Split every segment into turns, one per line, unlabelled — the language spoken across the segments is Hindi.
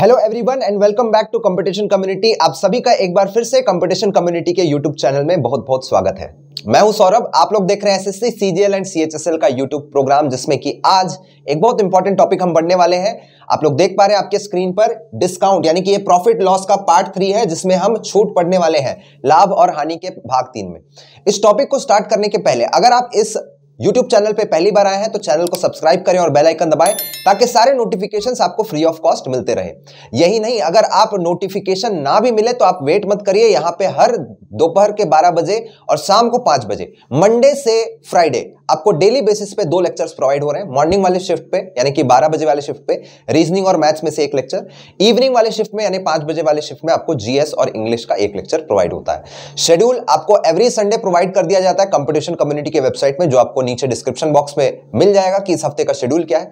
Hello everyone and welcome back to competition community आप सभी का एक बार फिर से कंपटीशन कम्युनिटी के यूट्यूब चैनल में बहुत बहुत स्वागत है मैं हूं सौरभ आप लोग देख रहे हैं एसएससी सीजीएल एंड सीएचएसएल का यूट्यूब प्रोग्राम जिसमें कि आज एक बहुत इंपॉर्टेंट टॉपिक हम बढ़ने वाले हैं आप लोग देख पा रहे हैं आपके स्क्रीन पर डिस्काउंट यानी कि ये प्रॉफिट लॉस का पार्ट थ्री है जिसमें हम छूट पढ़ने वाले हैं लाभ और हानि के भाग तीन में इस टॉपिक को स्टार्ट करने के पहले अगर आप इस यूट्यूब चैनल पे पहली बार आए हैं तो चैनल को सब्सक्राइब करें और बेल आइकन दबाएं ताकि सारे नोटिफिकेशन आपको फ्री ऑफ कॉस्ट मिलते रहे यही नहीं अगर आप नोटिफिकेशन ना भी मिले तो आप वेट मत करिए यहां पे हर दोपहर के 12 बजे और शाम को 5 बजे मंडे से फ्राइडे आपको डेली बेसिस पे दो लेक्चर्स प्रोवाइड हो रहे हैं मॉर्निंग वाले शिफ्ट पे यानी कि 12 बजे वाले शिफ्ट पे रीजनिंग और मैथ्स में से एक लेक्चर इवनिंग वाले शिफ्ट में यानी 5 बजे वाले शिफ्ट में आपको जीएस और इंग्लिश का एक लेक्चर प्रोवाइड होता है शेड्यूल आपको एवरी संडे प्रोवाइड कर दिया जाता है कंपटीशन कम्युनिटी के वेबसाइट में जो आपको नीचे डिस्क्रिप्शन बॉक्स में मिल जाएगा कि इस हफ्ते का शेड्यूल क्या है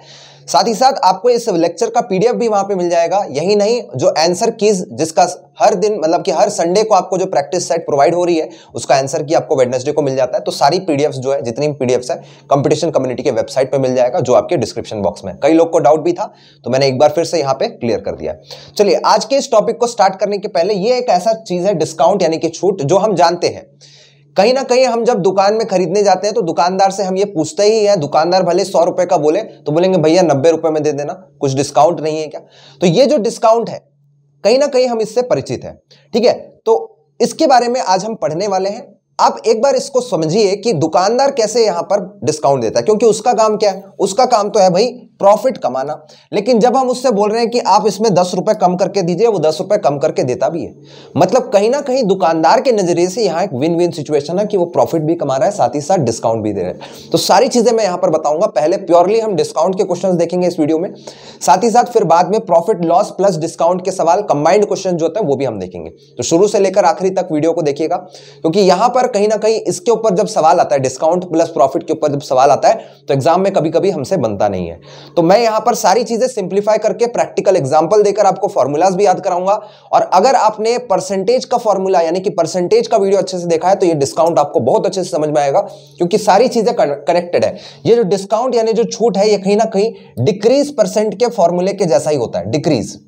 साथ ही साथ आपको इस लेक्चर का पीडीएफ भी वहां पे मिल जाएगा यही नहीं जो आंसर कीज जिसका हर दिन मतलब कि हर संडे को आपको जो प्रैक्टिस सेट प्रोवाइड हो रही है उसका आंसर की आपको वेडनेसडे को मिल जाता है तो सारी पीडीएफ जो है जितनी भी पीडीएफ है कंपटीशन कम्युनिटी के वेबसाइट पर मिल जाएगा जो आपके डिस्क्रिप्शन बॉक्स में कई लोग को डाउट भी था तो मैंने एक बार फिर से यहाँ पे क्लियर कर दिया चलिए आज के इस टॉपिक को स्टार्ट करने के पहले ये एक ऐसा चीज है डिस्काउंट यानी कि छूट जो हम जानते हैं कहीं ना कहीं हम जब दुकान में खरीदने जाते हैं तो दुकानदार से हम ये पूछते ही हैं दुकानदार भले सौ रुपए का बोले तो बोलेंगे भैया नब्बे रुपए में दे देना कुछ डिस्काउंट नहीं है क्या तो ये जो डिस्काउंट है कहीं ना कहीं हम इससे परिचित हैं ठीक है तो इसके बारे में आज हम पढ़ने वाले हैं आप एक बार इसको समझिए कि दुकानदार कैसे यहां पर डिस्काउंट देता है क्योंकि उसका काम क्या है उसका काम तो है भाई प्रॉफिट कमाना लेकिन जब हम उससे बोल रहे हैं कि आप इसमें दस रुपए कम करके दीजिए वो दस रुपए कम करके देता भी है मतलब कहीं ना कहीं दुकानदार के नजरिए से यहां एक विन विन सिचुएशन है कि वो प्रॉफिट भी कमा रहा है साथ ही साथ डिस्काउंट भी दे रहा है तो सारी चीजें मैं यहां पर बताऊंगा पहले प्योरली हम डिस्काउंट के क्वेश्चन देखेंगे इस वीडियो में साथ ही साथ फिर बाद में प्रॉफिट लॉस प्लस डिस्काउंट के सवाल कंबाइंड क्वेश्चन जो होता है वो भी हम देखेंगे तो शुरू से लेकर आखिरी तक वीडियो को देखिएगा क्योंकि यहां पर पर कहीं ना कहीं इसके ऊपर जब सवाल आता है डिस्काउंट प्लस प्रॉफिट के ऊपर जब सवाल आता है तो एग्जाम में कभी कभी हमसे बनता नहीं है तो मैं यहां पर सारी चीजें सिंप्लीफाई करके प्रैक्टिकल एग्जाम्पल देकर आपको फॉर्मूलाज भी याद कराऊंगा और अगर आपने परसेंटेज का फॉर्मूला यानी कि परसेंटेज का वीडियो अच्छे से देखा है तो ये डिस्काउंट आपको बहुत अच्छे से समझ में आएगा क्योंकि सारी चीजें कनेक्टेड है ये जो डिस्काउंट यानी जो छूट है ये कहीं ना कहीं डिक्रीज परसेंट के फॉर्मूले के जैसा ही होता है डिक्रीज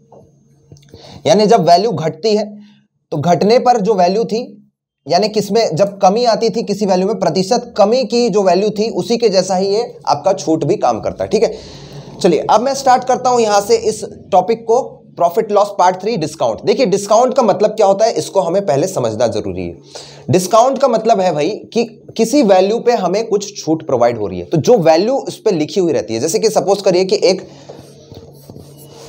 यानी जब वैल्यू घटती है तो घटने पर जो वैल्यू थी यानी किसमें जब कमी आती थी किसी वैल्यू में प्रतिशत कमी की जो वैल्यू थी उसी के जैसा ही ये आपका छूट भी काम करता है ठीक है चलिए अब मैं स्टार्ट करता हूं यहां से इस टॉपिक को profit loss part three discount देखिए डिस्काउंट का मतलब क्या होता है इसको हमें पहले समझना जरूरी है डिस्काउंट का मतलब है भाई कि किसी वैल्यू पे हमें कुछ छूट प्रोवाइड हो रही है तो जो वैल्यू उस पर लिखी हुई रहती है जैसे कि सपोज करिए कि एक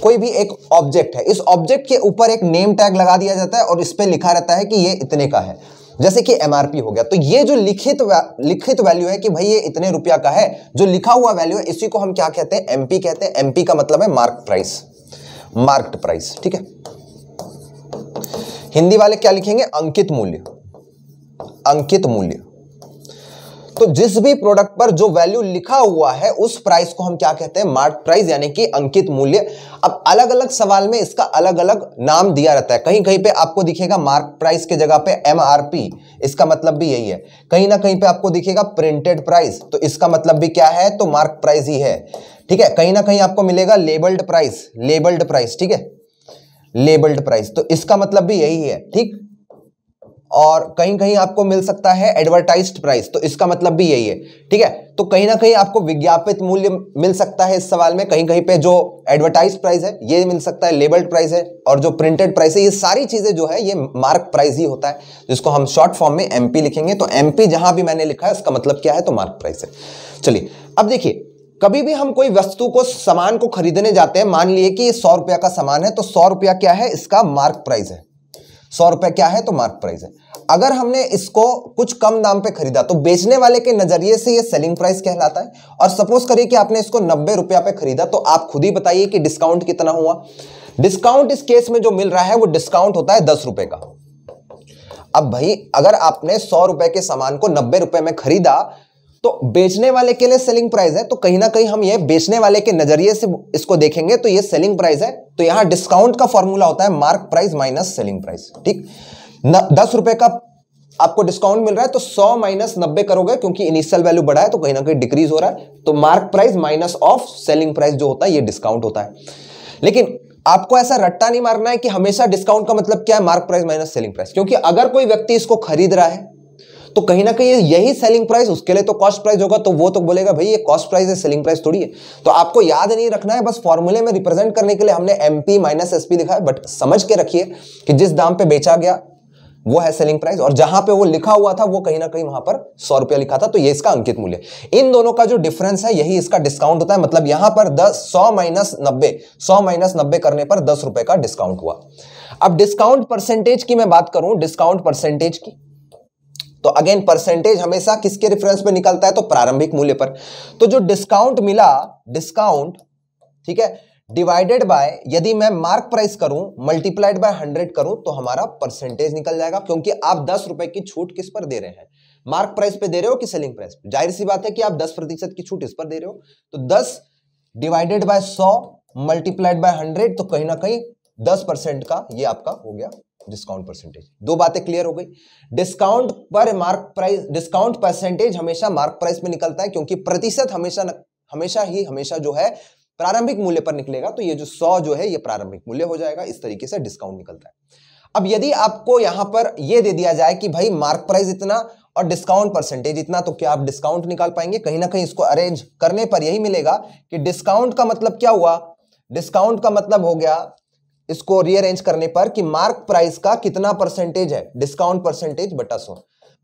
कोई भी एक ऑब्जेक्ट है इस ऑब्जेक्ट के ऊपर एक नेम टैग लगा दिया जाता है और इस पर लिखा रहता है कि ये इतने का है जैसे कि एमआरपी हो गया तो ये जो लिखित वै, लिखित वैल्यू है कि भाई ये इतने रुपया का है जो लिखा हुआ वैल्यू है इसी को हम क्या कहते हैं एमपी कहते हैं एमपी का मतलब है मार्क प्राइस मार्क्ड प्राइस ठीक है हिंदी वाले क्या लिखेंगे अंकित मूल्य अंकित मूल्य तो जिस भी प्रोडक्ट पर जो वैल्यू लिखा हुआ है उस प्राइस को हम क्या कहते हैं मार्क प्राइस यानी कि अंकित मूल्य अब अलग अलग सवाल में इसका अलग अलग नाम दिया रहता है कहीं कहीं पे आपको दिखेगा मार्क प्राइस के जगह पे एमआरपी इसका मतलब भी यही है कहीं ना कहीं पे आपको दिखेगा प्रिंटेड प्राइस तो इसका मतलब भी क्या है तो मार्क प्राइस ही है ठीक है कहीं ना कहीं आपको मिलेगा लेबल्ड प्राइस लेबल्ड प्राइस ठीक है लेबल्ड प्राइस तो इसका मतलब भी यही है ठीक और कहीं कहीं आपको मिल सकता है एडवर्टाइज प्राइस तो इसका मतलब भी यही है ठीक है तो कहीं ना कहीं आपको विज्ञापित मूल्य मिल सकता है इस सवाल में कहीं कहीं पे जो एडवर्टाइज प्राइस है ये मिल सकता है लेबल्ड प्राइस है और जो प्रिंटेड प्राइस है ये सारी चीज़ें जो है ये मार्क प्राइस ही होता है जिसको तो हम शॉर्ट फॉर्म में एम लिखेंगे तो एम जहां भी मैंने लिखा है उसका मतलब क्या है तो मार्क प्राइस है चलिए अब देखिए कभी भी हम कोई वस्तु को सामान को खरीदने जाते हैं मान लिए कि ये सौ रुपया का सामान है तो सौ रुपया क्या है इसका मार्क प्राइस है सौ रुपया क्या है तो मार्क प्राइस है अगर हमने इसको कुछ कम दाम पे खरीदा तो बेचने वाले के नजरिए से ये सेलिंग प्राइस कहलाता है और सपोज करिए कि आपने इसको नब्बे रुपया पे खरीदा तो आप खुद ही बताइए कि डिस्काउंट कितना हुआ डिस्काउंट इस केस में जो मिल रहा है वो डिस्काउंट होता है दस रुपए का अब भाई अगर आपने सौ रुपए के सामान को नब्बे रुपए में खरीदा तो बेचने वाले के लिए सेलिंग प्राइस है तो कहीं ना कहीं हम ये बेचने वाले के नजरिए से इसको देखेंगे तो ये सेलिंग प्राइस है तो यहां डिस्काउंट का फॉर्मूला होता है mark price minus selling price ठीक दस रुपए का आपको डिस्काउंट मिल रहा है तो सौ माइनस नब्बे करोगे क्योंकि इनिशियल वैल्यू बढ़ा है तो कहीं ना कहीं डिक्रीज हो रहा है तो mark price minus of selling price जो होता है ये डिस्काउंट होता है लेकिन आपको ऐसा रट्टा नहीं मारना है कि हमेशा डिस्काउंट का मतलब क्या है mark price minus selling price क्योंकि अगर कोई व्यक्ति इसको खरीद रहा है तो कहीं ना कहीं यही सेलिंग प्राइस उसके लिए तो कॉस्ट प्राइस होगा तो वो तो बोलेगा भाई ये कॉस्ट प्राइस है सेलिंग प्राइस थोड़ी है तो आपको याद नहीं रखना है बस फॉर्मूले में रिप्रेजेंट करने के लिए हमने एमपी माइनस एसपी दिखाया बट समझ के रखिए कि जिस दाम पे बेचा गया वो है सेलिंग प्राइस और जहां पे वो लिखा हुआ था वो कहीं ना कहीं वहां पर सौ रुपया लिखा था तो ये इसका अंकित मूल्य इन दोनों का जो डिफरेंस है यही इसका डिस्काउंट होता है मतलब यहां पर दस सौ माइनस नब्बे सौ माइनस नब्बे करने पर दस रुपए का डिस्काउंट हुआ अब डिस्काउंट परसेंटेज की मैं बात करूं डिस्काउंट परसेंटेज की तो अगेन परसेंटेज हमेशा किसके रेफरेंस पर निकलता है तो प्रारंभिक मूल्य पर तो जो डिस्काउंट मिला डिस्काउंट ठीक है डिवाइडेड बाय यदि मैं मार्क प्राइस करूं मल्टीप्लाइड बाय हंड्रेड करूं तो हमारा परसेंटेज निकल जाएगा क्योंकि आप दस रुपए की छूट किस पर दे रहे हैं मार्क प्राइस पे दे रहे हो कि सेलिंग प्राइस पे जाहिर सी बात है कि आप दस प्रतिशत की छूट इस पर दे रहे हो तो दस डिवाइडेड बाय सौ मल्टीप्लाइड बाय हंड्रेड तो कहीं ना कहीं दस परसेंट का ये आपका हो गया डिस्काउंट परसेंटेज दो बातें क्लियर हो गई डिस्काउंट पर मार्क प्राइस डिस्काउंट परसेंटेज हमेशा मार्क प्राइस में निकलता है क्योंकि प्रतिशत हमेशा हमेशा ही हमेशा जो है प्रारंभिक मूल्य पर निकलेगा तो ये जो सौ जो है ये प्रारंभिक मूल्य हो जाएगा इस तरीके से डिस्काउंट निकलता है अब यदि आपको यहां पर ये दे दिया जाए कि भाई मार्क प्राइस इतना और डिस्काउंट परसेंटेज इतना तो क्या आप डिस्काउंट निकाल पाएंगे कहीं ना कहीं इसको अरेंज करने पर यही मिलेगा कि डिस्काउंट का मतलब क्या हुआ डिस्काउंट का मतलब हो गया इसको रीअरेंज करने पर कि मार्क प्राइस का कितना परसेंटेज है डिस्काउंट परसेंटेज बटा सो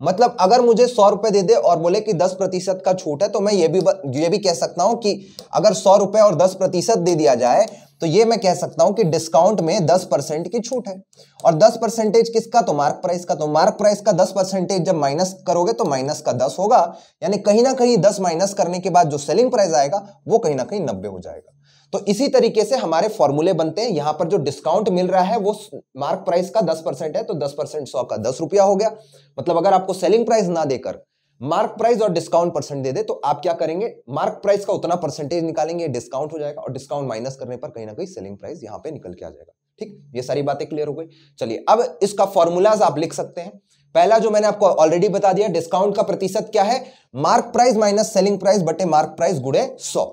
मतलब अगर मुझे सौ रुपए दे दे और बोले कि दस प्रतिशत का छूट है तो मैं ये भी ये भी कह सकता हूं कि अगर सौ रुपए और दस प्रतिशत दे दिया जाए तो ये मैं कह सकता हूं कि डिस्काउंट में दस परसेंट की छूट है और दस परसेंटेज किसका तो मार्क प्राइस का तो मार्क प्राइस का दस परसेंटेज जब माइनस करोगे तो माइनस का दस होगा यानी कहीं ना कहीं दस माइनस करने के बाद जो सेलिंग प्राइस आएगा वो कहीं ना कहीं नब्बे हो जाएगा तो इसी तरीके से हमारे फॉर्मूले बनते हैं यहां पर जो डिस्काउंट मिल रहा है वो मार्क प्राइस का दस परसेंट है तो दस परसेंट सौ का दस रुपया हो गया मतलब अगर आपको सेलिंग प्राइस ना देकर मार्क प्राइस और डिस्काउंट परसेंट दे दे तो आप क्या करेंगे मार्क प्राइस का उतना परसेंटेज निकालेंगे डिस्काउंट हो जाएगा और डिस्काउंट माइनस करने पर कहीं ना कहीं सेलिंग प्राइस यहां पे निकल के आ जाएगा ठीक ये सारी बातें क्लियर हो गई चलिए अब इसका फॉर्मूलाज आप लिख सकते हैं पहला जो मैंने आपको ऑलरेडी बता दिया डिस्काउंट का प्रतिशत क्या है mark price minus selling price बटे मार्क प्राइस गुड़े सौ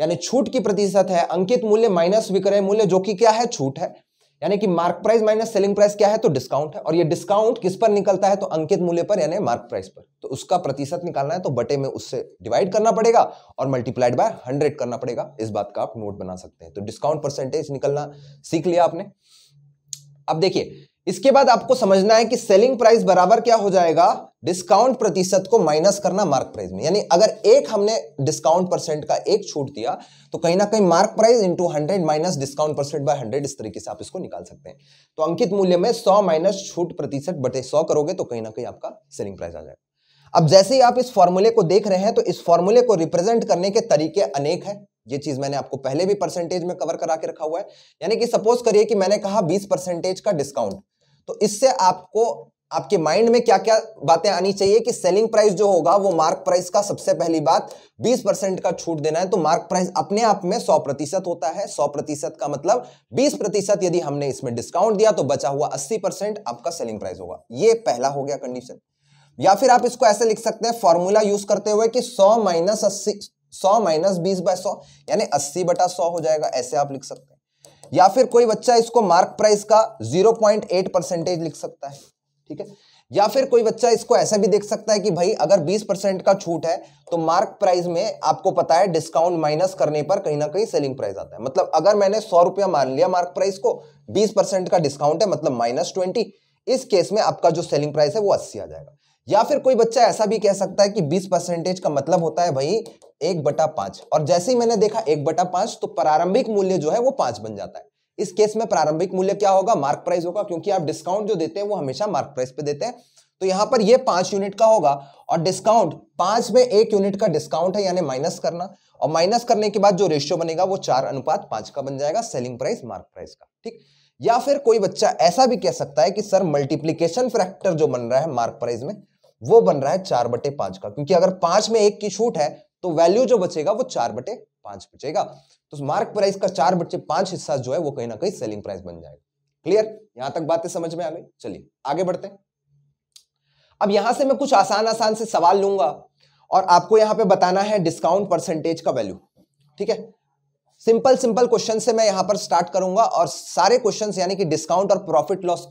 यानी छूट की प्रतिशत है अंकित मूल्य माइनस विक्रय मूल्य जो कि क्या है छूट है यानी कि mark price minus selling price क्या है तो डिस्काउंट है और ये डिस्काउंट किस पर निकलता है तो अंकित मूल्य पर यानी मार्क प्राइस पर तो उसका प्रतिशत निकालना है तो बटे में उससे डिवाइड करना पड़ेगा और मल्टीप्लाइड बाय हंड्रेड करना पड़ेगा इस बात का आप नोट बना सकते हैं तो डिस्काउंट परसेंटेज निकलना सीख लिया आपने अब देखिए इसके बाद आपको समझना है कि सेलिंग प्राइस बराबर क्या हो जाएगा डिस्काउंट प्रतिशत को माइनस करना मार्क प्राइस में यानी अगर एक हमने डिस्काउंट परसेंट का एक छूट दिया तो कहीं ना कहीं mark price into hundred minus discount percent by hundred इस तरीके से आप इसको निकाल सकते हैं तो अंकित मूल्य में सौ माइनस छूट प्रतिशत बटे सौ करोगे तो कहीं ना कहीं आपका सेलिंग प्राइस आ जाएगा अब जैसे ही आप इस फॉर्मूले को देख रहे हैं तो इस फॉर्मूले को रिप्रेजेंट करने के तरीके अनेक हैं ये चीज मैंने आपको पहले भी परसेंटेज में कवर करा के रखा हुआ है यानी कि सपोज करिए कि मैंने कहा बीस परसेंटेज का डिस्काउंट तो इससे आपको आपके माइंड में क्या क्या बातें आनी चाहिए कि सेलिंग प्राइस जो होगा वो मार्क प्राइस का सबसे पहली बात 20 परसेंट का छूट देना है तो मार्क प्राइस अपने आप में 100 प्रतिशत होता है 100 प्रतिशत का मतलब 20 प्रतिशत यदि हमने इसमें डिस्काउंट दिया तो बचा हुआ 80 परसेंट आपका सेलिंग प्राइस होगा ये पहला हो गया कंडीशन या फिर आप इसको ऐसे लिख सकते हैं फॉर्मूला यूज करते हुए कि सौ माइनस अस्सी सौ माइनस बीस बाय सौ यानी अस्सी बटा सौ हो जाएगा ऐसे आप लिख सकते हैं या फिर कोई बच्चा इसको मार्क प्राइस का 0.8 परसेंटेज लिख सकता है ठीक है या फिर कोई बच्चा इसको ऐसा भी देख सकता है कि भाई अगर 20 परसेंट का छूट है तो मार्क प्राइस में आपको पता है डिस्काउंट माइनस करने पर कहीं ना कहीं सेलिंग प्राइस आता है मतलब अगर मैंने सौ रुपया मान लिया मार्क प्राइस को 20 परसेंट का डिस्काउंट है मतलब माइनस ट्वेंटी इस केस में आपका जो सेलिंग प्राइस है वो अस्सी आ जाएगा या फिर कोई बच्चा ऐसा भी कह सकता है कि 20 परसेंटेज का मतलब होता है भाई एक बटा पांच और जैसे ही मैंने देखा एक बटा पांच तो प्रारंभिक मूल्य जो है वो पांच बन जाता है इस केस में प्रारंभिक मूल्य क्या होगा मार्क प्राइस होगा क्योंकि आप डिस्काउंट जो देते हैं वो हमेशा मार्क प्राइस पे देते हैं तो यहां पर ये पांच यूनिट का होगा और डिस्काउंट पांच में एक यूनिट का डिस्काउंट है यानी माइनस करना और माइनस करने के बाद जो रेशियो बनेगा वो चार अनुपात पांच का बन जाएगा सेलिंग प्राइस मार्क प्राइस का ठीक या फिर कोई बच्चा ऐसा भी कह सकता है कि सर मल्टीप्लीकेशन फैक्टर जो बन रहा है मार्क प्राइस में वो बन रहा है चार बटे पांच का क्योंकि अगर पांच में एक की छूट है तो वैल्यू जो बचेगा वो चार बटे पांच बचेगा तो मार्क प्राइस का चार बटे पांच हिस्सा जो है वो कहीं ना कहीं सेलिंग प्राइस बन जाएगा क्लियर यहां तक बातें समझ में आ गई चलिए आगे बढ़ते अब यहां से मैं कुछ आसान आसान से सवाल लूंगा और आपको यहां पर बताना है डिस्काउंट परसेंटेज का वैल्यू ठीक है सिंपल सिंपल क्वेश्चन से मैं यहां पर स्टार्ट करूंगा और सारे क्वेश्चन यानी कि डिस्काउंट और प्रॉफिट लॉस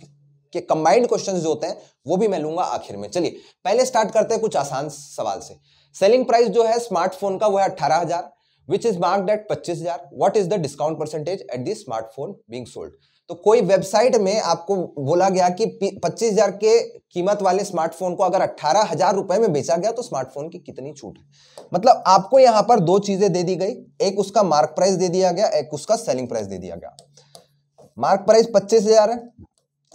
के कंबाइंड क्वेश्चंस जो होते हैं वो भी मैं लूंगा आखिर में चलिए पहले स्टार्ट करते हैं कुछ आसान सवाल से सेलिंग प्राइस जो है स्मार्टफोन का वो है अठारह हजार विच इज मार्क डेट पच्चीस हजार what is the discount percentage at the smartphone being sold तो कोई वेबसाइट में आपको बोला गया कि पच्चीस हजार के कीमत वाले स्मार्टफोन को अगर अट्ठारह हजार रुपए में बेचा गया तो स्मार्टफोन की कितनी छूट है मतलब आपको यहां पर दो चीजें दे दी गई एक उसका मार्क प्राइस दे दिया गया एक उसका सेलिंग प्राइस दे दिया गया मार्क प्राइस पच्चीस हजार है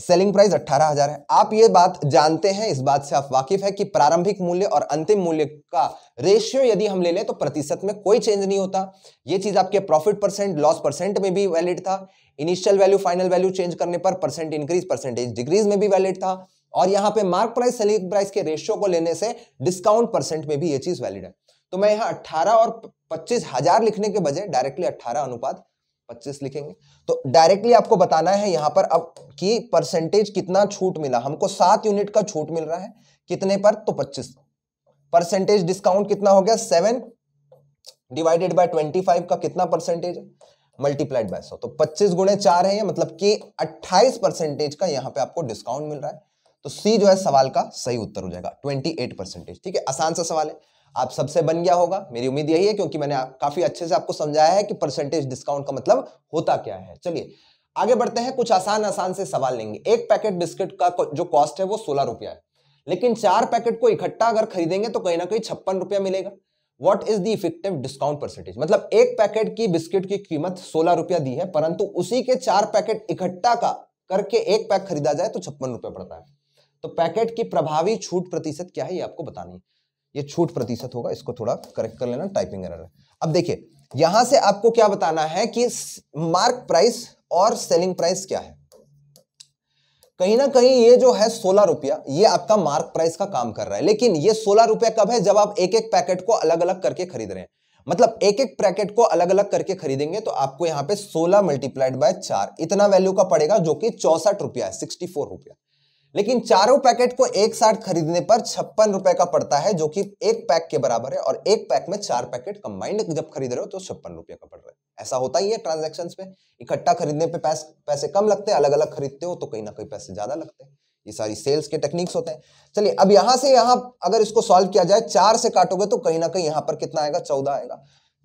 सेलिंग प्राइस अट्ठारह हजार है आप ये बात जानते हैं इस बात से आप वाकिफ है कि प्रारंभिक मूल्य और अंतिम मूल्य का रेशियो यदि हम ले लें तो प्रतिशत में कोई चेंज नहीं होता ये चीज आपके प्रॉफिट परसेंट लॉस परसेंट में भी वैलिड था initial value final value change करने पर परसेंट इंक्रीज परसेंटेज डिक्रीज में भी वैलिड था और यहाँ पे मार्क प्राइस सेलिंग प्राइस के रेशियो को लेने से डिस्काउंट परसेंट में भी ये चीज वैलिड है तो मैं यहाँ अट्ठारह और पच्चीस हजार लिखने के बजाय डायरेक्टली अट्ठारह अनुपात पच्चीस लिखेंगे तो डायरेक्टली आपको बताना है यहाँ पर अब कि परसेंटेज कितना छूट मिला हमको सात यूनिट का छूट मिल रहा है कितने पर तो पच्चीस परसेंटेज डिस्काउंट कितना हो गया seven divided by twenty five का कितना परसेंटेज है मल्टीप्लाइड बाय सौ तो पच्चीस गुणे चार है मतलब कि अट्ठाईस परसेंटेज का यहाँ पे आपको डिस्काउंट मिल रहा है तो सी जो है सवाल का सही उत्तर हो जाएगा ट्वेंटी एट परसेंटेज ठीक है आसान सा सवाल है आप सबसे बन गया होगा मेरी उम्मीद यही है क्योंकि मैंने काफी अच्छे से आपको समझाया है कि परसेंटेज डिस्काउंट का मतलब होता क्या है चलिए आगे बढ़ते हैं कुछ आसान आसान से सवाल लेंगे एक पैकेट बिस्किट का जो कॉस्ट है वो सोलह रुपया है लेकिन चार पैकेट को इकट्ठा अगर खरीदेंगे तो कहीं ना कहीं छप्पन रुपया मिलेगा what is the effective discount percentage मतलब एक पैकेट की बिस्किट की कीमत सोलह रुपया दी है परंतु उसी के चार पैकेट इकट्ठा का करके एक पैक खरीदा जाए तो छप्पन रुपया पड़ता है तो पैकेट की प्रभावी छूट प्रतिशत क्या है ये आपको बतानी है ये छूट प्रतिशत होगा इसको थोड़ा करेक्ट कर लेना टाइपिंग एरर अब देखिए यहां से आपको क्या बताना है कि मार्क प्राइस और सेलिंग प्राइस क्या है कहीं ना कहीं ये जो है सोलह रुपया ये आपका मार्क प्राइस का काम कर रहा है लेकिन ये सोलह रुपया कब है जब आप एक एक पैकेट को अलग अलग करके खरीद रहे हैं मतलब एक एक पैकेट को अलग अलग करके खरीदेंगे तो आपको यहाँ पे सोलह मल्टीप्लाइड बाय चार इतना वैल्यू का पड़ेगा जो कि चौसठ रुपया है सिक्सटी फोर रुपया लेकिन चारों पैकेट को एक साथ खरीदने पर छप्पन रुपए का पड़ता है जो कि एक पैक के बराबर है और एक पैक में चार पैकेट कंबाइंड जब खरीद रहे हो तो छप्पन रुपए का पड़ रहा है ऐसा होता ही है ट्रांजेक्शन में इकट्ठा खरीदने पर पैस, पैसे कम लगते हैं अलग अलग खरीदते हो तो कहीं ना कहीं पैसे ज्यादा लगते हैं ये सारी सेल्स के टेक्निक्स होते हैं चलिए अब यहां से यहां अगर इसको सॉल्व किया जाए चार से काटोगे तो कहीं ना कहीं यहां पर कितना आएगा चौदह आएगा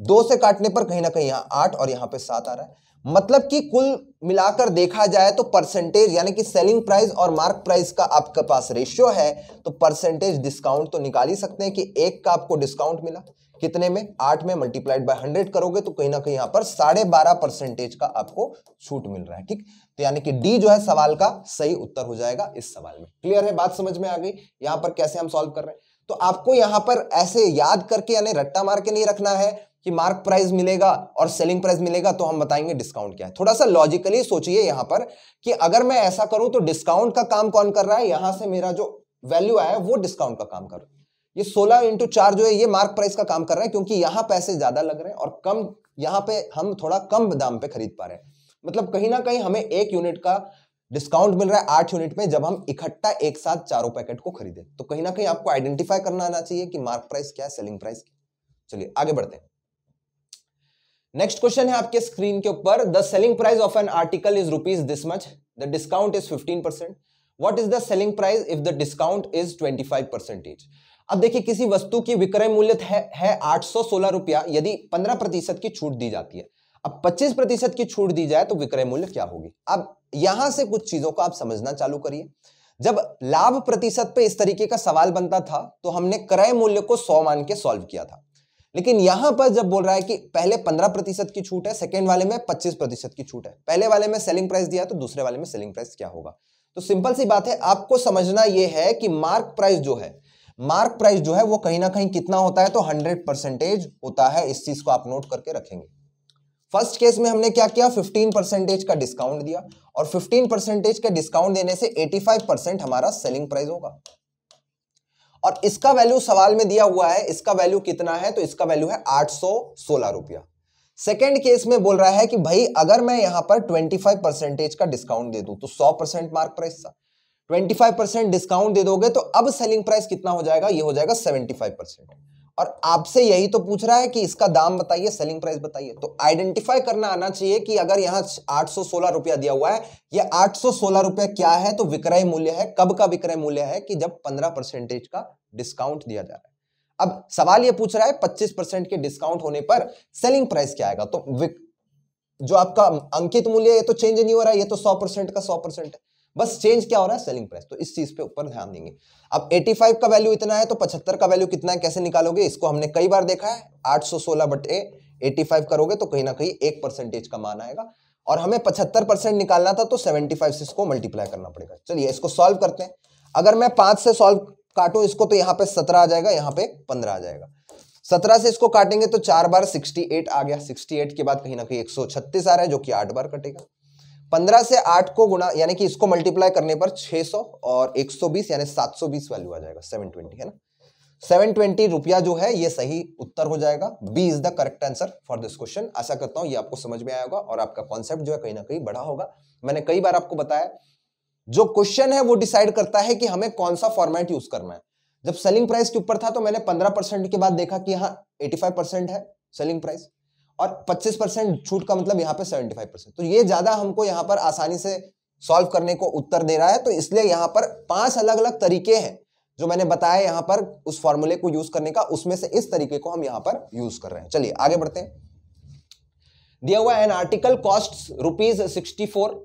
दो से काटने पर कहीं ना कहीं यहाँ आठ और यहाँ पे सात आ रहा है मतलब कि कुल मिलाकर देखा जाए तो परसेंटेज यानी कि सेलिंग प्राइस और मार्क प्राइस का आपके पास रेशियो है तो परसेंटेज डिस्काउंट तो निकाल ही सकते हैं कि एक का आपको डिस्काउंट मिला कितने में आठ में मल्टीप्लाइड बाय हंड्रेड करोगे तो कहीं ना कहीं यहाँ पर साढ़े बारह परसेंटेज का आपको छूट मिल रहा है ठीक तो यानी कि डी जो है सवाल का सही उत्तर हो जाएगा इस सवाल में क्लियर है बात समझ में आ गई यहाँ पर कैसे हम सॉल्व कर रहे हैं तो आपको यहाँ पर ऐसे याद करके यानी रट्टा मार के नहीं रखना है कि मार्क प्राइस मिलेगा और सेलिंग प्राइस मिलेगा तो हम बताएंगे डिस्काउंट क्या है थोड़ा सा लॉजिकली सोचिए यहां पर कि अगर मैं ऐसा करूं तो डिस्काउंट का काम कौन कर रहा है यहां से मेरा जो वैल्यू आया वो डिस्काउंट का काम कर ये सोलह इंटू चार जो है ये मार्क प्राइस का काम कर रहा है क्योंकि यहां पैसे ज्यादा लग रहे हैं और कम यहाँ पे हम थोड़ा कम दाम पे खरीद पा रहे हैं मतलब कहीं ना कहीं हमें एक यूनिट का डिस्काउंट मिल रहा है आठ यूनिट में जब हम इकट्ठा एक साथ चारों पैकेट को खरीदे तो कहीं ना कहीं आपको आइडेंटिफाई करना आना चाहिए कि मार्क प्राइस क्या है सेलिंग प्राइस चलिए आगे बढ़ते हैं नेक्स्ट क्वेश्चन है आपके स्क्रीन के ऊपर the selling price of an article is rupees this much the discount is fifteen percent what is the selling price if the discount is twenty five percentage अब देखिए किसी वस्तु की विक्रय मूल्य है, है आठ सौ सोलह रुपया यदि पंद्रह प्रतिशत की छूट दी जाती है अब पच्चीस प्रतिशत की छूट दी जाए तो विक्रय मूल्य क्या होगी अब यहां से कुछ चीजों को आप समझना चालू करिए जब लाभ प्रतिशत पे इस तरीके का सवाल बनता था तो हमने क्रय मूल्य को सौ मान के सॉल्व किया था लेकिन यहां पर जब बोल रहा है कि पहले पंद्रह प्रतिशत की छूट है सेकेंड वाले में पच्चीस प्रतिशत की छूट है पहले वाले में सेलिंग प्राइस दिया तो दूसरे वाले में सेलिंग प्राइस क्या होगा तो सिंपल सी बात है आपको समझना यह है कि मार्क प्राइस जो है मार्क प्राइस जो है वो कहीं ना कहीं कितना होता है तो हंड्रेड परसेंटेज होता है इस चीज को आप नोट करके रखेंगे फर्स्ट केस में हमने क्या किया 15 परसेंटेज का डिस्काउंट दिया और 15 परसेंटेज का डिस्काउंट देने से 85 परसेंट हमारा सेलिंग प्राइस होगा और इसका वैल्यू सवाल में दिया हुआ है इसका वैल्यू कितना है तो इसका वैल्यू है आठ सौ सोलह रुपया सेकेंड केस में बोल रहा है कि भाई अगर मैं यहां पर ट्वेंटी फाइव परसेंटेज का डिस्काउंट दे दूं तो सौ परसेंट मार्क प्राइस था फाइव परसेंट डिस्काउंट दे दोगे तो अब सेलिंग प्राइस कितना हो जाएगा ये हो जाएगा सेवेंटी फाइव परसेंट और आपसे यही तो पूछ रहा है कि इसका दाम बताइए सेलिंग प्राइस बताइए तो आइडेंटिफाई करना आना चाहिए कि अगर यहाँ 816 रुपया दिया हुआ है ये 816 रुपया क्या है तो विक्रय मूल्य है कब का विक्रय मूल्य है कि जब 15 परसेंटेज का डिस्काउंट दिया जा रहा है अब सवाल ये पूछ रहा है 25 परसेंट के डिस्काउंट होने पर सेलिंग प्राइस क्या आएगा तो जो आपका अंकित मूल्य ये तो चेंज नहीं हो रहा है ये तो सौ परसेंट का सौ परसेंट है बस चेंज क्या हो रहा है सेलिंग प्राइस तो इस चीज पे ऊपर ध्यान देंगे अब 85 का वैल्यू इतना है तो 75 का वैल्यू कितना है कैसे निकालोगे इसको हमने कई बार देखा है 816 बटे एटी करोगे तो कहीं ना कहीं एक परसेंटेज का मान आएगा और हमें 75 परसेंट निकालना था तो 75 से इसको मल्टीप्लाई करना पड़ेगा चलिए इसको सॉल्व करते हैं अगर मैं पांच से सॉल्व काटू इसको तो यहाँ पे सत्रह आ जाएगा यहाँ पे पंद्रह आ जाएगा सत्रह से इसको काटेंगे तो चार बार सिक्सटी एट आ गया सिक्सटी एट के बाद कहीं ना कहीं एक सौ छत्तीस आ रहा है जो कि आठ बार कटेगा पंद्रह से आठ को गुणा यानी कि इसको मल्टीप्लाई करने पर 600 और 120 यानी 720 वैल्यू आ जाएगा 720 है ना 720 रुपया जो है ये सही उत्तर हो जाएगा B is the correct answer for this question आशा करता हूं ये आपको समझ में आएगा और आपका कॉन्सेप्ट जो है कहीं ना कहीं बड़ा होगा मैंने कई बार आपको बताया जो क्वेश्चन है वो डिसाइड करता है कि हमें कौन सा फॉर्मेट यूज करना है जब सेलिंग प्राइस के ऊपर था तो मैंने पंद्रह परसेंट के बाद देखा कि यहाँ एटी फाइव परसेंट है सेलिंग प्राइस और 25 परसेंट छूट का मतलब यहाँ पे 75 परसेंट तो ये ज़्यादा हमको यहाँ पर आसानी से सॉल्व करने को उत्तर दे रहा है तो इसलिए यहाँ पर पांच अलग अलग तरीके हैं जो मैंने बताया यहाँ पर उस फॉर्मूले को यूज करने का उसमें से इस तरीके को हम यहाँ पर यूज कर रहे हैं चलिए आगे बढ़ते हैं दिया हुआ an article cost rupees sixty four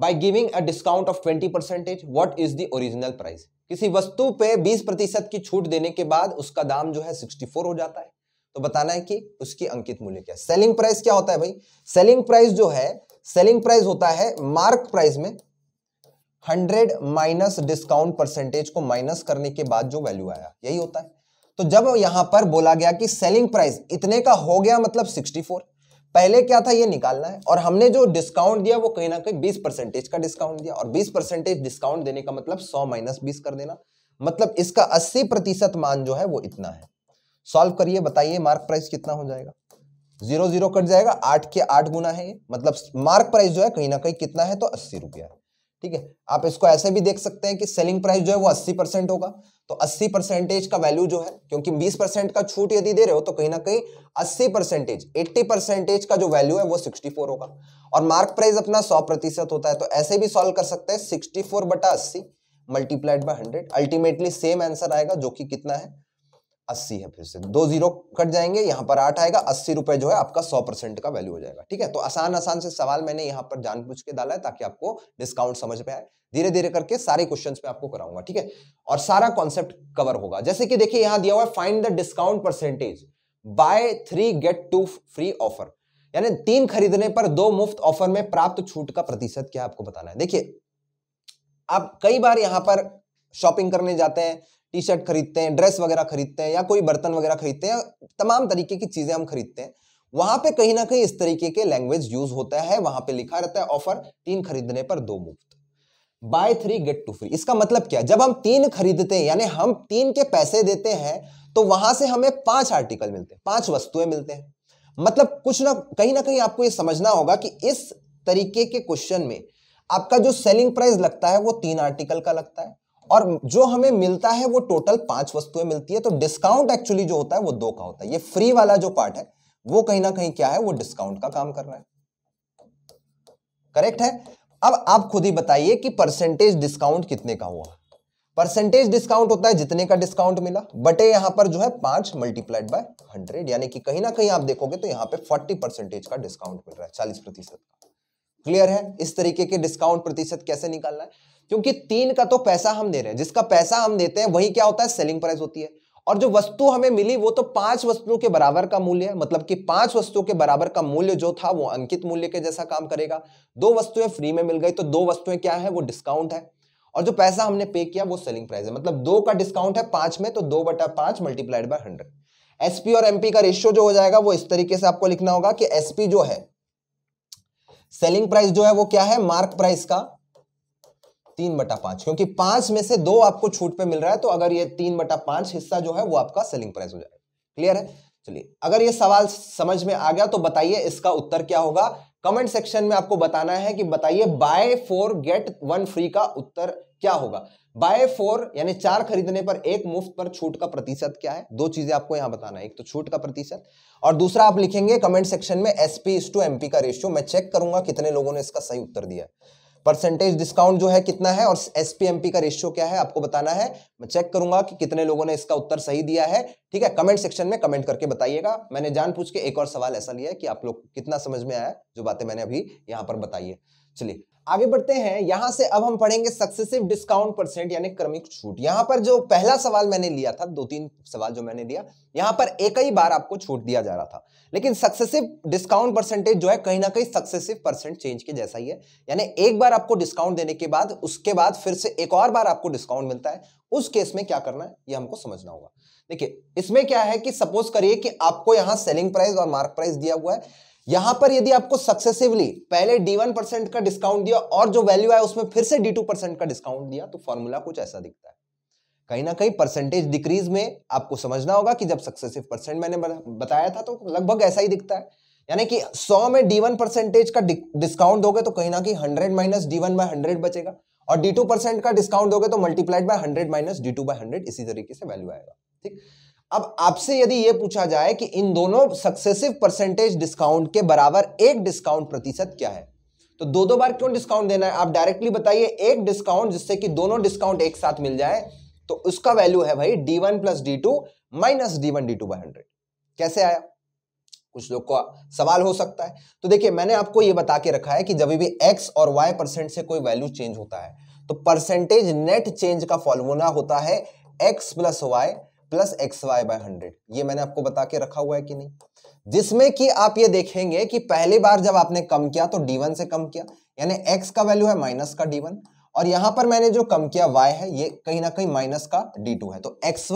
by giving a discount of twenty percentage what is the original price किसी वस्तु पे बीस प्रतिशत की छूट देने के बाद उसका दाम जो है सिक्सटी फोर हो जाता है तो बताना है कि उसकी अंकित मूल्य क्या सेलिंग प्राइस क्या होता है भाई सेलिंग प्राइस जो है सेलिंग प्राइस होता है मार्क प्राइस में हंड्रेड माइनस डिस्काउंट परसेंटेज को माइनस करने के बाद जो वैल्यू आया यही होता है तो जब यहां पर बोला गया कि सेलिंग प्राइस इतने का हो गया मतलब 64 पहले क्या था ये निकालना है और हमने जो डिस्काउंट दिया वो कहीं ना कहीं 20 परसेंटेज का डिस्काउंट दिया और 20 परसेंटेज डिस्काउंट देने का मतलब 100 माइनस बीस कर देना मतलब इसका अस्सी प्रतिशत मान जो है वो इतना है सॉल्व करिए बताइए मार्क प्राइस कितना हो जाएगा जीरो जीरो कट जाएगा आठ के आठ गुना है ये मतलब मार्क प्राइस जो है कहीं ना कहीं कितना है तो अस्सी रुपया ठीक है आप इसको ऐसे भी देख सकते हैं कि सेलिंग प्राइस जो है वो अस्सी परसेंट होगा तो अस्सी परसेंटेज का वैल्यू जो है क्योंकि बीस परसेंट का छूट यदि दे रहे हो तो कहीं ना कहीं अस्सी परसेंटेज एट्टी परसेंटेज का जो वैल्यू है वो फोर होगा और मार्क प्राइस अपना सौ प्रतिशत होता है तो ऐसे भी सॉल्व कर सकते हैं सिक्सटी फोर बटा अस्सी multiplied by hundred ultimately same answer आएगा जो कि कितना है अस्सी है फिर से दो जीरो कट जाएंगे यहाँ पर आठ आएगा अस्सी रुपए जो है आपका सौ परसेंट का वैल्यू हो जाएगा ठीक है तो आसान आसान से सवाल मैंने यहाँ पर जानबूझ के डाला है ताकि आपको डिस्काउंट समझ में आए धीरे धीरे करके सारे क्वेश्चंस में आपको कराऊंगा ठीक है और सारा कॉन्सेप्ट कवर होगा जैसे कि देखिए यहाँ दिया हुआ है find the discount percentage buy three get two free offer यानी तीन खरीदने पर दो मुफ्त ऑफर में प्राप्त छूट का प्रतिशत क्या आपको बताना है देखिए आप कई बार यहाँ पर शॉपिंग करने जाते हैं टी शर्ट खरीदते हैं ड्रेस वगैरह खरीदते हैं या कोई बर्तन वगैरह खरीदते हैं तमाम तरीके की चीज़ें हम खरीदते हैं वहां पे कहीं ना कहीं इस तरीके के लैंग्वेज यूज होता है वहां पे लिखा रहता है ऑफर तीन खरीदने पर दो मुफ्त buy three get two free इसका मतलब क्या जब हम तीन खरीदते हैं यानी हम तीन के पैसे देते हैं तो वहां से हमें पांच आर्टिकल मिलते हैं पांच वस्तुएं मिलते हैं मतलब कुछ ना कहीं ना कहीं आपको ये समझना होगा कि इस तरीके के क्वेश्चन में आपका जो सेलिंग प्राइस लगता है वो तीन आर्टिकल का लगता है और जो हमें मिलता है वो टोटल पांच वस्तुएं मिलती है तो डिस्काउंट एक्चुअली जो होता है वो दो का होता है ये फ्री वाला जो पार्ट है वो कहीं ना कहीं क्या है वो डिस्काउंट का काम कर रहा है करेक्ट है अब आप खुद ही बताइए कि परसेंटेज डिस्काउंट कितने का हुआ परसेंटेज डिस्काउंट होता है जितने का डिस्काउंट मिला बटे यहां पर जो है पांच मल्टीप्लाइड बाय हंड्रेड यानी कि कहीं ना कहीं आप देखोगे तो यहां पे फोर्टी परसेंटेज का डिस्काउंट मिल रहा है चालीस प्रतिशत क्लियर है इस तरीके के डिस्काउंट प्रतिशत कैसे निकालना है क्योंकि तीन का तो पैसा हम दे रहे हैं जिसका पैसा हम देते हैं वही क्या होता है सेलिंग प्राइस होती है और जो वस्तु हमें मिली वो तो पांच वस्तुओं के बराबर का मूल्य है मतलब कि पांच वस्तुओं के बराबर का मूल्य जो था वो अंकित मूल्य के जैसा काम करेगा दो वस्तुएं फ्री में मिल गई तो दो वस्तुएं क्या है वो डिस्काउंट है और जो पैसा हमने पे किया वो सेलिंग प्राइस है मतलब दो का डिस्काउंट है पांच में तो दो बटा पांच मल्टीप्लाइड बाय हंड्रेड एसपी और एमपी का रेशियो जो हो जाएगा वो इस तरीके से आपको लिखना होगा कि एसपी जो है सेलिंग प्राइस जो है वो क्या है मार्क प्राइस का तीन बटा पांच क्योंकि पांच में से दो आपको छूट पे मिल रहा है तो अगर ये तीन बटा पांच हिस्सा जो है वो आपका सेलिंग प्राइस हो जाएगा क्लियर है चलिए अगर ये सवाल समझ में आ गया तो बताइए इसका उत्तर क्या होगा कमेंट सेक्शन में आपको बताना है कि बताइए buy four get one free का उत्तर क्या होगा बाय फोर यानी चार खरीदने पर एक मुफ्त पर छूट का प्रतिशत क्या है दो चीजें आपको यहां बताना है एक तो छूट का प्रतिशत और दूसरा आप लिखेंगे कमेंट सेक्शन में एसपी टू एमपी का रेशियो मैं चेक करूंगा कितने लोगों ने इसका सही उत्तर दिया है परसेंटेज डिस्काउंट जो है कितना है और एसपीएमपी का रेशियो क्या है आपको बताना है मैं चेक करूंगा कि कितने लोगों ने इसका उत्तर सही दिया है ठीक है कमेंट सेक्शन में कमेंट करके बताइएगा मैंने जान पूछ के एक और सवाल ऐसा लिया है कि आप लोग कितना समझ में आया जो बातें मैंने अभी यहाँ पर बताई है चलिए आगे बढ़ते हैं यहां से अब हम पढ़ेंगे सक्सेसिव डिस्काउंट परसेंट यानी क्रमिक छूट यहां पर जो पहला सवाल मैंने लिया था दो तीन सवाल जो मैंने लिया यहां पर एक ही बार आपको छूट दिया जा रहा था लेकिन सक्सेसिव डिस्काउंट परसेंटेज जो है कहीं ना कहीं सक्सेसिव परसेंट चेंज के जैसा ही है यानी एक बार आपको डिस्काउंट देने के बाद उसके बाद फिर से एक और बार आपको डिस्काउंट मिलता है उस केस में क्या करना है ये हमको समझना होगा देखिए इसमें क्या है कि सपोज करिए कि आपको यहां सेलिंग प्राइस और मार्क प्राइस दिया हुआ है यहां पर यदि आपको सक्सेसिवली पहले डी वन परसेंट का डिस्काउंट दिया और जो वैल्यू आया उसमें फिर से डी टू परसेंट का डिस्काउंट दिया तो फॉर्मूला कुछ ऐसा दिखता है कहीं ना कहीं परसेंटेज डिक्रीज में आपको समझना होगा कि जब सक्सेसिव परसेंट मैंने बताया था तो लगभग ऐसा ही दिखता है यानी कि 100 में डी वन परसेंटेज का डिस्काउंट दोगे तो कहीं ना कहीं 100 minus D one by hundred बचेगा और डी टू परसेंट का डिस्काउंट दोगे तो multiplied by hundred minus D two by hundred इसी तरीके से वैल्यू आएगा ठीक अब आपसे यदि ये पूछा जाए कि इन दोनों सक्सेसिव परसेंटेज डिस्काउंट के बराबर एक डिस्काउंट प्रतिशत क्या है तो दो दो बार क्यों डिस्काउंट देना है आप डायरेक्टली बताइए एक डिस्काउंट जिससे कि दोनों डिस्काउंट एक साथ मिल जाए तो उसका वैल्यू है भाई D one plus D two minus D one D two by hundred कैसे आया कुछ लोग का सवाल हो सकता है तो देखिए मैंने आपको ये बता के रखा है कि जब भी x और y परसेंट से कोई वैल्यू चेंज होता है तो परसेंटेज नेट चेंज का फॉर्मूला होता है x plus Y plus X Y by hundred ये मैंने आपको बता के रखा हुआ है कि नहीं जिसमें कि आप ये देखेंगे कि पहली बार जब आपने कम किया तो d1 से कम किया यानी x का वैल्यू है माइनस का d1 और यहां पर मैंने जो कम किया y है ये कहीं ना कहीं माइनस का d2 है तो x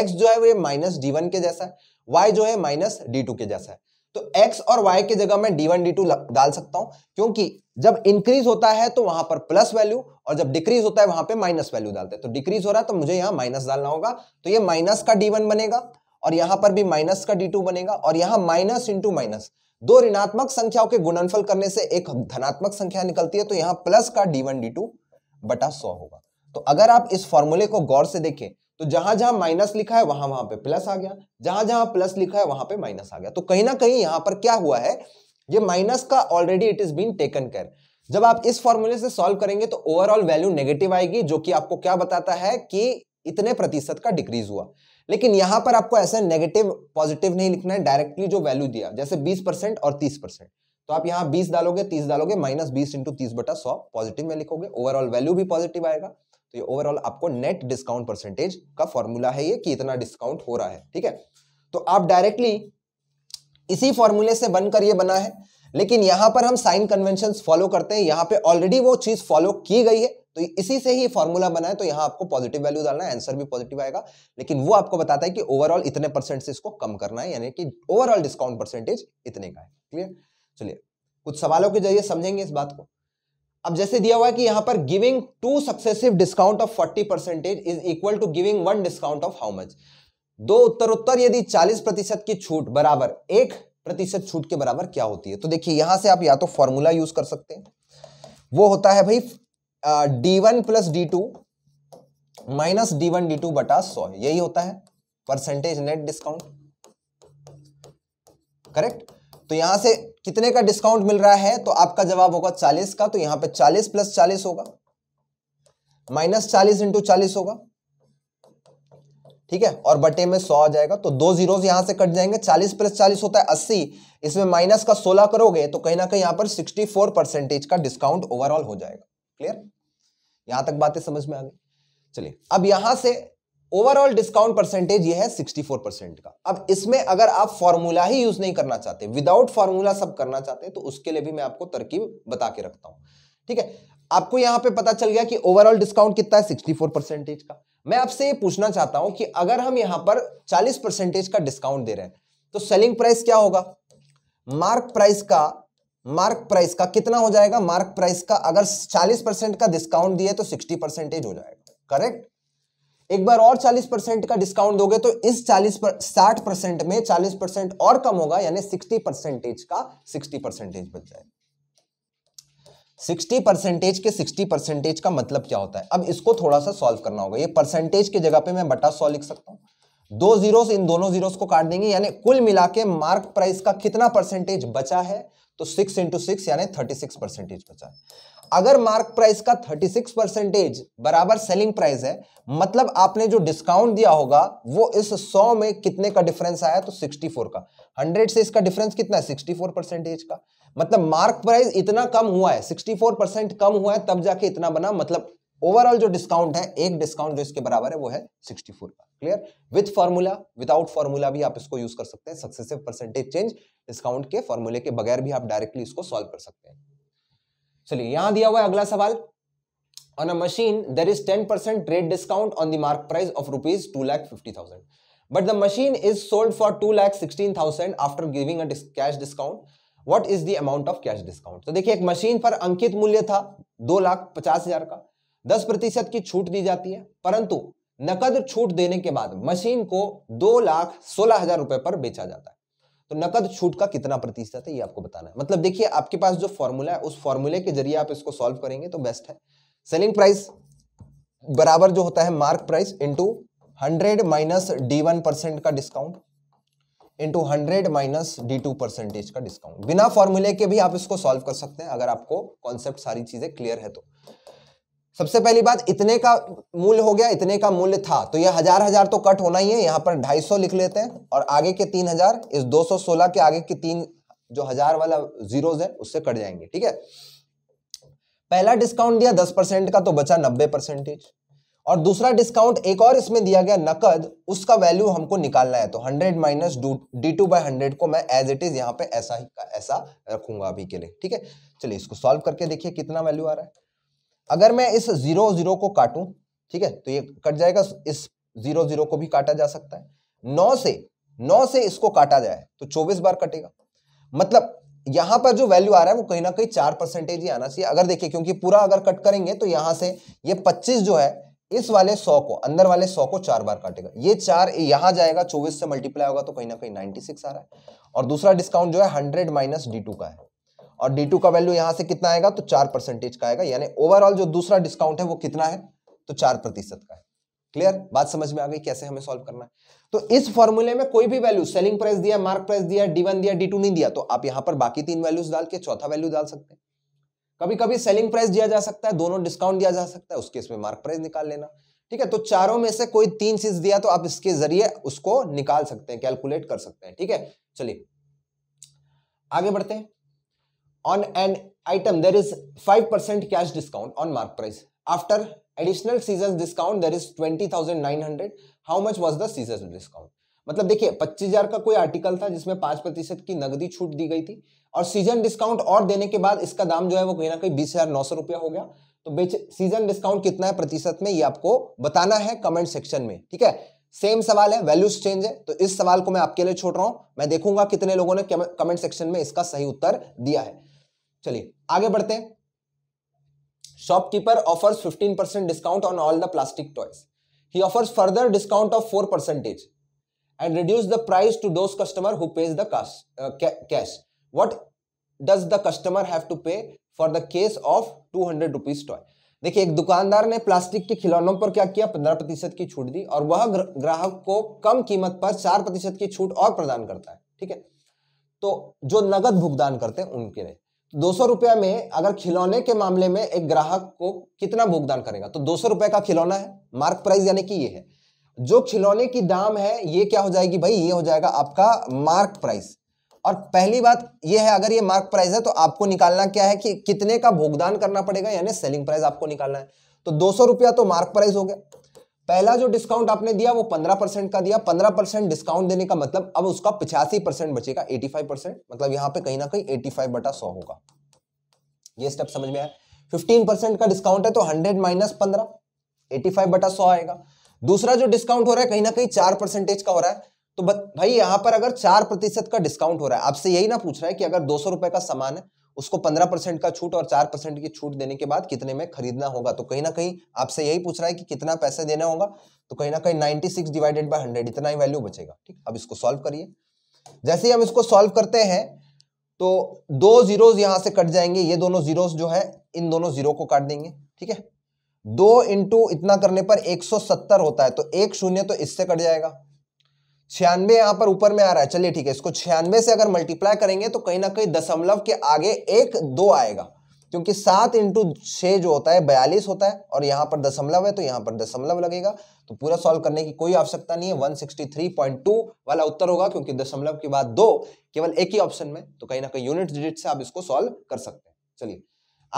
x जो है वो ये माइनस डी के जैसा है y जो है माइनस डी के जैसा है तो x और y के जगह मैं d1 d2 डाल सकता हूं क्योंकि जब इंक्रीज होता है तो वहां पर प्लस वैल्यू और जब डिक्रीज होता है वहां पे माइनस वैल्यू डालते हैं तो डिक्रीज हो रहा है तो मुझे यहाँ माइनस डालना होगा तो ये माइनस का वन बनेगा और यहां पर भी माइनस का टू बनेगा और यहां माइनस इंटू माइनस दो ऋणात्मक संख्याओं के गुणनफल करने से एक धनात्मक संख्या निकलती है तो यहां प्लस का डी टू बटा सौ होगा तो अगर आप इस फॉर्मूले को गौर से देखें तो जहां जहां माइनस लिखा है वहां वहां पे प्लस आ गया जहां जहां प्लस लिखा है वहां पे माइनस आ गया तो कहीं ना कहीं यहां पर क्या हुआ है ये माइनस का already it is been taken कर जब आप इस फॉर्मूले से सॉल्व करेंगे तो ओवरऑल वैल्यू नेगेटिव आएगी जो कि आपको क्या बताता है कि इतने प्रतिशत का डिक्रीज हुआ लेकिन यहां पर आपको ऐसा नेगेटिव पॉजिटिव नहीं लिखना है डायरेक्टली जो वैल्यू दिया जैसे बीस और तीस तो आप यहाँ बीस डालोगे तीस डालोगे माइनस बीस इंटू तीस बटा सौ पॉजिटिव में लिखोगे ओवरऑल वैल्यू भी पॉजिटिव आएगा तो ये ओवरऑल आपको नेट डिस्काउंट परसेंटेज का फॉर्मूला है ये कि इतना डिस्काउंट हो रहा है ठीक है तो आप डायरेक्टली इसी फॉर्मूले से बनकर ये बना है लेकिन यहां पर हम साइन कन्वेंशन फॉलो करते हैं यहाँ पे ऑलरेडी वो चीज फॉलो की गई है तो इसी से ही फॉर्मूला बना है तो यहाँ आपको पॉजिटिव वैल्यू डालना है आंसर भी पॉजिटिव आएगा लेकिन वो आपको बताता है कि ओवरऑल इतने परसेंट से इसको कम करना है यानी कि ओवरऑल डिस्काउंट परसेंटेज इतने का है क्लियर चलिए कुछ सवालों के जरिए समझेंगे इस बात को अब जैसे दिया हुआ है कि यहां पर giving two successive discount of forty percentage is equal to giving one discount of how much दो उत्तर यदि चालीस प्रतिशत की छूट बराबर एक प्रतिशत छूट के बराबर क्या होती है तो देखिए यहां से आप या तो फॉर्मूला यूज कर सकते हैं वो होता है भाई D one plus D two minus D one D two बटा सौ यही होता है परसेंटेज नेट डिस्काउंट करेक्ट तो यहां से कितने का डिस्काउंट मिल रहा है तो आपका जवाब होगा चालीस का तो यहां पे चालीस प्लस चालीस होगा माइनस चालीस इंटू चालीस होगा ठीक है और बटे में सौ आ जाएगा तो दो जीरो यहां से कट जाएंगे चालीस प्लस चालीस होता है अस्सी इसमें माइनस का सोलह करोगे तो कहीं ना कहीं यहां पर सिक्सटी फोर परसेंटेज का डिस्काउंट ओवरऑल हो जाएगा क्लियर यहां तक बातें समझ में आ गई चलिए अब यहां से ओवरऑल डिस्काउंट परसेंटेज ये है 64 परसेंट का अब इसमें अगर आप फॉर्मूला ही यूज नहीं करना चाहते विदाउट फॉर्मूला सब करना चाहते हैं तो उसके लिए भी मैं आपको तरकीब बता के रखता हूं ठीक है आपको यहां पे पता चल गया कि ओवरऑल डिस्काउंट कितना है 64 परसेंटेज का मैं आपसे ये पूछना चाहता हूं कि अगर हम यहां पर चालीस का डिस्काउंट दे रहे हैं तो सेलिंग प्राइस क्या होगा मार्क प्राइस का मार्क प्राइस का कितना हो जाएगा मार्क प्राइस का अगर चालीस का डिस्काउंट दिए तो सिक्सटी हो जाएगा करेक्ट एक बार और 40 परसेंट का डिस्काउंट दोगे तो इस 40 पर साठ परसेंट में 40 परसेंट और कम होगा यानी 60 परसेंटेज का 60 परसेंटेज बच जाएगा 60 परसेंटेज के 60 परसेंटेज का मतलब क्या होता है अब इसको थोड़ा सा सॉल्व करना होगा ये परसेंटेज की जगह पे मैं बटा सौ लिख सकता हूं दो जीरो इन दोनों जीरो को काट देंगे यानी कुल मिला के मार्क प्राइस का कितना परसेंटेज बचा है तो सिक्स इंटू सिक्स यानी थर्टी सिक्स परसेंटेज बचा है अगर मार्क प्राइस का 36 परसेंटेज बराबर सेलिंग प्राइस है मतलब आपने जो डिस्काउंट दिया होगा वो इस 100 में कितने का डिफरेंस आया तो 64 का 100 से इसका डिफरेंस कितना है 64 परसेंटेज का मतलब मार्क प्राइस इतना कम हुआ है 64 परसेंट कम हुआ है तब जाके इतना बना मतलब ओवरऑल जो डिस्काउंट है एक डिस्काउंट जो इसके बराबर है वो है 64 का clear with formula without formula भी आप इसको यूज कर सकते हैं सक्सेसिव परसेंटेज चेंज डिस्काउंट के फॉर्मूले के बगैर भी आप डायरेक्टली इसको सॉल्व कर सकते हैं चलिए यहां दिया हुआ है अगला सवाल on a machine there is ten percent trade discount on the mark price of rupees two lakh fifty thousand but the machine is sold for two lakh sixteen thousand after giving cash discount what is the amount of cash discount तो देखिए एक मशीन पर अंकित मूल्य था दो लाख पचास हजार का दस प्रतिशत की छूट दी जाती है परंतु नकद छूट देने के बाद मशीन को दो लाख सोलह हजार रुपए पर बेचा जाता है तो नकद छूट का कितना प्रतिशत है ये आपको बताना है मतलब देखिए आपके पास जो फॉर्मूला है उस फॉर्मूले के जरिए आप इसको सॉल्व करेंगे तो बेस्ट है सेलिंग प्राइस बराबर जो होता है mark price into hundred minus D one percent का discount into hundred minus D two percentage का डिस्काउंट बिना फॉर्मूले के भी आप इसको सॉल्व कर सकते हैं अगर आपको कॉन्सेप्ट सारी चीजें क्लियर है तो सबसे पहली बात इतने का मूल्य हो गया इतने का मूल्य था तो ये हजार हजार तो कट होना ही है यहाँ पर ढाई सौ लिख लेते हैं और आगे के तीन हजार इस दो सौ सोलह के आगे के तीन जो हजार वाला जीरो है उससे कट जाएंगे ठीक है पहला डिस्काउंट दिया दस परसेंट का तो बचा नब्बे परसेंटेज और दूसरा डिस्काउंट एक और इसमें दिया गया नकद उसका वैल्यू हमको निकालना है तो hundred minus D two by hundred को मैं एज इट इज यहाँ पे ऐसा ही ऐसा रखूंगा अभी के लिए ठीक है चलिए इसको सॉल्व करके देखिए कितना वैल्यू आ रहा है अगर मैं इस जीरो जीरो को काटू ठीक है तो ये कट जाएगा इस जीरो जीरो को भी काटा जा सकता है नौ से नौ से इसको काटा जाए तो चौबीस बार कटेगा मतलब यहां पर जो वैल्यू आ रहा है वो कहीं ना कहीं चार परसेंटेज ही आना चाहिए अगर देखिए क्योंकि पूरा अगर कट करेंगे तो यहां से ये पच्चीस जो है इस वाले सौ को अंदर वाले सौ को चार बार काटेगा ये चार यहां जाएगा चौबीस से मल्टीप्लाई होगा तो कहीं ना कहीं नाइनटी सिक्स आ रहा है और दूसरा डिस्काउंट जो है हंड्रेड माइनस डी टू का है और डी टू का वैल्यू यहां से कितना आएगा तो चार परसेंटेज का आएगा यानी ओवरऑल जो दूसरा डिस्काउंट है वो कितना है तो चार प्रतिशत का है क्लियर बात समझ में आ गई कैसे हमें सॉल्व करना है तो इस फॉर्मूले में कोई भी वैल्यू सेलिंग प्राइस दिया मार्क प्राइस दिया डी दिया डी नहीं दिया तो आप यहां पर बाकी तीन वैल्यूज डाल के चौथा वैल्यू डाल सकते हैं कभी कभी सेलिंग प्राइस दिया जा सकता है दोनों डिस्काउंट दिया जा सकता है उसके इसमें मार्क प्राइस निकाल लेना ठीक है तो चारों में से कोई तीन चीज दिया तो आप इसके जरिए उसको निकाल सकते हैं कैलकुलेट कर सकते हैं ठीक है चलिए आगे बढ़ते हैं on an item there is 5% cash discount on mark price after additional season discount there is twenty thousand nine hundred how much was the season discount मतलब देखिए पच्चीस हजार का कोई आर्टिकल था जिसमें पांच प्रतिशत की नगदी छूट दी गई थी और सीजन डिस्काउंट और देने के बाद इसका दाम जो है वो कहीं ना कहीं बीस हजार नौ सौ रुपया हो गया तो बेच सीजन डिस्काउंट कितना है प्रतिशत में ये आपको बताना है कमेंट सेक्शन में ठीक है सेम सवाल है वैल्यूज चेंज है तो इस सवाल को मैं आपके लिए छोड़ रहा हूं मैं देखूंगा कितने लोगों ने कमेंट सेक्शन में इसका सही उत्तर दिया है चलिए आगे बढ़ते हैं shopkeeper offers 15 percent discount on all the plastic toys he offers further discount of four percentage and reduce the price to the customer who pays the cash what does the customer have to pay for the case of two hundred rupees toy देखिए एक दुकानदार ने प्लास्टिक के खिलौनों पर क्या किया पंद्रह प्रतिशत की छूट दी और वह ग्राहक को कम कीमत पर चार प्रतिशत की छूट और प्रदान करता है ठीक है तो जो नगद भुगतान करते हैं उनके लिए दो सौ रुपया में अगर खिलौने के मामले में एक ग्राहक को कितना भुगतान करेगा तो दो सौ रुपये का खिलौना है मार्क प्राइस यानी कि ये है जो खिलौने की दाम है ये क्या हो जाएगी भाई ये हो जाएगा आपका मार्क प्राइस और पहली बात ये है अगर ये मार्क प्राइस है तो आपको निकालना क्या है कि कितने का भुगतान करना पड़ेगा यानी सेलिंग प्राइस आपको निकालना है तो दो सौ रुपया तो मार्क प्राइस हो गया पहला जो डिस्काउंट आपने दिया वो पंद्रह परसेंट का दिया पंद्रह परसेंट डिस्काउंट देने का मतलब अब उसका पिछासी परसेंट बचेगा एटी फाइव परसेंट मतलब यहां पे कहीं ना कहीं एटी फाइव बटा सौ होगा ये स्टेप समझ में आया फिफ्टीन परसेंट का डिस्काउंट है तो हंड्रेड माइनस पंद्रह एटी फाइव बटा सौ आएगा दूसरा जो डिस्काउंट हो रहा है कहीं ना कहीं चार परसेंटेज का हो रहा है तो भाई यहां पर अगर चार प्रतिशत का डिस्काउंट हो रहा है आपसे यही ना पूछ रहा है कि अगर दो सौ रुपए का सामान है उसको पंद्रह परसेंट का छूट और चार परसेंट की छूट देने के बाद कितने में खरीदना होगा तो कहीं ना कहीं आपसे यही पूछ रहा है कि कितना पैसे देना होगा तो कहीं ना कहीं ninety six divided by hundred इतना ही वैल्यू बचेगा ठीक अब इसको सॉल्व करिए जैसे ही हम इसको सॉल्व करते हैं तो दो जीरोज यहां से कट जाएंगे ये दोनों जीरोज जो है इन दोनों जीरो को काट देंगे ठीक है दो इंटू इतना करने पर सत्तर होता है तो एक शून्य तो इससे कट जाएगा छियानवे यहां पर ऊपर में आ रहा है चलिए ठीक है इसको छियानवे से अगर मल्टीप्लाई करेंगे तो कहीं ना कहीं दशमलव के आगे एक दो आएगा क्योंकि सात इंटू छः जो होता है बयालीस होता है और यहाँ पर दशमलव है तो यहाँ पर दशमलव लगेगा तो पूरा सॉल्व करने की कोई आवश्यकता नहीं है टू वाला उत्तर होगा क्योंकि दशमलव के बाद दो केवल एक ही ऑप्शन में तो कहीं ना कहीं यूनिट डिजिट से आप इसको सॉल्व कर सकते हैं चलिए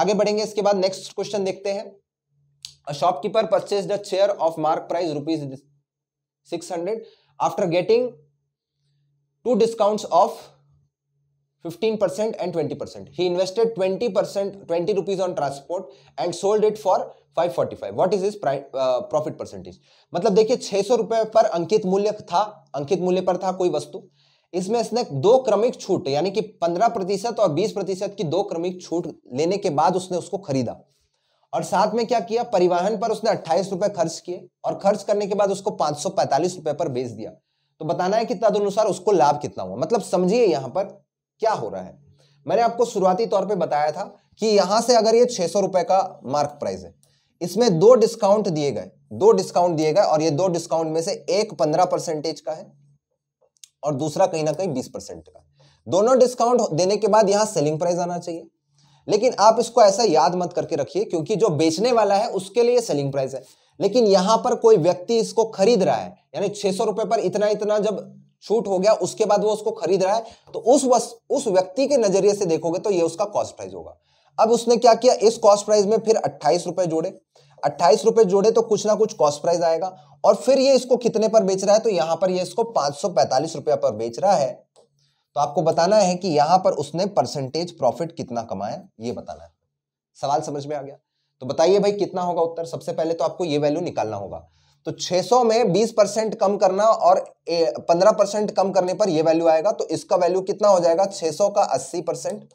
आगे बढ़ेंगे इसके बाद नेक्स्ट क्वेश्चन देखते हैं shopkeeper purchase the share of mark price rupees six hundred after getting two discount of 15% percent and twenty percent he invested twenty percent twenty rupees on transport and sold it for five forty five what is is profit percentage मतलब देखिए छह सौ रुपए पर अंकित मूल्य था अंकित मूल्य पर था कोई वस्तु इसमें इसने दो क्रमिक छूट यानी कि पंद्रह प्रतिशत और बीस प्रतिशत की दो क्रमिक छूट लेने के बाद उसने उसको खरीदा और साथ में क्या किया परिवहन पर उसने अट्ठाईस रुपए खर्च किए और खर्च करने के बाद उसको पांच रुपए पर बेच दिया तो बताना है कि तदनुसार उसको लाभ कितना हुआ मतलब समझिए यहाँ पर क्या हो रहा है मैंने आपको शुरुआती तौर पर बताया था कि यहां से अगर ये छह सौ रुपए का मार्क प्राइस है इसमें दो डिस्काउंट दिए गए दो डिस्काउंट दिए गए और ये दो डिस्काउंट में से एक पंद्रह परसेंटेज का है और दूसरा कहीं ना कहीं बीस परसेंट का दोनों डिस्काउंट देने के बाद यहाँ सेलिंग प्राइस आना चाहिए लेकिन आप इसको ऐसा याद मत करके रखिए क्योंकि जो बेचने वाला है उसके लिए सेलिंग प्राइस है लेकिन यहां पर कोई व्यक्ति इसको खरीद रहा है यानी छह सौ रुपए पर इतना इतना जब छूट हो गया उसके बाद वो उसको खरीद रहा है तो उस वस, उस व्यक्ति के नजरिए से देखोगे तो ये उसका कॉस्ट प्राइस होगा अब उसने क्या किया इस कॉस्ट प्राइस में फिर अट्ठाईस रुपए जोड़े अट्ठाईस रुपए जोड़े तो कुछ ना कुछ कॉस्ट प्राइस आएगा और फिर ये इसको कितने पर बेच रहा है तो यहां पर ये इसको पांच सौ पैंतालीस रुपया पर बेच रहा है तो आपको बताना है कि यहां पर उसने परसेंटेज प्रॉफिट कितना कमाया ये बताना है सवाल समझ में आ गया तो बताइए भाई कितना होगा उत्तर सबसे पहले तो आपको ये वैल्यू निकालना होगा तो 600 में 20 परसेंट कम करना और 15 परसेंट कम करने पर यह वैल्यू आएगा तो इसका वैल्यू कितना हो जाएगा 600 का 80 परसेंट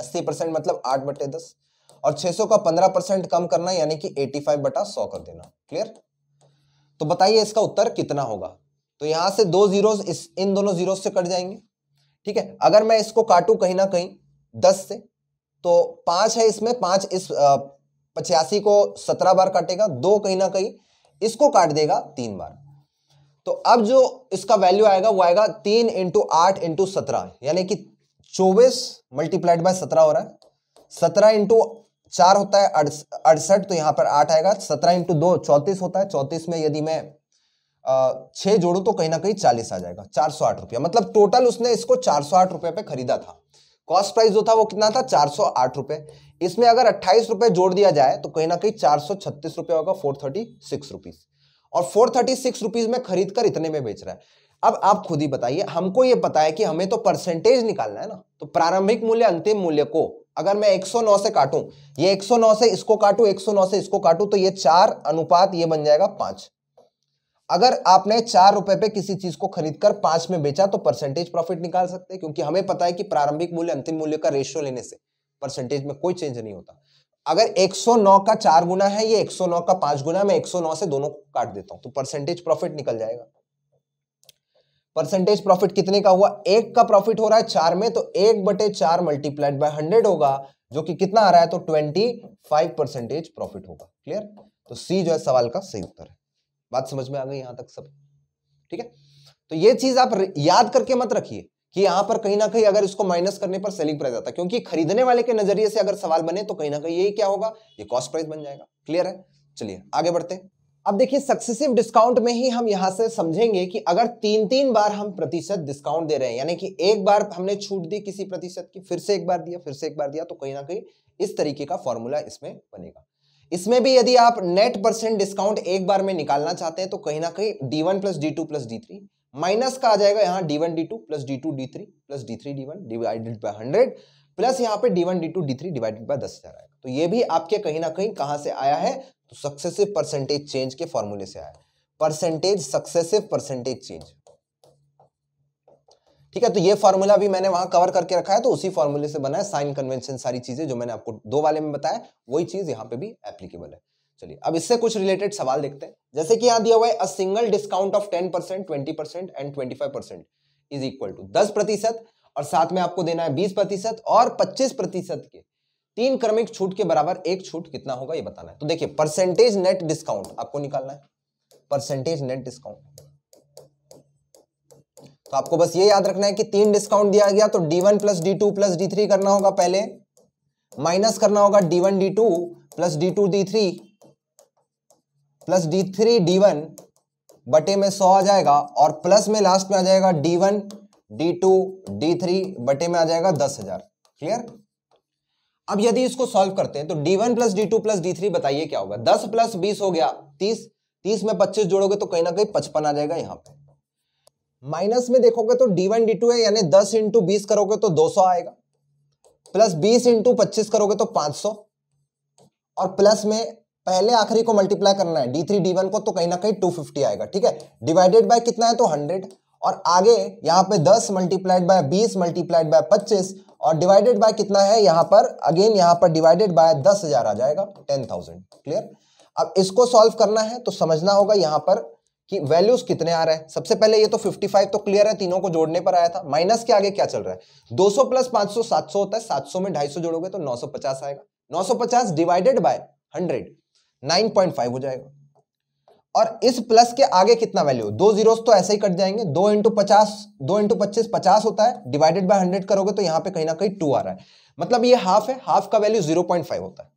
अस्सी परसेंट मतलब आठ बटे दस और 600 का 15 परसेंट कम करना यानी कि 85 बटा सौ कर देना क्लियर तो बताइए इसका उत्तर कितना होगा तो यहां से दो जीरो इन दोनों जीरो से कट जाएंगे ठीक है अगर मैं इसको काटू कहीं ना कहीं दस से तो पांच है इसमें पांच इस पचासी को सत्रह बार काटेगा दो कहीं ना कहीं इसको काट देगा तीन बार तो अब जो इसका वैल्यू आएगा वो आएगा तीन इंटू आठ इंटू सत्रह यानी कि चौबीस मल्टीप्लाइड बाय सत्रह हो रहा है सत्रह इंटू चार होता है अड़सठ तो यहां पर आठ आएगा सत्रह इंटू दो चौतीस होता है चौतीस में यदि मैं छः जोड़ो तो कहीं ना कहीं चालीस आ जाएगा चार सौ आठ रुपया मतलब टोटल उसने इसको चार सौ आठ रुपये पे खरीदा था कॉस्ट प्राइस जो था वो कितना था चार सौ आठ रुपये इसमें अगर अट्ठाईस रुपये जोड़ दिया जाए तो कहीं ना कहीं चार सौ छत्तीस रुपये होगा फोर थर्टी सिक्स रुपीज़ और फोर थर्टी सिक्स रुपीज़ में खरीद कर इतने में बेच रहा है अब आप खुद ही बताइए हमको ये पता है कि हमें तो परसेंटेज निकालना है ना तो प्रारंभिक मूल्य अंतिम मूल्य को अगर मैं 109 से काटूं ये 109 से इसको काटूं 109 से इसको काटूं तो ये चार अनुपात ये बन जाएगा पांच अगर आपने चार रुपए पे किसी चीज को खरीद कर पांच में बेचा तो परसेंटेज प्रॉफिट निकाल सकते हैं क्योंकि हमें पता है कि प्रारंभिक मूल्य अंतिम मूल्य का रेशियो लेने से परसेंटेज में कोई चेंज नहीं होता अगर 109 का चार गुना है ये 109 का पांच गुना मैं 109 से दोनों को काट देता हूं तो परसेंटेज प्रॉफिट निकल जाएगा परसेंटेज प्रॉफिट कितने का हुआ एक का प्रॉफिट हो रहा है चार में तो एक बटे चार मल्टीप्लाइड बाय हंड्रेड होगा जो कि कितना आ रहा है तो ट्वेंटी फाइव परसेंटेज प्रॉफिट होगा क्लियर तो सी जो है सवाल का सही उत्तर है बात समझ में आ गई यहां तक सब ठीक है तो ये चीज आप याद करके मत रखिए कि यहां पर कहीं ना कहीं अगर इसको माइनस करने पर सेलिंग प्राइस आता है क्योंकि खरीदने वाले के नजरिए से अगर सवाल बने तो कहीं ना कहीं यही क्या होगा ये कॉस्ट प्राइस बन जाएगा क्लियर है चलिए आगे बढ़ते हैं अब देखिए सक्सेसिव डिस्काउंट में ही हम यहां से समझेंगे कि अगर तीन तीन बार हम प्रतिशत डिस्काउंट दे रहे हैं यानी कि एक बार हमने छूट दी किसी प्रतिशत की फिर से एक बार दिया फिर से एक बार दिया तो कहीं ना कहीं इस तरीके का फॉर्मूला इसमें बनेगा इसमें भी यदि आप नेट परसेंट डिस्काउंट एक बार में निकालना चाहते हैं तो कहीं ना कहीं D one plus D two plus D three minus का आ जाएगा यहाँ D one D two plus D two D three plus D three D one divided by hundred plus यहाँ पे D one D two D three divided by दस हजार आएगा तो ये भी आपके कहीं ना कहीं कहाँ से आया है तो सक्सेसिव परसेंटेज चेंज के फॉर्मूले से आया है परसेंटेज सक्सेसिव परसेंटेज चेंज ठीक है तो ये फॉर्मूला भी मैंने वहां कवर करके रखा है तो उसी फॉर्मूले से बना है साइन कन्वेंशन सारी चीजें जो मैंने आपको दो वाले में बताया वही चीज यहाँ पे भी एप्लीकेबल है चलिए अब इससे कुछ रिलेटेड सवाल देखते हैं जैसे कि यहाँ दिया हुआ है single discount of ten percent twenty percent and twenty five percent is equal to दस प्रतिशत और साथ में आपको देना है बीस प्रतिशत और पच्चीस प्रतिशत के तीन क्रमिक छूट के बराबर एक छूट कितना होगा ये बताना है तो देखिए परसेंटेज नेट डिस्काउंट आपको निकालना है परसेंटेज नेट डिस्काउंट तो आपको बस ये याद रखना है कि तीन डिस्काउंट दिया गया तो D one plus D two plus D three करना होगा पहले माइनस करना होगा D one D two plus D two D three plus D three D one बटे में सौ आ जाएगा और प्लस में लास्ट में आ जाएगा D one D two D three बटे में आ जाएगा दस हजार क्लियर अब यदि इसको सॉल्व करते हैं तो D one plus D two plus D three बताइए क्या होगा दस प्लस बीस हो गया तीस तीस में पच्चीस जोड़ोगे तो कहीं ना कहीं पचपन आ जाएगा यहां पर माइनस में देखोगे तो डी वन डी टू है यानी दस इंटू बीस करोगे तो दो सौ आएगा प्लस बीस इंटू पच्चीस करोगे तो पांच सौ और प्लस में पहले आखिरी को मल्टीप्लाई करना है डी थ्री डी वन को तो कहीं ना कहीं टू फिफ्टी आएगा ठीक है डिवाइडेड बाय कितना है तो हंड्रेड और आगे यहां पे दस मल्टीप्लाइड बाय बीस मल्टीप्लाइड बाय पच्चीस और डिवाइडेड बाय कितना है यहां पर अगेन यहां पर डिवाइडेड बाय दस हजार आ जाएगा टेन थाउजेंड क्लियर अब इसको सॉल्व करना है तो समझना होगा यहां पर कि वैल्यूज कितने आ रहा है सबसे पहले ये तो 55 तो क्लियर है तीनों को जोड़ने पर आया था माइनस के आगे क्या चल रहा है 200 प्लस 500 700 होता है 700 में 250 जोड़ोगे तो 950 आएगा 950 डिवाइडेड बाय 100 9.5 हो जाएगा और इस प्लस के आगे कितना वैल्यू दो जीरो तो ऐसे ही कट जाएंगे दो इंटू पचास दो इंटू पच्चीस पचास होता है डिवाइडेड बाय हंड्रेड करोगे तो यहां पे कहीं ना कहीं टू आ रहा है मतलब ये हाफ है हाफ का वैल्यू जीरो पॉइंट फाइव होता है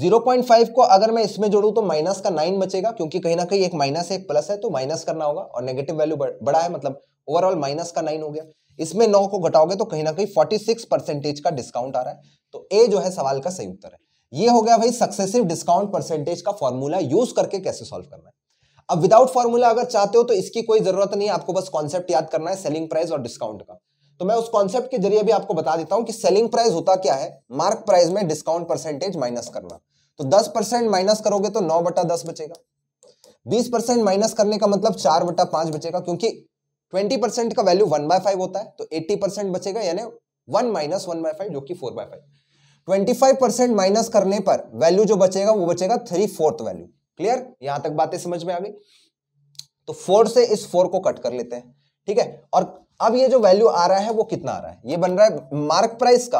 0.5 को अगर मैं इसमें जोड़ू तो माइनस का नाइन बचेगा क्योंकि कहीं ना कहीं एक माइनस है एक प्लस है तो माइनस करना होगा और नेगेटिव वैल्यू बड़ा है मतलब ओवरऑल माइनस का नाइन हो गया इसमें नौ को घटाओगे तो कहीं ना कहीं फोर्टी सिक्स परसेंटेज का डिस्काउंट आ रहा है तो ए जो है सवाल का सही उत्तर है ये हो गया भाई सक्सेसिव डिस्काउंट परसेंटेज का फॉर्मूला यूज करके कैसे सॉल्व करना है अब विदाउट फॉर्मूला अगर चाहते हो तो इसकी कोई जरूरत नहीं आपको बस कॉन्सेप्ट याद करना है सेलिंग प्राइस और डिस्काउंट का तो मैं उस कॉन्सेप्ट के जरिए भी आपको बता देता हूं कि सेलिंग प्राइस होता क्या है मार्क प्राइस में डिस्काउंट परसेंटेज माइनस करना तो 10 परसेंट माइनस करोगे तो 9 बटा दस बचेगा 20 परसेंट माइनस करने का मतलब चार बटा पांच बचेगा क्योंकि 20 परसेंट का वैल्यू वन बाय फाइव होता है तो 80 परसेंट बचेगा यानी one minus one by five जो कि four by five twenty five percent minus करने पर वैल्यू जो बचेगा वो बचेगा थ्री फोर्थ वैल्यू क्लियर यहां तक बातें समझ में आ गई तो फोर से इस फोर को कट कर लेते हैं ठीक है और अब ये जो वैल्यू आ रहा है वो कितना आ रहा है ये बन रहा है मार्क प्राइस का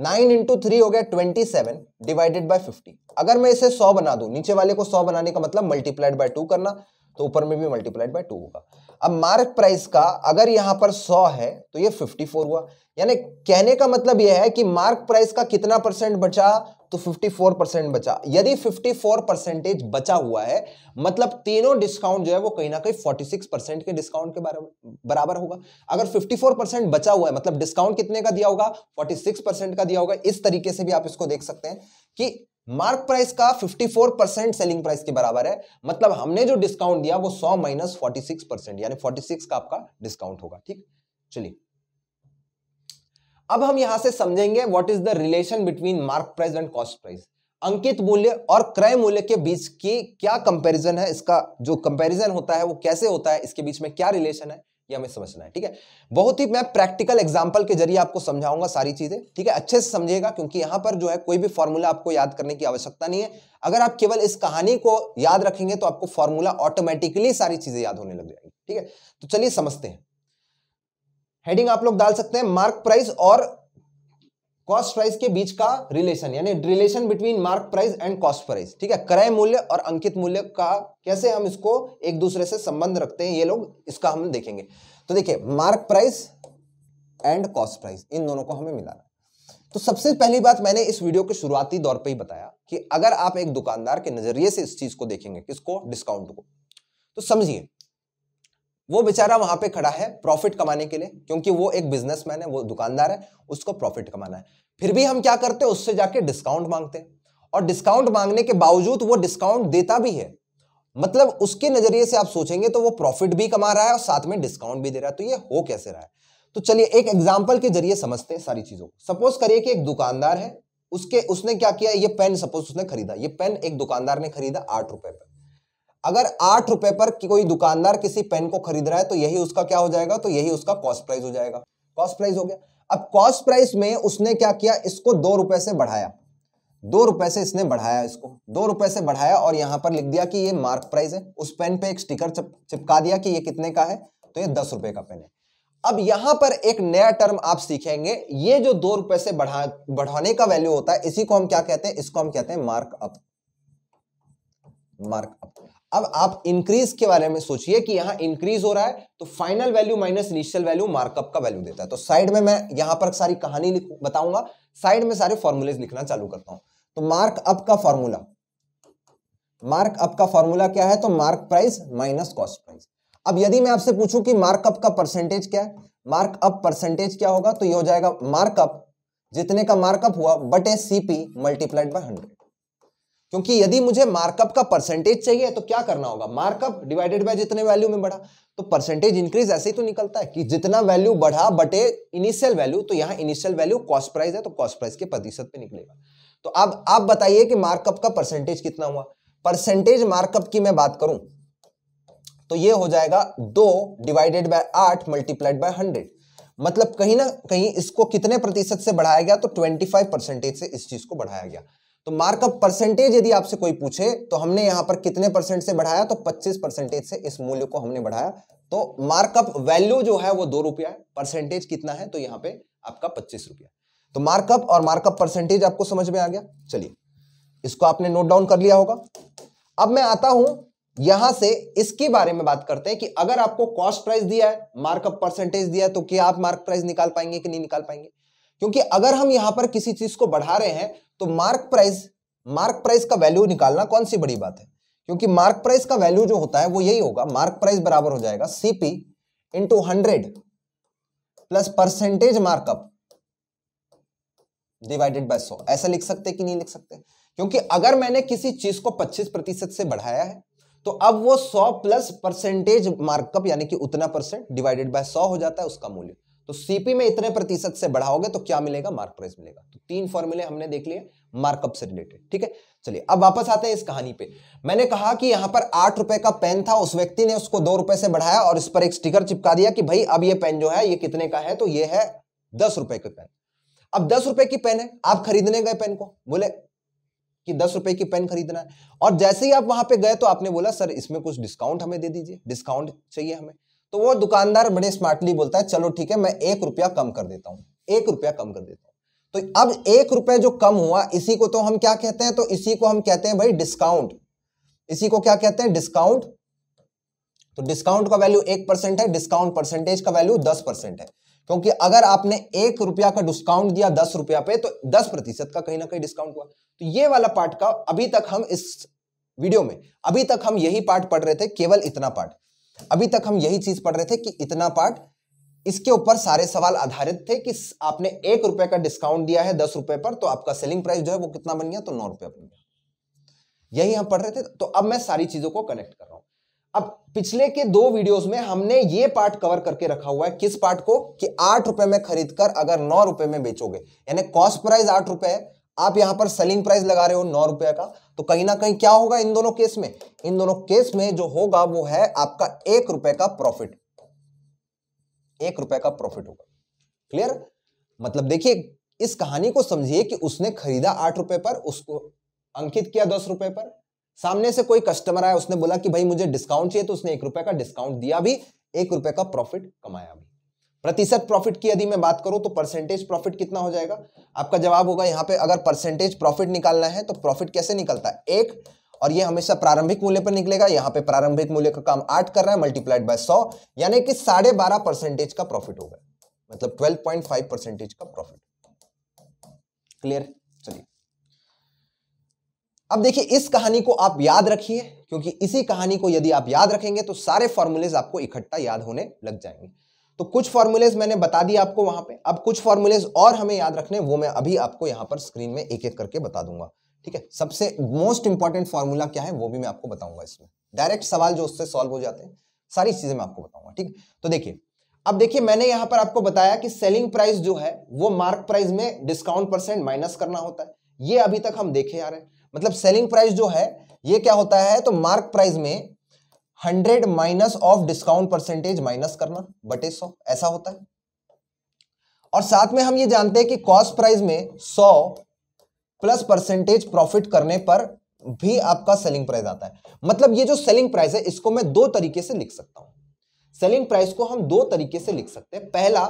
नाइन इंटू थ्री हो गया twenty seven divided by fifty अगर मैं इसे सौ बना दूं नीचे वाले को सौ बनाने का मतलब मल्टीप्लाइड बाय टू करना तो ऊपर में भी मल्टीप्लाइड बाय टू होगा अब मार्क प्राइस का अगर यहां पर 100 है तो ये 54 हुआ यानी कहने का मतलब ये है कि मार्क प्राइस का कितना परसेंट बचा तो 54 परसेंट बचा यदि 54 परसेंटेज बचा हुआ है मतलब तीनों डिस्काउंट जो है वो कहीं ना कहीं 46 परसेंट के डिस्काउंट के बराबर होगा अगर 54 परसेंट बचा हुआ है मतलब डिस्काउंट कितने का दिया होगा 46 परसेंट का दिया होगा इस तरीके से भी आप इसको देख सकते हैं कि मार्क प्राइस का 54 परसेंट सेलिंग प्राइस के बराबर है मतलब हमने जो डिस्काउंट दिया वो 100 माइनस 46 परसेंट यानी 46 का आपका डिस्काउंट होगा ठीक चलिए अब हम यहां से समझेंगे what is the relation between mark price and cost price अंकित मूल्य और क्रय मूल्य के बीच की क्या कंपैरिजन है इसका जो कंपैरिजन होता है वो कैसे होता है इसके बीच में क्या रिलेशन है ये हमें समझना है ठीक है बहुत ही मैं प्रैक्टिकल एग्जाम्पल के जरिए आपको समझाऊंगा सारी चीजें ठीक है अच्छे से समझेगा क्योंकि यहां पर जो है कोई भी फॉर्मूला आपको याद करने की आवश्यकता नहीं है अगर आप केवल इस कहानी को याद रखेंगे तो आपको फॉर्मूला ऑटोमेटिकली सारी चीजें याद होने लग जाएगी ठीक है तो चलिए समझते हैं हेडिंग आप लोग डाल सकते हैं मार्क प्राइस और कॉस्ट प्राइस के बीच का रिलेशन यानी relation between mark price and cost price ठीक है क्रय मूल्य और अंकित मूल्य का कैसे हम इसको एक दूसरे से संबंध रखते हैं ये लोग इसका हम देखेंगे तो देखिए mark price and cost price इन दोनों को हमें मिलाना तो सबसे पहली बात मैंने इस वीडियो के शुरुआती दौर पे ही बताया कि अगर आप एक दुकानदार के नजरिए से इस चीज को देखेंगे किसको डिस्काउंट को तो समझिए वो बेचारा वहां पे खड़ा है प्रॉफिट कमाने के लिए क्योंकि वो एक बिजनेसमैन है वो दुकानदार है उसको प्रॉफिट कमाना है फिर भी हम क्या करते हैं उससे जाके डिस्काउंट मांगते हैं और डिस्काउंट मांगने के बावजूद वो डिस्काउंट देता भी है मतलब उसके नजरिए से आप सोचेंगे तो वो प्रॉफिट भी कमा रहा है और साथ में डिस्काउंट भी दे रहा है तो ये हो कैसे रहा है तो चलिए एक एग्जाम्पल के जरिए समझते हैं सारी चीजों सपोज करिए कि एक दुकानदार है उसके उसने क्या किया ये पेन सपोज उसने खरीदा ये पेन एक दुकानदार ने खरीदा आठ रुपए पर अगर आठ रुपए पर कोई दुकानदार किसी पेन को खरीद रहा है तो यही उसका क्या हो जाएगा तो यही उसका कॉस्ट प्राइस हो जाएगा कॉस्ट प्राइस हो गया अब कॉस्ट प्राइस में उसने क्या किया इसको दो रुपए से बढ़ाया दो रुपए से इसने बढ़ाया इसको दो रुपए से बढ़ाया और यहां पर लिख दिया कि ये मार्क प्राइस है उस पेन पे एक स्टिकर चिपका दिया कि ये कितने का है तो ये दस रुपए का पेन है अब यहां पर एक नया टर्म आप सीखेंगे ये जो दो रुपए से बढ़ा बढ़ाने का वैल्यू होता है इसी को हम क्या कहते हैं इसको हम कहते हैं मार्क अप मार्क अप अब आप इंक्रीज के बारे में सोचिए कि यहां इंक्रीज हो रहा है तो final value minus initial value markup का वैल्यू देता है तो साइड में मैं यहां पर सारी कहानी बताऊंगा साइड में सारे फॉर्मूलेज लिखना चालू करता हूं तो मार्कअप का फॉर्मूला मार्कअप का फॉर्मूला क्या है तो mark price minus cost price अब यदि मैं आपसे पूछूं कि मार्कअप का परसेंटेज क्या है मार्कअप परसेंटेज क्या होगा तो यह हो जाएगा मार्कअप जितने का मार्कअप हुआ बटे सीपी मल्टीप्लाइड बाई हंड्रेड क्योंकि यदि मुझे मार्कअप का परसेंटेज चाहिए तो क्या करना होगा मार्कअप डिवाइडेड बाय जितने वैल्यू में बढ़ा तो परसेंटेज इंक्रीज ऐसे ही तो निकलता है कि जितना वैल्यू बढ़ा बटे इनिशियल वैल्यू तो यहाँ इनिशियल वैल्यू कॉस्ट प्राइस है तो कॉस्ट प्राइस के प्रतिशत पे निकलेगा तो अब आप बताइए कि मार्कअप का परसेंटेज कितना हुआ परसेंटेज मार्कअप की मैं बात करूं तो ये हो जाएगा दो डिवाइडेड बाय आठ मल्टीप्लाइड बाय हंड्रेड मतलब कहीं ना कहीं इसको कितने प्रतिशत से बढ़ाया गया तो फाइव परसेंटेज से इस चीज को बढ़ाया गया तो मार्कअप परसेंटेज यदि आपसे कोई पूछे तो हमने यहां पर कितने परसेंट से बढ़ाया तो 25 परसेंटेज से इस मूल्य को हमने बढ़ाया तो मार्कअप वैल्यू जो है वो दो रुपया है परसेंटेज कितना है तो यहां पे आपका पच्चीस रुपया तो मार्कअप और मार्कअप परसेंटेज आपको समझ में आ गया चलिए इसको आपने नोट डाउन कर लिया होगा अब मैं आता हूं यहां से इसके बारे में बात करते हैं कि अगर आपको कॉस्ट प्राइस दिया है मार्कअप परसेंटेज दिया है तो क्या आप मार्क प्राइस निकाल पाएंगे कि नहीं निकाल पाएंगे क्योंकि अगर हम यहां पर किसी चीज को बढ़ा रहे हैं तो मार्क प्राइस मार्क प्राइस का वैल्यू निकालना कौन सी बड़ी बात है क्योंकि मार्क प्राइस का वैल्यू जो होता है वो यही होगा मार्क प्राइस बराबर हो जाएगा CP into hundred plus percentage markup divided by सौ ऐसा लिख सकते कि नहीं लिख सकते क्योंकि अगर मैंने किसी चीज को 25 प्रतिशत से बढ़ाया है तो अब वो 100 प्लस परसेंटेज मार्कअप यानी कि उतना परसेंट डिवाइडेड बाय 100 हो जाता है उसका मूल्य तो सीपी में इतने प्रतिशत से बढ़ाओगे तो क्या मिलेगा मार्क प्राइस मिलेगा तो तीन फॉर्मूले हमने देख लिए मार्कअप से रिलेटेड ठीक है चलिए अब वापस आते हैं इस कहानी पे मैंने कहा कि यहां पर आठ रुपए का पेन था उस व्यक्ति ने उसको दो रुपए से बढ़ाया और इस पर एक स्टिकर चिपका दिया कि भाई अब ये पेन जो है ये कितने का है तो ये है दस रुपए का पेन अब दस रुपए की पेन है आप खरीदने गए पेन को बोले कि दस रुपए की पेन खरीदना है और जैसे ही आप वहां पे गए तो आपने बोला सर इसमें कुछ डिस्काउंट हमें दे दीजिए डिस्काउंट चाहिए हमें तो वो दुकानदार बड़े स्मार्टली बोलता है चलो ठीक है मैं एक रुपया कम कर देता हूं एक रुपया कम कर देता हूं तो अब एक रुपया जो कम हुआ इसी को तो हम क्या कहते हैं तो इसी को हम कहते हैं भाई डिस्काउंट इसी को क्या कहते हैं डिस्काउंट तो डिस्काउंट का वैल्यू एक परसेंट है डिस्काउंट परसेंटेज का वैल्यू दस परसेंट है क्योंकि अगर आपने एक रुपया का डिस्काउंट दिया दस रुपया पे तो दस प्रतिशत का कहीं ना कहीं डिस्काउंट हुआ तो ये वाला पार्ट का अभी तक हम इस वीडियो में अभी तक हम यही पार्ट पढ़ रहे थे केवल इतना पार्ट अभी तक हम यही चीज पढ़ रहे थे कि इतना पार्ट इसके ऊपर सारे सवाल आधारित थे कि आपने एक रुपए का डिस्काउंट दिया है दस रुपए पर तो आपका सेलिंग प्राइस जो है वो कितना बन गया तो नौ रुपए बन गया यही हम पढ़ रहे थे तो अब मैं सारी चीजों को कनेक्ट कर रहा हूं अब पिछले के दो वीडियोस में हमने ये पार्ट कवर करके रखा हुआ है किस पार्ट को कि आठ रुपए में खरीद कर अगर नौ रुपए में बेचोगे यानी कॉस्ट प्राइस आठ रुपए है आप यहां पर सेलिंग प्राइस लगा रहे हो नौ रुपए का तो कहीं ना कहीं क्या होगा इन दोनों केस में इन दोनों केस में जो होगा वो है आपका एक रुपए का प्रॉफिट एक रुपए का प्रॉफिट होगा क्लियर मतलब देखिए इस कहानी को समझिए कि उसने खरीदा आठ रुपए पर उसको अंकित किया दस रुपए पर सामने से कोई कस्टमर आया उसने बोला कि भाई मुझे डिस्काउंट चाहिए तो उसने एक रुपए का डिस्काउंट दिया भी एक रुपए का प्रॉफिट कमाया भी प्रतिशत प्रॉफिट की यदि मैं बात करूं तो परसेंटेज प्रॉफिट कितना हो जाएगा आपका जवाब होगा यहाँ पे अगर परसेंटेज प्रॉफिट निकालना है तो प्रॉफिट कैसे निकलता है एक और ये हमेशा प्रारंभिक मूल्य पर निकलेगा यहाँ पे प्रारंभिक मूल्य का काम आठ कर रहा है मल्टीप्लाइड बाय सौ यानी कि साढ़े बारह परसेंटेज का प्रॉफिट होगा मतलब ट्वेल्व पॉइंट फाइव परसेंटेज का प्रॉफिट क्लियर चलिए अब देखिए इस कहानी को आप याद रखिए क्योंकि इसी कहानी को यदि आप याद रखेंगे तो सारे फॉर्मूलेज आपको इकट्ठा याद होने लग जाएंगे तो कुछ फॉर्मूलेज मैंने बता दिया आपको वहां पे अब कुछ फॉर्मूलेज और हमें याद रखने वो मैं अभी आपको यहां पर स्क्रीन में एक एक करके बता दूंगा ठीक है सबसे मोस्ट इंपॉर्टेंट फॉर्मूला क्या है वो भी मैं आपको बताऊंगा इसमें डायरेक्ट सवाल जो उससे सॉल्व हो जाते हैं सारी चीजें मैं आपको बताऊंगा ठीक तो देखिए अब देखिए मैंने यहां पर आपको बताया कि सेलिंग प्राइस जो है वो मार्क प्राइस में डिस्काउंट परसेंट माइनस करना होता है ये अभी तक हम देखे आ रहे हैं मतलब सेलिंग प्राइस जो है ये क्या होता है तो मार्क प्राइस में hundred minus of discount percentage minus करना बटे सौ ऐसा होता है और साथ में हम ये जानते हैं कि कॉस्ट प्राइस में सौ प्लस परसेंटेज प्रॉफिट करने पर भी आपका सेलिंग प्राइस आता है मतलब ये जो सेलिंग प्राइस है इसको मैं दो तरीके से लिख सकता हूं सेलिंग प्राइस को हम दो तरीके से लिख सकते हैं पहला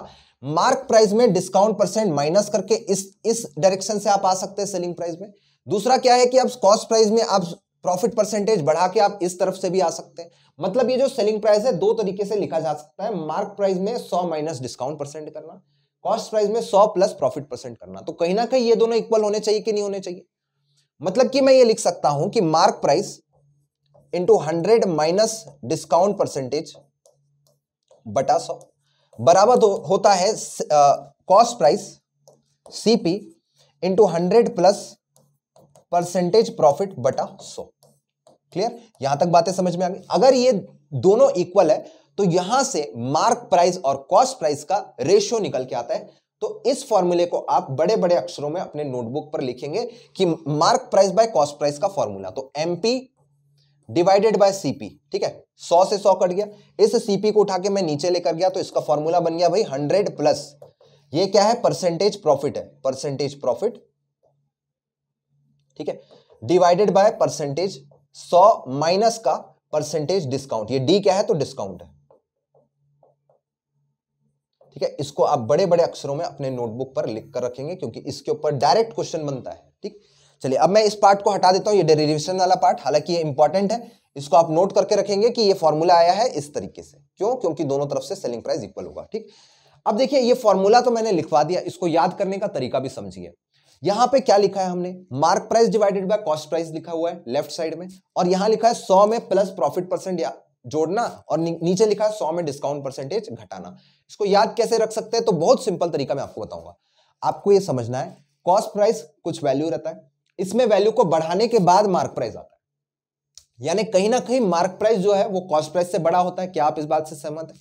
मार्क प्राइस में डिस्काउंट परसेंट माइनस करके इस इस डायरेक्शन से आप आ सकते हैं सेलिंग प्राइस में दूसरा क्या है कि आप कॉस्ट प्राइस में आप प्रॉफिट परसेंटेज बढ़ा के आप इस तरफ से भी आ सकते हैं मतलब ये जो सेलिंग प्राइस है दो तरीके से लिखा जा सकता है मार्क प्राइस में सौ माइनस डिस्काउंट परसेंट करना कॉस्ट प्राइस में सौ प्लस प्रॉफिट परसेंट करना तो कहीं ना कहीं ये दोनों इक्वल होने चाहिए कि नहीं होने चाहिए मतलब कि मैं ये लिख सकता हूं कि mark price into hundred minus discount percentage बटा सौ बराबर हो, होता है cost price CP into hundred plus percentage profit बटा सो क्लियर यहां तक बातें समझ में आ गई अगर ये दोनों इक्वल है तो यहां से मार्क प्राइस और कॉस्ट प्राइस का रेशियो निकल के आता है तो इस फॉर्मूले को आप बड़े बड़े अक्षरों में अपने नोटबुक पर लिखेंगे कि mark price by cost price का फॉर्मूला तो एमपी डिवाइडेड बाय सीपी ठीक है सौ से सौ कट गया इस सीपी को उठा के मैं नीचे लेकर गया तो इसका फॉर्मूला बन गया भाई हंड्रेड प्लस ये क्या है परसेंटेज प्रॉफिट है परसेंटेज प्रॉफिट ठीक है डिवाइडेड बाय परसेंटेज सौ माइनस का परसेंटेज डिस्काउंट ये डी क्या है तो डिस्काउंट है ठीक है इसको आप बड़े बड़े अक्षरों में अपने नोटबुक पर लिख कर रखेंगे क्योंकि इसके ऊपर डायरेक्ट क्वेश्चन बनता है ठीक चलिए अब मैं इस पार्ट को हटा देता हूं ये डेरिवेशन वाला पार्ट हालांकि ये इंपॉर्टेंट है इसको आप नोट करके रखेंगे कि ये फॉर्मूला आया है इस तरीके से क्यों क्योंकि दोनों तरफ से सेलिंग प्राइस इक्वल होगा ठीक अब देखिए ये फॉर्मूला तो मैंने लिखवा दिया इसको याद करने का तरीका भी समझिए यहां पे क्या लिखा है हमने mark price divided by cost price लिखा हुआ है लेफ्ट साइड में और यहां लिखा है सौ में प्लस प्रॉफिट परसेंट या जोड़ना और नीचे लिखा है सौ में डिस्काउंट परसेंटेज घटाना इसको याद कैसे रख सकते हैं तो बहुत सिंपल तरीका मैं आपको बताऊंगा आपको यह समझना है कॉस्ट प्राइस कुछ वैल्यू रहता है इसमें वैल्यू को बढ़ाने के बाद मार्क प्राइस आता है यानी कहीं ना कहीं मार्क प्राइस जो है वो कॉस्ट प्राइस से बड़ा होता है क्या आप इस बात से सहमत है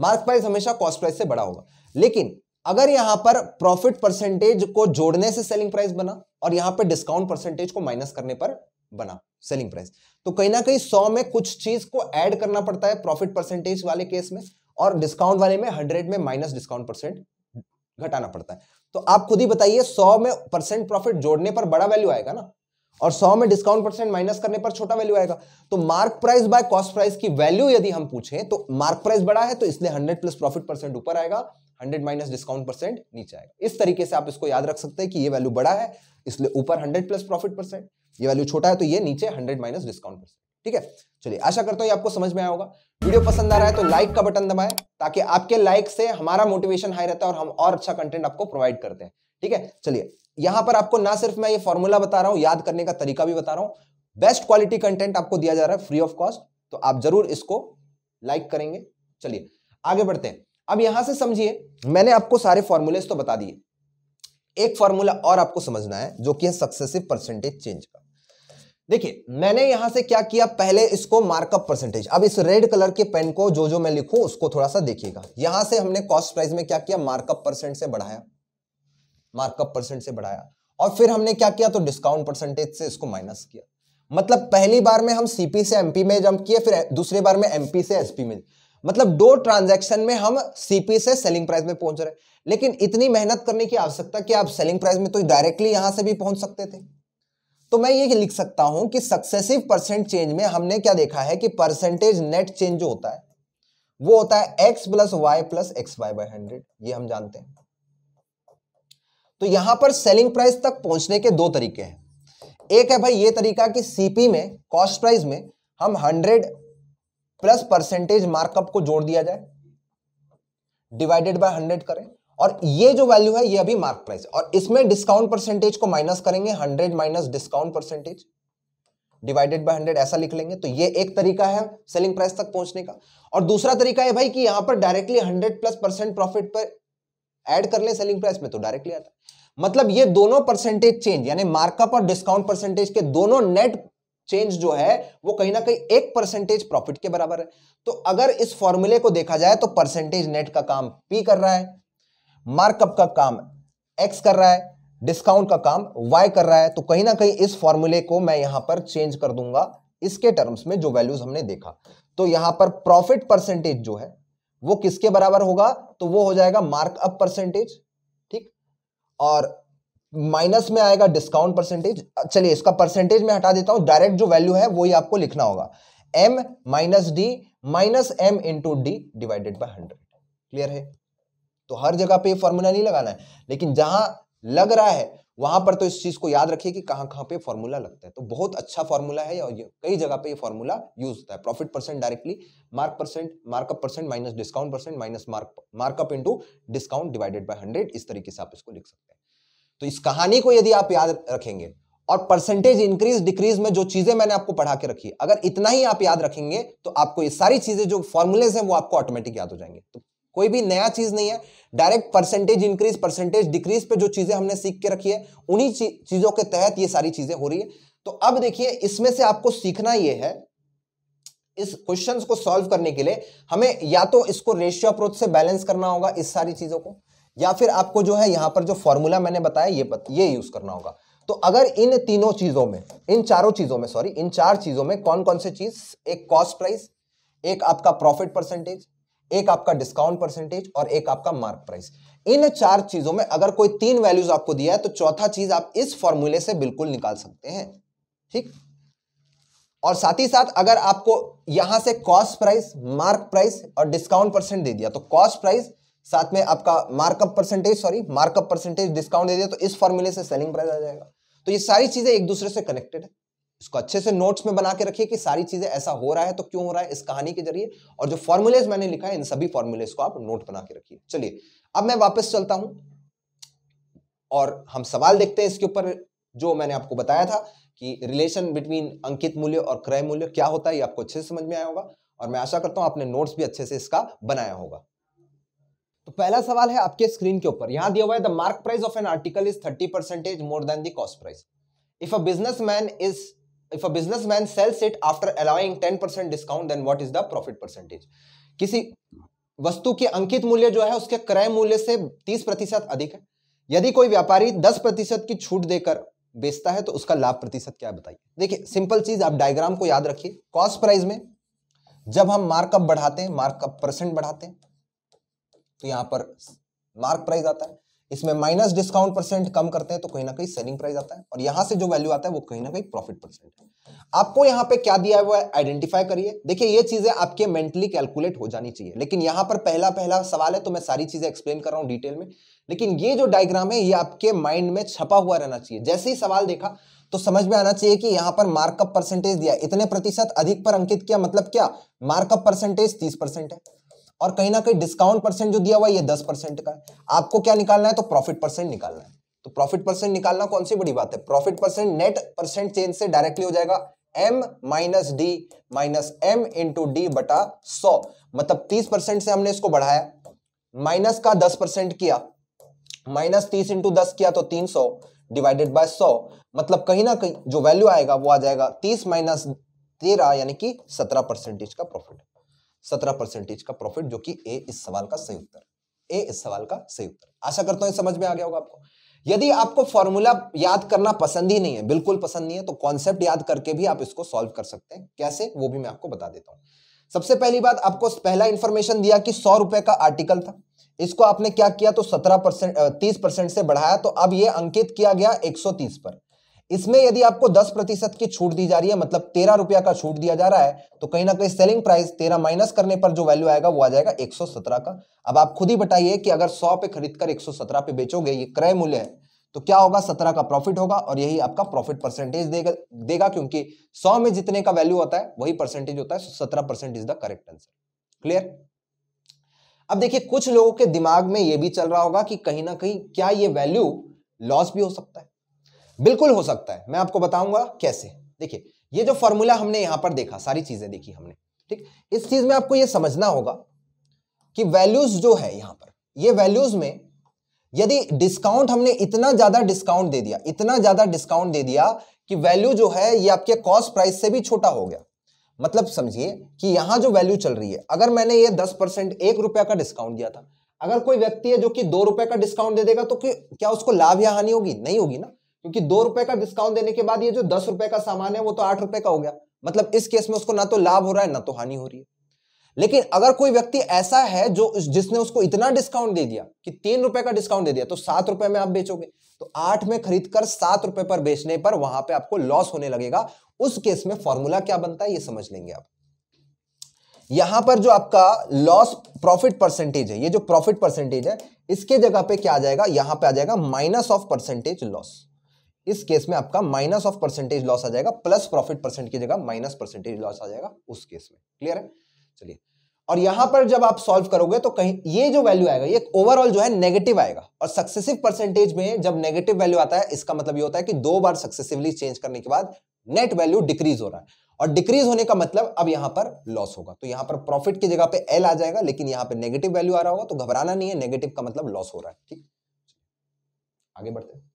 मार्क प्राइस हमेशा कॉस्ट प्राइस से बड़ा होगा लेकिन अगर यहां पर प्रॉफिट परसेंटेज को जोड़ने से सेलिंग प्राइस बना और यहां पर डिस्काउंट परसेंटेज को माइनस करने पर बना सेलिंग प्राइस तो कहीं ना कहीं सौ में कुछ चीज को ऐड करना पड़ता है प्रॉफिट परसेंटेज वाले केस में और डिस्काउंट वाले में हंड्रेड में माइनस डिस्काउंट परसेंट घटाना पड़ता है तो आप खुद ही बताइए सौ में परसेंट प्रॉफिट जोड़ने पर बड़ा वैल्यू आएगा ना और सौ में डिस्काउंट परसेंट माइनस करने पर छोटा वैल्यू आएगा तो mark price by cost price की वैल्यू यदि हम पूछें तो मार्क प्राइस बड़ा है तो इसलिए हंड्रेड प्लस प्रॉफिट परसेंट ऊपर आएगा हंड्रेड माइनस डिस्काउंट परसेंट नीचे आएगा इस तरीके से आप इसको याद रख सकते हैं कि ये वैल्यू बड़ा है इसलिए ऊपर हंड्रेड प्लस प्रॉफिट परसेंट ये वैल्यू छोटा है तो ये नीचे हंड्रेड माइनस डिस्काउंट परसेंट ठीक है चलिए आशा करता हूं ये आपको समझ में आया होगा वीडियो पसंद आ रहा है तो लाइक का बटन दबाए ताकि आपके लाइक से हमारा मोटिवेशन हाई रहता है और हम और अच्छा कंटेंट आपको प्रोवाइड करते हैं ठीक है चलिए यहां पर आपको ना सिर्फ मैं ये फॉर्मूला बता रहा हूँ याद करने का तरीका भी बता रहा हूँ बेस्ट क्वालिटी कंटेंट आपको दिया जा रहा है फ्री ऑफ कॉस्ट तो आप जरूर इसको लाइक करेंगे चलिए आगे बढ़ते हैं अब यहां से समझिए मैंने आपको सारे फॉर्मूलेस तो बता दिए एक फॉर्मूला और आपको समझना है जो कि है सक्सेसिव परसेंटेज चेंज का देखिए मैंने यहां से क्या किया पहले इसको मार्कअप परसेंटेज अब इस रेड कलर के पेन को जो जो मैं लिखूं उसको थोड़ा सा देखिएगा यहां से हमने कॉस्ट प्राइस में क्या किया मार्कअप परसेंट से बढ़ाया मार्कअप परसेंट से बढ़ाया और फिर हमने क्या किया तो डिस्काउंट परसेंटेज से इसको माइनस किया मतलब पहली बार में हम सीपी से एमपी में जंप किए फिर दूसरी बार में एमपी से एसपी में मतलब दो ट्रांजैक्शन में हम सीपी से सेलिंग प्राइस में पहुंच रहे लेकिन इतनी मेहनत करने की आवश्यकता कि आप सेलिंग प्राइस में तो डायरेक्टली यहां से भी पहुंच सकते थे तो मैं ये लिख सकता हूं कि सक्सेसिव परसेंट चेंज में हमने क्या देखा है कि परसेंटेज नेट चेंज जो होता है वो होता है X plus Y plus X Y by hundred ये हम जानते हैं तो यहां पर सेलिंग प्राइस तक पहुंचने के दो तरीके हैं एक है भाई ये तरीका कि सीपी में कॉस्ट प्राइस में हम हंड्रेड प्लस परसेंटेज मार्कअप को जोड़ दिया जाए डिवाइडेड बाय हंड्रेड करें और ये जो वैल्यू है ये अभी मार्क प्राइस और इसमें डिस्काउंट परसेंटेज को माइनस करेंगे hundred minus discount percentage divided by hundred ऐसा लिख लेंगे तो ये एक तरीका है सेलिंग प्राइस तक पहुंचने का और दूसरा तरीका है भाई कि यहां पर directly hundred plus percent profit पर ऐड कर ले सेलिंग प्राइस में तो डायरेक्टली आता है मतलब ये दोनों परसेंटेज चेंज यानी मार्कअप और डिस्काउंट परसेंटेज के दोनों नेट एक्सचेंज जो है वो कहीं ना कहीं एक परसेंटेज प्रॉफिट के बराबर है तो अगर इस फॉर्मूले को देखा जाए तो परसेंटेज नेट का काम पी कर रहा है मार्कअप का काम एक्स कर रहा है डिस्काउंट का काम वाई कर रहा है तो कहीं ना कहीं इस फॉर्मूले को मैं यहां पर चेंज कर दूंगा इसके टर्म्स में जो वैल्यूज हमने देखा तो यहां पर प्रॉफिट परसेंटेज जो है वो किसके बराबर होगा तो वो हो जाएगा मार्कअप परसेंटेज ठीक और माइनस में आएगा डिस्काउंट परसेंटेज चलिए इसका परसेंटेज में हटा देता हूं डायरेक्ट जो वैल्यू है वही आपको लिखना होगा M minus D minus M into D divided by hundred clear है तो हर जगह पे फॉर्मूला नहीं लगाना है लेकिन जहां लग रहा है वहां पर तो इस चीज को याद रखिए कि कहां कहां पे फॉर्मूला लगता है तो बहुत अच्छा फॉर्मूला है और कई जगह पे ये फॉर्मूला यूज होता है profit percent directly mark percent markup percent minus discount percent minus mark markup into discount divided by hundred इस तरीके से आप इसको लिख सकते हैं तो इस कहानी को यदि आप याद रखेंगे और परसेंटेज इंक्रीज डिक्रीज में जो चीजें मैंने आपको पढ़ा के रखी अगर इतना ही आप याद रखेंगे तो आपको ये सारी चीजें जो फॉर्मुलेज हैं वो आपको ऑटोमेटिक याद हो जाएंगे तो कोई भी नया चीज नहीं है direct percentage increase percentage decrease पे जो चीजें हमने सीख के रखी है उन्हीं चीजों के तहत ये सारी चीजें हो रही है तो अब देखिए इसमें से आपको सीखना ये है इस क्वेश्चंस को सॉल्व करने के लिए हमें या तो इसको रेशियो अप्रोच से बैलेंस करना होगा इस सारी चीजों को या फिर आपको जो है यहाँ पर जो फॉर्मूला मैंने बताया ये बत, ये यूज करना होगा तो अगर इन तीनों चीजों में इन चारों चीजों में सॉरी इन चार चीजों में कौन कौन से चीज एक कॉस्ट प्राइस एक आपका प्रॉफिट परसेंटेज एक आपका डिस्काउंट परसेंटेज और एक आपका मार्क प्राइस इन चार चीजों में अगर कोई तीन वैल्यूज आपको दिया है तो चौथा चीज आप इस फॉर्मूले से बिल्कुल निकाल सकते हैं ठीक और साथ ही साथ अगर आपको यहां से कॉस्ट प्राइस मार्क प्राइस और डिस्काउंट परसेंट दे दिया तो कॉस्ट प्राइस साथ में आपका markup percentage sorry markup percentage discount दे दिया तो इस फॉर्मूले से सेलिंग प्राइस आ जाएगा तो ये सारी चीजें एक दूसरे से कनेक्टेड है इसको अच्छे से नोट्स में बना के रखिए कि सारी चीजें ऐसा हो रहा है तो क्यों हो रहा है इस कहानी के जरिए और जो फॉर्मूलेज मैंने लिखा है इन सभी फॉर्मूलेज को आप नोट बना के रखिए चलिए अब मैं वापस चलता हूं और हम सवाल देखते हैं इसके ऊपर जो मैंने आपको बताया था कि रिलेशन बिटवीन अंकित मूल्य और क्रय मूल्य क्या होता है ये आपको अच्छे से समझ में आया होगा और मैं आशा करता हूँ आपने नोट्स भी अच्छे से इसका बनाया होगा तो पहला सवाल है आपके स्क्रीन के ऊपर यहां दिया हुआ है the mark price of an article is thirty percentage more than the cost price if a businessman is if a business man sells it after allowing 10% discount then what is the profit percentage किसी वस्तु के अंकित मूल्य जो है उसके क्रय मूल्य से तीस प्रतिशत अधिक है यदि कोई व्यापारी दस प्रतिशत की छूट देकर बेचता है तो उसका लाभ प्रतिशत क्या बताइए देखिए सिंपल चीज आप डायग्राम को याद रखिए कॉस्ट प्राइस में जब हम मार्कअप बढ़ाते हैं मार्कअप परसेंट बढ़ाते हैं तो यहाँ पर मार्क प्राइस आता है इसमें माइनस डिस्काउंट परसेंट कम करते हैं तो कहीं ना कहीं सेलिंग प्राइस आता है और यहाँ से जो वैल्यू आता है वो कहीं ना कहीं प्रॉफिट परसेंट है आपको यहाँ पे क्या दिया है वो आइडेंटिफाई करिए देखिए ये चीजें आपके मेंटली कैलकुलेट हो जानी चाहिए लेकिन यहाँ पर पहला पहला सवाल है तो मैं सारी चीजें एक्सप्लेन कर रहा हूँ डिटेल में लेकिन ये जो डायग्राम है ये आपके माइंड में छपा हुआ रहना चाहिए जैसे ही सवाल देखा तो समझ में आना चाहिए कि यहाँ पर मार्कअप परसेंटेज दिया इतने प्रतिशत अधिक पर अंकित किया मतलब क्या मार्कअप परसेंटेज तीस है और कहीं ना कहीं डिस्काउंट परसेंट जो दिया हुआ है ये दस परसेंट का आपको क्या निकालना है तो प्रॉफिट परसेंट निकालना है तो प्रॉफिट परसेंट निकालना कौन सी बड़ी बात है profit percent net percent change से डायरेक्टली हो जाएगा M minus D minus M into D बटा सौ मतलब तीस परसेंट से हमने इसको बढ़ाया माइनस का दस परसेंट किया माइनस तीस इंटू दस किया तो तीन सौ डिवाइडेड बाय सौ मतलब कहीं ना कहीं जो वैल्यू आएगा वो आ जाएगा तीस माइनस तेरह यानी कि सत्रह परसेंटेज का प्रॉफिट सत्रह परसेंटेज का प्रॉफिट जो कि ए इस सवाल का सही उत्तर ए इस सवाल का सही उत्तर आशा करता हूं समझ में आ गया होगा आपको यदि आपको फॉर्मूला याद करना पसंद ही नहीं है बिल्कुल पसंद नहीं है तो कॉन्सेप्ट याद करके भी आप इसको सॉल्व कर सकते हैं कैसे वो भी मैं आपको बता देता हूं सबसे पहली बात आपको पहला इंफॉर्मेशन दिया कि सौ रुपए का आर्टिकल था इसको आपने क्या किया तो सत्रह परसेंट तीस परसेंट से बढ़ाया तो अब ये अंकित किया गया एक सौ तीस पर इसमें यदि आपको दस प्रतिशत की छूट दी जा रही है मतलब तेरह रुपया का छूट दिया जा रहा है तो कहीं ना कहीं सेलिंग प्राइस तेरह माइनस करने पर जो वैल्यू आएगा वो आ जाएगा सत्रह का अब आप खुद ही बताइए कि अगर सौ पे खरीद कर सत्रह पे बेचोगे ये क्रय मूल्य है तो क्या होगा सत्रह का प्रॉफिट होगा और यही आपका प्रॉफिट परसेंटेज देगा देगा क्योंकि सौ में जितने का वैल्यू होता है वही परसेंटेज होता है सत्रह percent is the correct answer clear अब देखिए कुछ लोगों के दिमाग में यह भी चल रहा होगा कि कहीं ना कहीं क्या ये वैल्यू लॉस भी हो सकता है बिल्कुल हो सकता है मैं आपको बताऊंगा कैसे देखिए ये जो फॉर्मूला हमने यहां पर देखा सारी चीजें देखी हमने ठीक इस चीज में आपको ये समझना होगा कि वैल्यूज जो है यहां पर ये वैल्यूज में यदि डिस्काउंट हमने इतना ज्यादा डिस्काउंट दे दिया इतना ज्यादा डिस्काउंट दे दिया कि वैल्यू जो है ये आपके कॉस्ट प्राइस से भी छोटा हो गया मतलब समझिए कि यहां जो वैल्यू चल रही है अगर मैंने ये दस परसेंट एक रुपया का डिस्काउंट दिया था अगर कोई व्यक्ति है जो कि दो रुपए का डिस्काउंट दे देगा तो क्या उसको लाभ या हानि होगी नहीं होगी ना क्योंकि दो रुपए का डिस्काउंट देने के बाद ये जो दस रुपए का सामान है वो तो आठ रुपए का हो गया मतलब इस केस में उसको ना तो लाभ हो रहा है ना तो हानि हो रही है लेकिन अगर कोई व्यक्ति ऐसा है जो जिसने उसको इतना डिस्काउंट दे दिया कि तीन रुपए का डिस्काउंट दे दिया तो सात रुपए में आप बेचोगे तो आठ में खरीद कर सात रुपए पर बेचने पर वहां पे आपको लॉस होने लगेगा उस केस में फॉर्मूला क्या बनता है ये समझ लेंगे आप यहां पर जो आपका लॉस प्रॉफिट परसेंटेज है ये जो प्रॉफिट परसेंटेज है इसके जगह पे क्या आ जाएगा यहां पे आ जाएगा माइनस ऑफ परसेंटेज लॉस इस केस में आपका माइनस ऑफ परसेंटेज लॉस आ जाएगा प्लस प्रॉफिट परसेंट की जगह माइनस परसेंटेज लॉस आ जाएगा उस केस में क्लियर है चलिए और यहां पर जब आप सॉल्व करोगे तो कहीं ये जो वैल्यू आएगा ये ओवरऑल जो है नेगेटिव आएगा और सक्सेसिव परसेंटेज में जब नेगेटिव वैल्यू आता है इसका मतलब ये होता है कि दो बार सक्सेसिवली चेंज करने के बाद नेट वैल्यू डिक्रीज हो रहा है और डिक्रीज होने का मतलब अब यहां पर लॉस होगा तो यहां पर प्रॉफिट की जगह पे एल आ जाएगा लेकिन यहां पर नेगेटिव वैल्यू आ रहा होगा तो घबराना नहीं है नेगेटिव का मतलब लॉस हो रहा है ठीक आगे बढ़ते हैं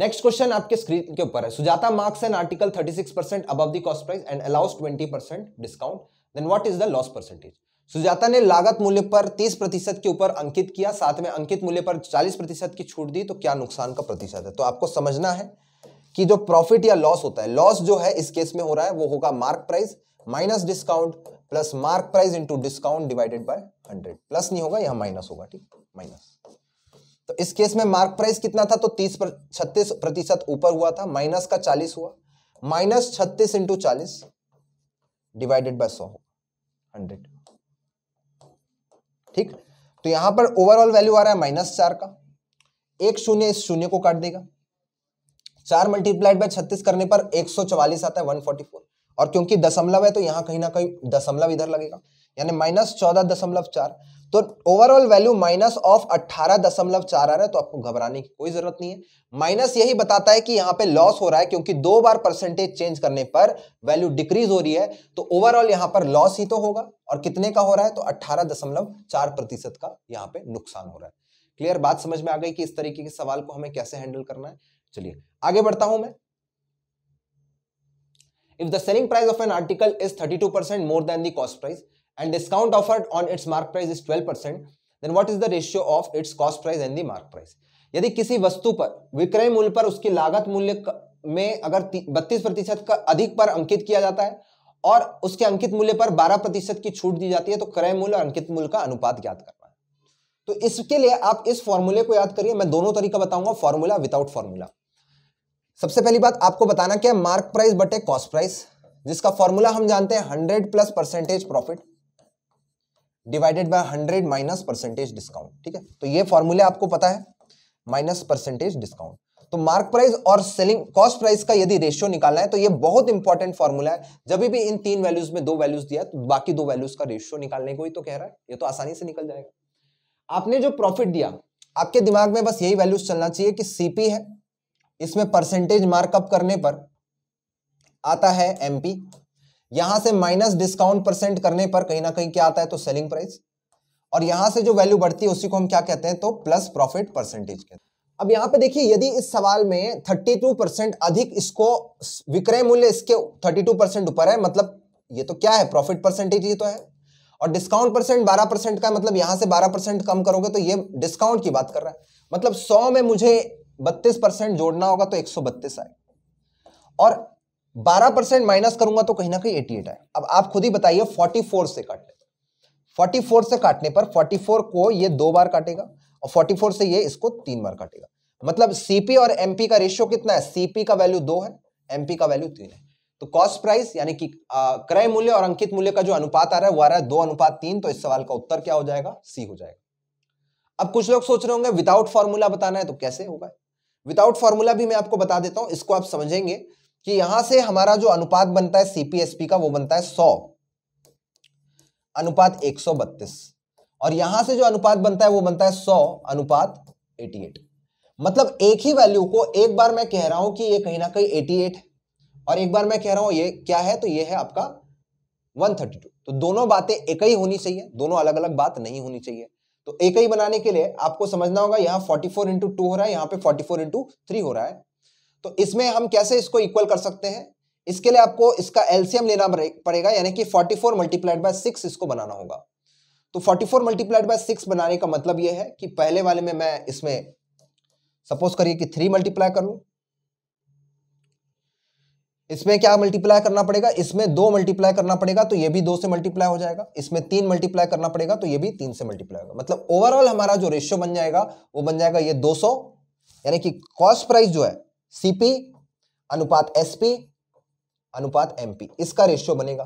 नेक्स्ट क्वेश्चन आपके स्क्रीन के ऊपर है Sujata marks and article 36 percent above the cost price and allows 20 percent discount then what is the loss percentage Sujata ने लागत मूल्य पर 30 प्रतिशत के ऊपर अंकित किया साथ में अंकित मूल्य पर 40 प्रतिशत की छूट दी तो क्या नुकसान का प्रतिशत है तो आपको समझना है कि जो प्रॉफिट या लॉस होता है लॉस जो है इस केस में हो रहा है वो होगा mark price minus discount plus mark price into discount divided by hundred plus नहीं होगा यहाँ माइनस होगा ठीक माइनस तो इस केस में मार्क प्राइस कितना था तो तीस पर छत्तीस प्रतिशत ऊपर हुआ था माइनस का चालीस हुआ माइनस छत्तीस इंटू चालीस डिवाइडेड बाय सौ हंड्रेड ठीक तो यहां पर ओवरऑल वैल्यू आ रहा है माइनस चार का एक शून्य इस शून्य को काट देगा चार मल्टीप्लाइड बाय छत्तीस करने पर एक सौ चवालीस आता है वन फोर्टी फोर और क्योंकि दशमलव है तो यहां कहीं ना कहीं दशमलव इधर लगेगा यानी माइनस चौदह दशमलव चार तो ओवरऑल वैल्यू माइनस ऑफ अट्ठारह दशमलव चार आ रहा है तो आपको घबराने की कोई जरूरत नहीं है माइनस यही बताता है कि यहां पे लॉस हो रहा है क्योंकि दो बार परसेंटेज चेंज करने पर वैल्यू डिक्रीज हो रही है तो ओवरऑल यहां पर लॉस ही तो होगा और कितने का हो रहा है तो अट्ठारह दशमलव चार प्रतिशत का यहाँ पे नुकसान हो रहा है क्लियर बात समझ में आ गई कि इस तरीके के सवाल को हमें कैसे हैंडल करना है चलिए आगे बढ़ता हूं मैं if the selling price of an article is thirty two percent more than the cost price and discount offered on its mark price is 12%, then what is the ratio of its cost price and the mark price? यदि किसी वस्तु पर विक्रय मूल्य पर उसकी लागत मूल्य में अगर बत्तीस प्रतिशत का अधिक पर अंकित किया जाता है और उसके अंकित मूल्य पर 12 प्रतिशत की छूट दी जाती है तो क्रय मूल्य और अंकित मूल्य का अनुपात ज्ञात करना है तो इसके लिए आप इस फॉर्मूले को याद करिए मैं दोनों तरीका बताऊंगा फॉर्मूला विदाउट फॉर्मूला सबसे पहली बात आपको बताना क्या मार्क प्राइस बटे कॉस्ट प्राइस जिसका फॉर्मूला हम जानते हैं hundred plus percentage profit divided by hundred minus percentage discount ठीक है तो ये फॉर्मूले आपको पता है माइनस परसेंटेज डिस्काउंट तो मार्क प्राइस और सेलिंग कॉस्ट प्राइस का यदि रेशियो निकालना है तो ये बहुत इंपॉर्टेंट फॉर्मूला है जब भी इन तीन वैल्यूज में दो वैल्यूज दिया तो बाकी दो वैल्यूज का रेशियो निकालने को ही तो कह रहा है ये तो आसानी से निकल जाएगा आपने जो प्रॉफिट दिया आपके दिमाग में बस यही वैल्यूज चलना चाहिए कि सीपी है इसमें परसेंटेज मार्कअप करने पर आता है एमपी यहां से माइनस डिस्काउंट परसेंट करने पर कहीं ना कहीं क्या आता है तो सेलिंग प्राइस और यहां से जो वैल्यू बढ़ती है उसी को हम क्या कहते हैं तो प्लस प्रॉफिट परसेंटेज कहते हैं अब यहां पे देखिए यदि इस सवाल में 32 परसेंट अधिक इसको विक्रय मूल्य इसके 32 परसेंट ऊपर है मतलब ये तो क्या है प्रॉफिट परसेंटेज ये तो है और डिस्काउंट परसेंट 12 परसेंट का मतलब यहां से 12 परसेंट कम करोगे तो ये डिस्काउंट की बात कर रहा है मतलब 100 में मुझे 32 परसेंट जोड़ना होगा तो 132 आए और 12 परसेंट माइनस करूंगा तो कहीं ना कहीं एटी एट आए अब आप खुद ही बताइए 44 से काटने फोर्टी फोर से काटने पर 44 को ये दो बार काटेगा और 44 से ये इसको तीन बार काटेगा मतलब सीपी और एमपी का रेशियो कितना है सीपी का वैल्यू दो है एमपी का वैल्यू तीन है तो कॉस्ट प्राइस यानी कि क्रय मूल्य और अंकित मूल्य का जो अनुपात आ रहा है वो आ रहा है दो अनुपात तीन तो इस सवाल का उत्तर क्या हो जाएगा सी हो जाएगा अब कुछ लोग सोच रहे होंगे विदाउट फॉर्मूला बताना है तो कैसे होगा विदाउट फॉर्मूला भी मैं आपको बता देता हूं इसको आप समझेंगे कि यहां से हमारा जो अनुपात बनता है सीपीएसपी का वो बनता है सौ अनुपात एक सौ बत्तीस और यहां से जो अनुपात बनता है वो बनता है सौ अनुपात एटी एट मतलब एक ही वैल्यू को एक बार मैं कह रहा हूं कि ये कहीं ना कहीं एटी एट है और एक बार मैं कह रहा हूं ये क्या है तो ये है आपका 132 तो दोनों बातें एक ही होनी चाहिए दोनों अलग अलग बात नहीं होनी चाहिए तो एक ही बनाने के लिए आपको समझना होगा यहाँ 44 फोर इंटू टू हो रहा है यहाँ पे 44 फोर इंटू थ्री हो रहा है तो इसमें हम कैसे इसको इक्वल कर सकते हैं इसके लिए आपको इसका एलसीएम लेना पड़ेगा यानी कि 44 फोर मल्टीप्लाइड बाय सिक्स इसको बनाना होगा तो 44 फोर मल्टीप्लाइड बाय सिक्स बनाने का मतलब यह है कि पहले वाले में मैं इसमें सपोज करिए कि थ्री मल्टीप्लाई करूं इसमें क्या मल्टीप्लाई करना पड़ेगा इसमें दो मल्टीप्लाई करना पड़ेगा तो ये भी दो से मल्टीप्लाई हो जाएगा इसमें तीन मल्टीप्लाई करना पड़ेगा तो ये भी तीन से मल्टीप्लाई होगा मतलब ओवरऑल हमारा जो रेशियो बन जाएगा वो बन जाएगा ये 200 यानी कि कॉस्ट प्राइस जो है सीपी अनुपात एसपी अनुपात एमपी इसका रेशियो बनेगा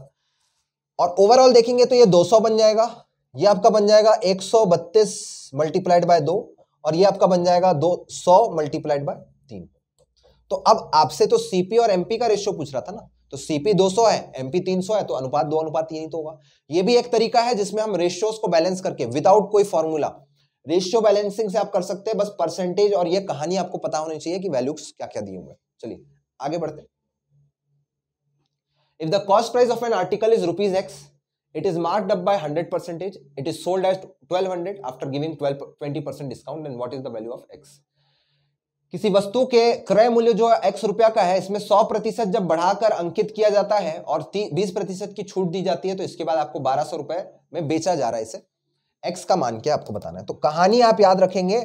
और ओवरऑल देखेंगे तो ये 200 बन जाएगा ये आपका बन जाएगा 132 मल्टीप्लाइड बाय दो और ये आपका बन जाएगा दो सौ मल्टीप्लाइड बाय तीन तो अब आपसे तो सीपी और एमपी का रेशियो पूछ रहा था ना तो सीपी 200 है एमपी 300 है तो अनुपात दो अनुपात तीन ही तो होगा ये भी एक तरीका है जिसमें हम रेशियोज को बैलेंस करके विदाउट कोई फॉर्मूला रेशियो बैलेंसिंग से आप कर सकते हैं बस परसेंटेज और ये कहानी आपको पता होनी चाहिए कि वैल्यूज क्या क्या दिए हुए चलिए आगे बढ़ते if the cost price of an article is rupees X it is is up by hundred percentage it is sold as twelve hundred after giving twelve twenty percent discount then what is the value of X किसी वस्तु के क्रय मूल्य जो एक्स रुपया का है इसमें सौ प्रतिशत जब बढ़ाकर अंकित किया जाता है और बीस प्रतिशत की छूट दी जाती है तो इसके बाद आपको बारह सौ रुपए में बेचा जा रहा है इसे एक्स का मान क्या आपको बताना है तो कहानी आप याद रखेंगे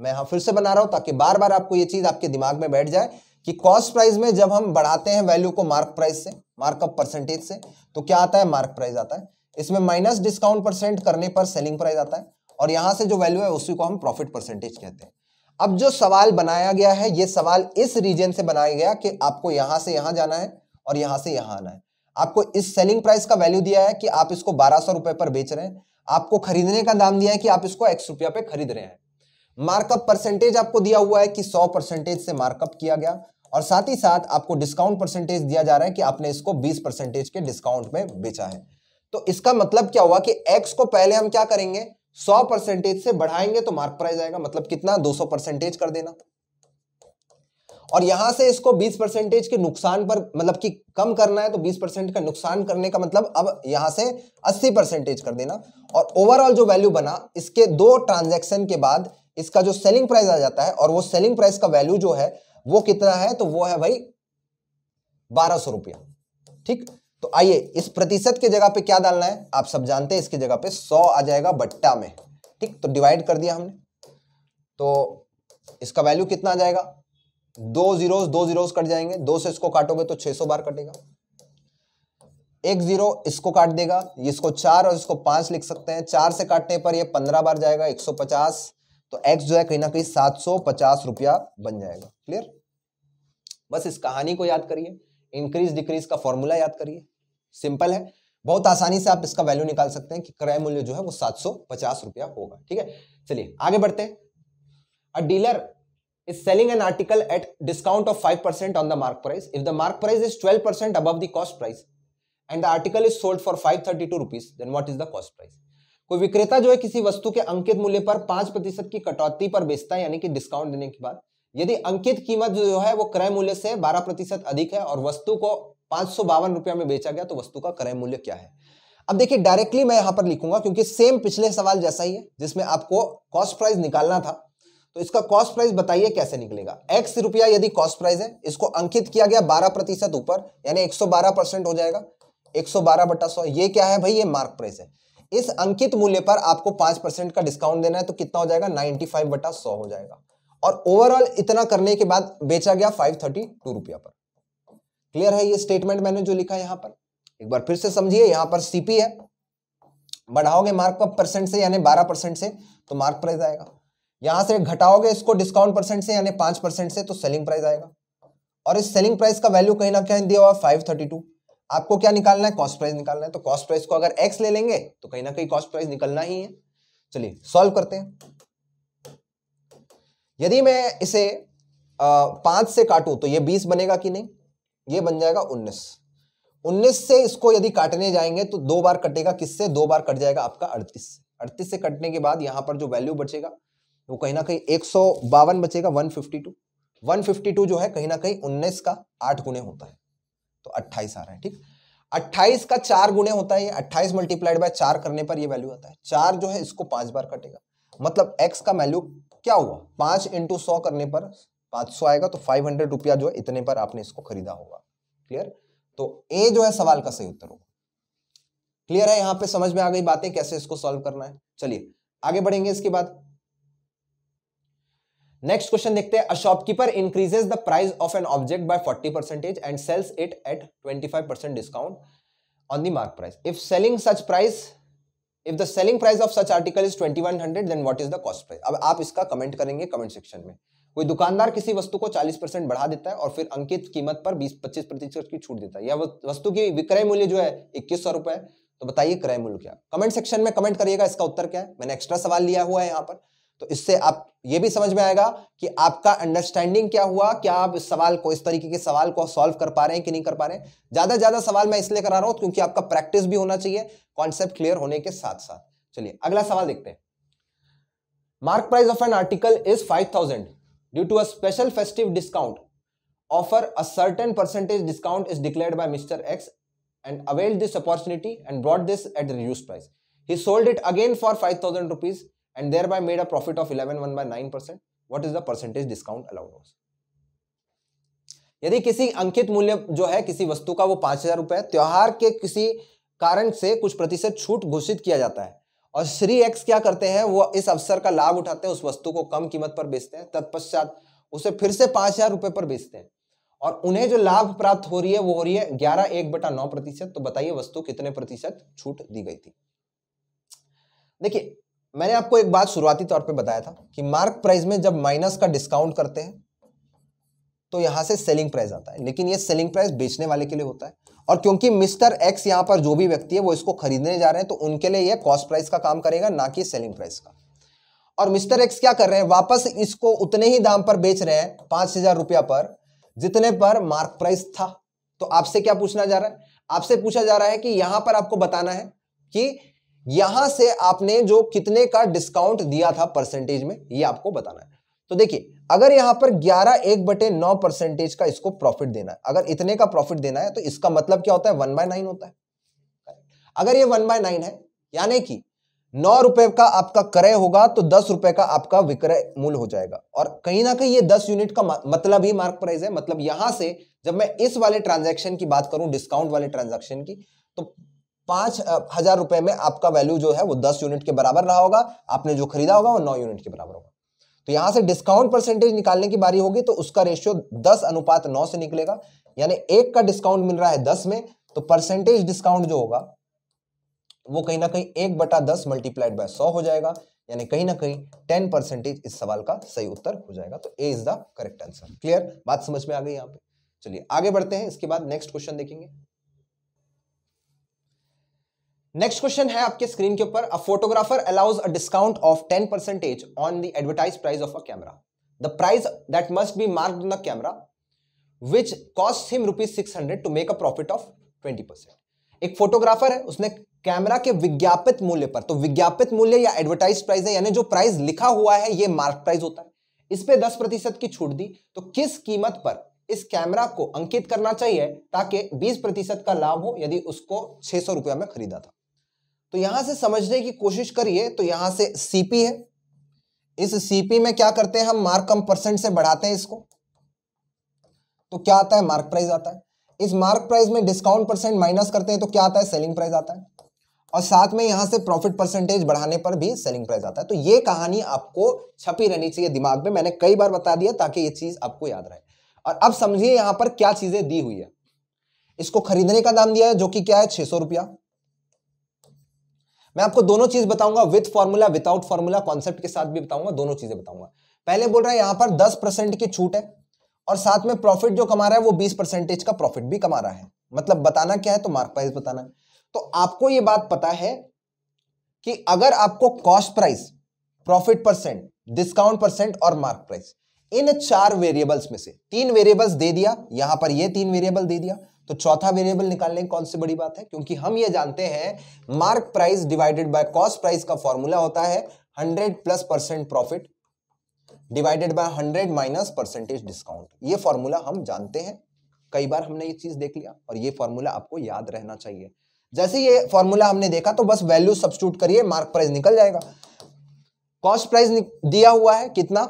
मैं यहां फिर से बना रहा हूं ताकि बार बार आपको ये चीज़ आपके दिमाग में बैठ जाए कि कॉस्ट प्राइस में जब हम बढ़ाते हैं वैल्यू को मार्क प्राइस से मार्कअप परसेंटेज से तो क्या आता है मार्क प्राइस आता है इसमें माइनस डिस्काउंट परसेंट करने पर सेलिंग प्राइस आता है और यहां से जो वैल्यू है उसी को हम प्रॉफिट परसेंटेज कहते हैं अब जो सवाल बनाया गया है ये सवाल इस रीजन से बनाया गया कि आपको यहां से यहां जाना है और यहां से यहां आना है आपको इस सेलिंग प्राइस का वैल्यू दिया है कि आप इसको बारह रुपए पर बेच रहे हैं आपको खरीदने का दाम दिया है कि आप इसको एक्स रुपया पे खरीद रहे हैं मार्कअप परसेंटेज आपको दिया हुआ है कि सौ परसेंटेज से मार्कअप किया गया और साथ ही साथ आपको डिस्काउंट परसेंटेज दिया जा रहा है कि आपने इसको बीस परसेंटेज के डिस्काउंट में बेचा है तो इसका मतलब क्या हुआ कि एक्स को पहले हम क्या करेंगे सौ परसेंटेज से बढ़ाएंगे तो मार्क प्राइस आएगा मतलब कितना सौ परसेंटेज कर देना और यहां से इसको 20 परसेंटेज के नुकसान पर मतलब कि कम करना है तो 20 परसेंट का नुकसान करने का मतलब अब यहां से 80 परसेंटेज कर देना और ओवरऑल जो वैल्यू बना इसके दो ट्रांजैक्शन के बाद इसका जो सेलिंग प्राइस आ जाता है और वो सेलिंग प्राइस का वैल्यू जो है वो कितना है तो वो है भाई बारह रुपया ठीक तो आइए इस प्रतिशत के जगह पे क्या डालना है आप सब जानते हैं इसकी जगह पे सौ आ जाएगा बट्टा में ठीक तो डिवाइड कर दिया हमने तो इसका वैल्यू कितना आ जाएगा दो जीरोस दो जीरोस कट जाएंगे दो से इसको काटोगे तो 600 बार कटेगा एक जीरो इसको काट देगा इसको चार और इसको पांच लिख सकते हैं चार से काटने पर ये पंद्रह बार जाएगा एक सौ पचास तो एक्स जो है कहीं ना कहीं सात सौ पचास रुपया बन जाएगा क्लियर बस इस कहानी को याद करिए इंक्रीज डिक्रीज का फॉर्मूला याद करिए सिंपल है बहुत आसानी से आप इसका वैल्यू निकाल सकते हैं कि क्रय मूल्य जो है वो सात सौ पचास रुपया होगा ठीक है चलिए आगे बढ़ते हैं a dealer is selling an article at discount of 5% on the mark price if the mark price is 12% above the cost price and the article is sold for 532 rupees then what is the cost price कोई विक्रेता जो है किसी वस्तु के अंकित मूल्य पर पांच प्रतिशत की कटौती पर बेचता है यानी कि डिस्काउंट देने के बाद यदि अंकित कीमत जो है वो क्रय मूल्य से बारह प्रतिशत अधिक है और वस्तु को पांच सौ बावन रुपया में बेचा गया तो वस्तु का क्रय मूल्य क्या है अब देखिए डायरेक्टली मैं यहां पर लिखूंगा क्योंकि सेम पिछले सवाल जैसा ही है जिसमें आपको कॉस्ट प्राइस निकालना था तो इसका कॉस्ट प्राइस बताइए कैसे निकलेगा एक्स रुपया यदि कॉस्ट प्राइस है इसको अंकित किया गया बारह प्रतिशत ऊपर यानी एक परसेंट हो जाएगा एक सौ बारह बटा सौ ये क्या है भाई ये मार्क प्राइस है इस अंकित मूल्य पर आपको पांच परसेंट का डिस्काउंट देना है तो कितना हो जाएगा नाइनटी फाइव बटा सौ हो जाएगा और ओवरऑल इतना करने के बाद बेचा गया फाइव थर्टी टू रुपया पर क्लियर है ये स्टेटमेंट मैंने जो लिखा यहां पर एक बार फिर से समझिए यहां पर सीपी है बढ़ाओगे मार्क परसेंट से यानी बारह परसेंट से तो मार्क प्राइस आएगा यहां से घटाओगे इसको डिस्काउंट परसेंट से यानी पांच परसेंट से तो सेलिंग प्राइस आएगा और इस सेलिंग प्राइस का वैल्यू कहीं ना कहीं दिया हुआ फाइव थर्टी टू आपको क्या निकालना है कॉस्ट प्राइस निकालना है तो कॉस्ट प्राइस को अगर एक्स ले लेंगे तो कहीं ना कहीं कॉस्ट प्राइस निकलना ही है चलिए सॉल्व करते हैं यदि मैं इसे पांच से काटू तो ये बीस बनेगा कि नहीं ये बन जाएगा उन्नीस उन्नीस से इसको यदि काटने जाएंगे तो दो बार कटेगा किससे दो बार कट जाएगा आपका अड़तीस अड़तीस से कटने के बाद यहां पर जो वैल्यू बचेगा वो तो कहीं ना कहीं एक सौ बावन बचेगा one fifty two one fifty two जो है कहीं ना कहीं उन्नीस का आठ गुने होता है तो अट्ठाईस आ रहा है ठीक अट्ठाईस का चार गुने होता है ये अट्ठाईस मल्टीप्लाइड बाय चार करने पर ये वैल्यू आता है चार जो है इसको पांच बार कटेगा मतलब एक्स का वैल्यू क्या हुआ पांच इंटू सौ करने पर पांच सौ आएगा तो फाइव हंड्रेड रुपया जो है इतने पर आपने इसको खरीदा होगा क्लियर तो ए जो है सवाल का सही उत्तर होगा क्लियर है यहां पे समझ में आ गई बातें कैसे इसको सॉल्व करना है चलिए आगे बढ़ेंगे इसके बाद नेक्स्ट क्वेश्चन देखते हैं a shopkeeper increases the price of an object by 40 percentage and sells it at 25 percent discount on the mark price if selling such price if the selling price of such article is 2100 then what is the cost price अब आप इसका कमेंट करेंगे कमेंट सेक्शन में कोई दुकानदार किसी वस्तु को 40 परसेंट बढ़ा देता है और फिर अंकित कीमत पर 20-25 प्रतिशत की छूट देता है या वस्तु की विक्रय मूल्य जो है इक्कीस सौ रुपए तो बताइए क्रय मूल्य क्या कमेंट सेक्शन में कमेंट करिएगा इसका उत्तर क्या है मैंने एक्स्ट्रा सवाल लिया हुआ है यहाँ पर तो इससे आप ये भी समझ में आएगा कि आपका अंडरस्टैंडिंग क्या हुआ क्या आप इस सवाल को इस तरीके के सवाल को सॉल्व कर पा रहे हैं कि नहीं कर पा रहे हैं ज़्यादा से ज़्यादा सवाल मैं इसलिए करा रहा हूं क्योंकि आपका प्रैक्टिस भी होना चाहिए कॉन्सेप्ट क्लियर होने के साथ साथ चलिए अगला सवाल देखते हैं mark price of an article is five thousand due to a special festive discount offer a certain percentage discount is declare by mister X and avail this opportunity and brought this at reduce price he sold it again for five thousand rupees and thereby made a profit of 11.1 by 9 percent. What is the percentage discount allowed us? यदि किसी अंकित मूल्य जो है किसी वस्तु का वो पांच हजार रुपए त्योहार के किसी कारण से कुछ प्रतिशत छूट घोषित किया जाता है और श्री एक्स क्या करते हैं वो इस अवसर का लाभ उठाते हैं उस वस्तु को कम कीमत पर बेचते हैं तत्पश्चात उसे फिर से पांच हजार रुपए पर बेचते हैं और उन्हें जो लाभ प्राप्त हो रही है वो हो रही है ग्यारह एक बटा नौ प्रतिशत तो बताइए वस्तु कितने प्रतिशत छूट दी गई थी देखिए मैंने आपको एक बात शुरुआती तौर पे बताया था कि मार्क प्राइस में जब माइनस का डिस्काउंट करते हैं तो यहां से सेलिंग प्राइस आता है लेकिन ये सेलिंग प्राइस बेचने वाले के लिए होता है और क्योंकि मिस्टर एक्स यहां पर जो भी व्यक्ति है वो इसको खरीदने जा रहे हैं तो उनके लिए ये कॉस्ट प्राइस का काम करेगा ना कि सेलिंग प्राइस का और मिस्टर एक्स क्या कर रहे हैं वापस इसको उतने ही दाम पर बेच रहे हैं पांच हजार रुपया पर जितने पर मार्क प्राइस था तो आपसे क्या पूछना जा रहा है आपसे पूछा जा रहा है कि यहां पर आपको बताना है कि यहां से आपने जो कितने का डिस्काउंट दिया था परसेंटेज में ये आपको बताना है तो देखिए अगर यहां पर 11 एक बटे नौ परसेंटेज का इसको प्रॉफिट देना है अगर इतने का प्रॉफिट देना है तो इसका मतलब क्या होता है वन बाय नाइन होता है अगर ये वन बाय नाइन है यानी कि नौ रुपए का आपका क्रय होगा तो दस रुपए का आपका विक्रय मूल हो जाएगा और कहीं ना कहीं ये दस यूनिट का मतलब ही मार्क प्राइस है मतलब यहां से जब मैं इस वाले ट्रांजैक्शन की बात करूं डिस्काउंट वाले ट्रांजैक्शन की तो पांच हजार रुपए में आपका वैल्यू जो है वो दस यूनिट के बराबर रहा होगा आपने जो खरीदा होगा वो नौ यूनिट के बराबर होगा तो यहां से डिस्काउंट परसेंटेज निकालने की बारी होगी तो उसका रेशियो दस अनुपात नौ से निकलेगा यानी एक का डिस्काउंट मिल रहा है दस में तो परसेंटेज डिस्काउंट जो होगा वो कहीं ना कहीं एक बटा दस मल्टीप्लाइड बाय सौ हो जाएगा यानी कहीं ना कहीं टेन परसेंटेज इस सवाल का सही उत्तर हो जाएगा तो A is the correct answer clear बात समझ में आ गई यहाँ पे चलिए आगे बढ़ते हैं इसके बाद नेक्स्ट क्वेश्चन देखेंगे नेक्स्ट क्वेश्चन है आपके स्क्रीन के ऊपर a photographer allows a discount of ten percentage on the advertise price of a camera the price that must be mark on the camera which cost him rupees six hundred to make a profit of twenty percent एक फोटोग्राफर है उसने कैमरा के विज्ञापित मूल्य पर तो विज्ञापित मूल्य या एडवर्टाइज प्राइस है यानी जो प्राइस लिखा हुआ है ये मार्क प्राइस होता है इस पे दस प्रतिशत की छूट दी तो किस कीमत पर इस कैमरा को अंकित करना चाहिए ताकि बीस प्रतिशत का लाभ हो यदि उसको छह सौ रुपया में खरीदा था तो यहां से समझने की कोशिश करिए तो यहां से सीपी है इस सीपी में क्या करते हैं हम मार्क कम परसेंट से बढ़ाते हैं इसको तो क्या आता है मार्क प्राइस आता है इस मार्क प्राइस में डिस्काउंट परसेंट माइनस करते हैं तो क्या आता है सेलिंग प्राइस आता है और साथ में यहां से प्रॉफिट परसेंटेज बढ़ाने पर भी सेलिंग प्राइस आता है तो ये कहानी आपको छपी रहनी चाहिए दिमाग में मैंने कई बार बता दिया ताकि ये चीज आपको याद रहे और अब समझिए यहां पर क्या चीजें दी हुई है इसको खरीदने का दाम दिया है जो कि क्या है छह सौ रुपया मैं आपको दोनों चीज बताऊंगा with formula without formula concept के साथ भी बताऊंगा दोनों चीजें बताऊंगा पहले बोल रहा है यहां पर दस परसेंट की छूट है और साथ में प्रॉफिट जो कमा रहा है वो बीस परसेंटेज का प्रॉफिट भी कमा रहा है मतलब बताना क्या है तो मार्क प्राइस बताना है तो आपको ये बात पता है कि अगर आपको cost price profit percent discount percent और मार्क प्राइस इन चार वेरिएबल्स में से तीन वेरिएबल्स दे दिया यहां पर ये तीन वेरिएबल दे दिया तो चौथा वेरिएबल निकालने की कौन सी बड़ी बात है क्योंकि हम ये जानते हैं mark price divided by cost price का फॉर्मूला होता है hundred plus percent profit divided by hundred minus percentage discount ये फॉर्मूला हम जानते हैं कई बार हमने ये चीज देख लिया और ये फॉर्मूला आपको याद रहना चाहिए जैसे ये फॉर्मूला हमने देखा तो बस वैल्यू सब्सिट्यूट करिए मार्क प्राइस निकल जाएगा कॉस्ट प्राइस दिया हुआ है कितना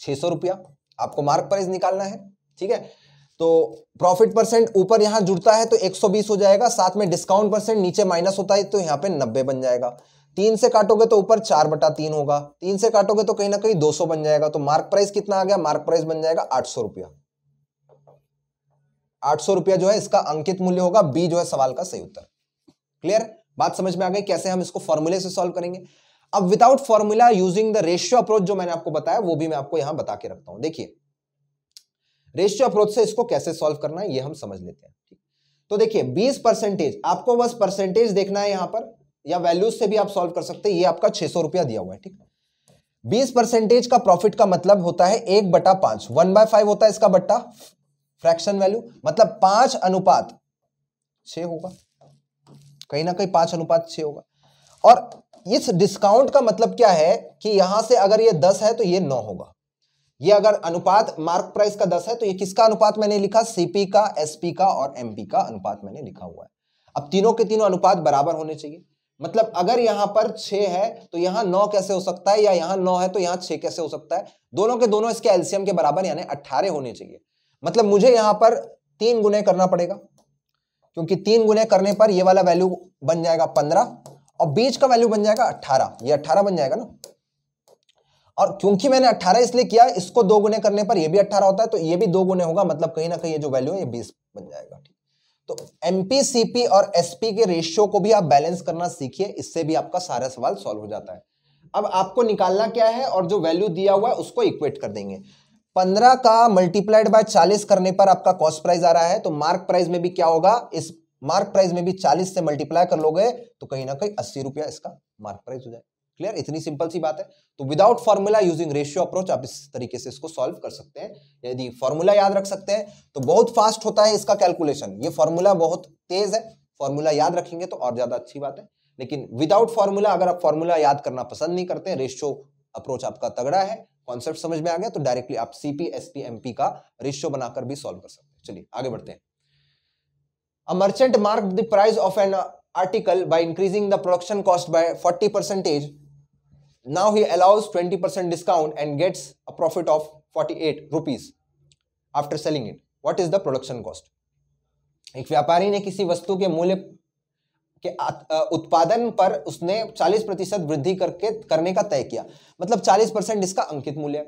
छह सौ रुपया आपको मार्क प्राइस निकालना है ठीक है तो प्रॉफिट परसेंट ऊपर यहां जुड़ता है तो 120 हो जाएगा साथ में डिस्काउंट परसेंट नीचे माइनस होता है तो यहां पे 90 बन जाएगा तीन से काटोगे तो ऊपर चार बटा तीन होगा तीन से काटोगे तो कहीं ना कहीं 200 बन जाएगा तो मार्क प्राइस कितना आ गया मार्क प्राइस बन जाएगा आठ सौ रुपया आठ सौ रुपया जो है इसका अंकित मूल्य होगा बी जो है सवाल का सही उत्तर क्लियर बात समझ में आ गई कैसे हम इसको फॉर्मूले से सॉल्व करेंगे अब without formula using the ratio approach जो मैंने आपको बताया वो भी मैं आपको यहां बता के रखता हूं देखिए रेशियो अप्रोच से इसको कैसे सॉल्व करना है ये हम समझ लेते हैं तो देखिए 20 परसेंटेज आपको बस परसेंटेज देखना है यहां पर या वैल्यूज से भी आप सॉल्व कर सकते हैं ये आपका छह सौ रुपया दिया हुआ है ठीक बीस परसेंटेज का प्रॉफिट का मतलब होता है एक बटा पांच वन बाय फाइव होता है इसका बट्टा फ्रैक्शन वैल्यू मतलब पांच अनुपात छ होगा कहीं ना कहीं पांच अनुपात छ होगा और इस डिस्काउंट का मतलब क्या है कि यहां से अगर ये दस है तो ये नौ होगा ये अगर अनुपात मार्क प्राइस का दस है तो ये किसका अनुपात मैंने लिखा सीपी का एसपी का और एमपी का अनुपात मैंने लिखा हुआ है अब तीनों के तीनों अनुपात बराबर होने चाहिए मतलब अगर यहां पर छः है तो यहां नौ कैसे हो सकता है या यहां नौ है तो यहां छः कैसे हो सकता है दोनों के दोनों इसके एल्सियम के बराबर यानी अट्ठारह होने चाहिए मतलब मुझे यहां पर तीन गुने करना पड़ेगा क्योंकि तीन गुने करने पर ये वाला वैल्यू बन जाएगा पंद्रह और बीच का वैल्यू बन जाएगा अट्ठारह ये अट्ठारह बन जाएगा ना और क्योंकि मैंने 18 इसलिए किया इसको दो गुने करने पर ये भी 18 होता है तो ये भी दो गुने होगा मतलब कहीं ना कहीं ये जो वैल्यू है ये 20 बन जाएगा तो एमपी सीपी और एसपी के रेशियो को भी आप बैलेंस करना सीखिए इससे भी आपका सारा सवाल सॉल्व हो जाता है अब आपको निकालना क्या है और जो वैल्यू दिया हुआ है उसको इक्वेट कर देंगे पंद्रह का मल्टीप्लाइड बाय चालीस करने पर आपका कॉस्ट प्राइस आ रहा है तो मार्क प्राइस में भी क्या होगा इस मार्क प्राइस में भी चालीस से मल्टीप्लाई कर लोगे तो कहीं ना कहीं अस्सी रुपया इसका मार्क प्राइस हो जाएगा क्लियर इतनी सिंपल सी बात है तो without formula using ratio approach आप इस तरीके से इसको सॉल्व कर सकते हैं यदि फॉर्मूला याद रख सकते हैं तो बहुत फास्ट होता है इसका कैलकुलेशन ये फॉर्मूला बहुत तेज है फॉर्मूला याद रखेंगे तो और ज्यादा अच्छी बात है लेकिन विदाउट फॉर्मूला अगर आप फॉर्मूला याद करना पसंद नहीं करते रेशियो अप्रोच आपका तगड़ा है कॉन्सेप्ट समझ में आ गया तो डायरेक्टली आप सीपी एसपी एमपी का रेशियो बनाकर भी सॉल्व कर सकते हैं चलिए आगे बढ़ते हैं a merchant mark the price of an article by increasing the production cost by 40 percentage Now he allows 20% discount and gets a profit of 48 rupees after selling it. What is the production cost? एक व्यापारी ने किसी वस्तु के मूल्य के उत्पादन पर उसने 40 प्रतिशत वृद्धि करके करने का तय किया मतलब 40 परसेंट इसका अंकित मूल्य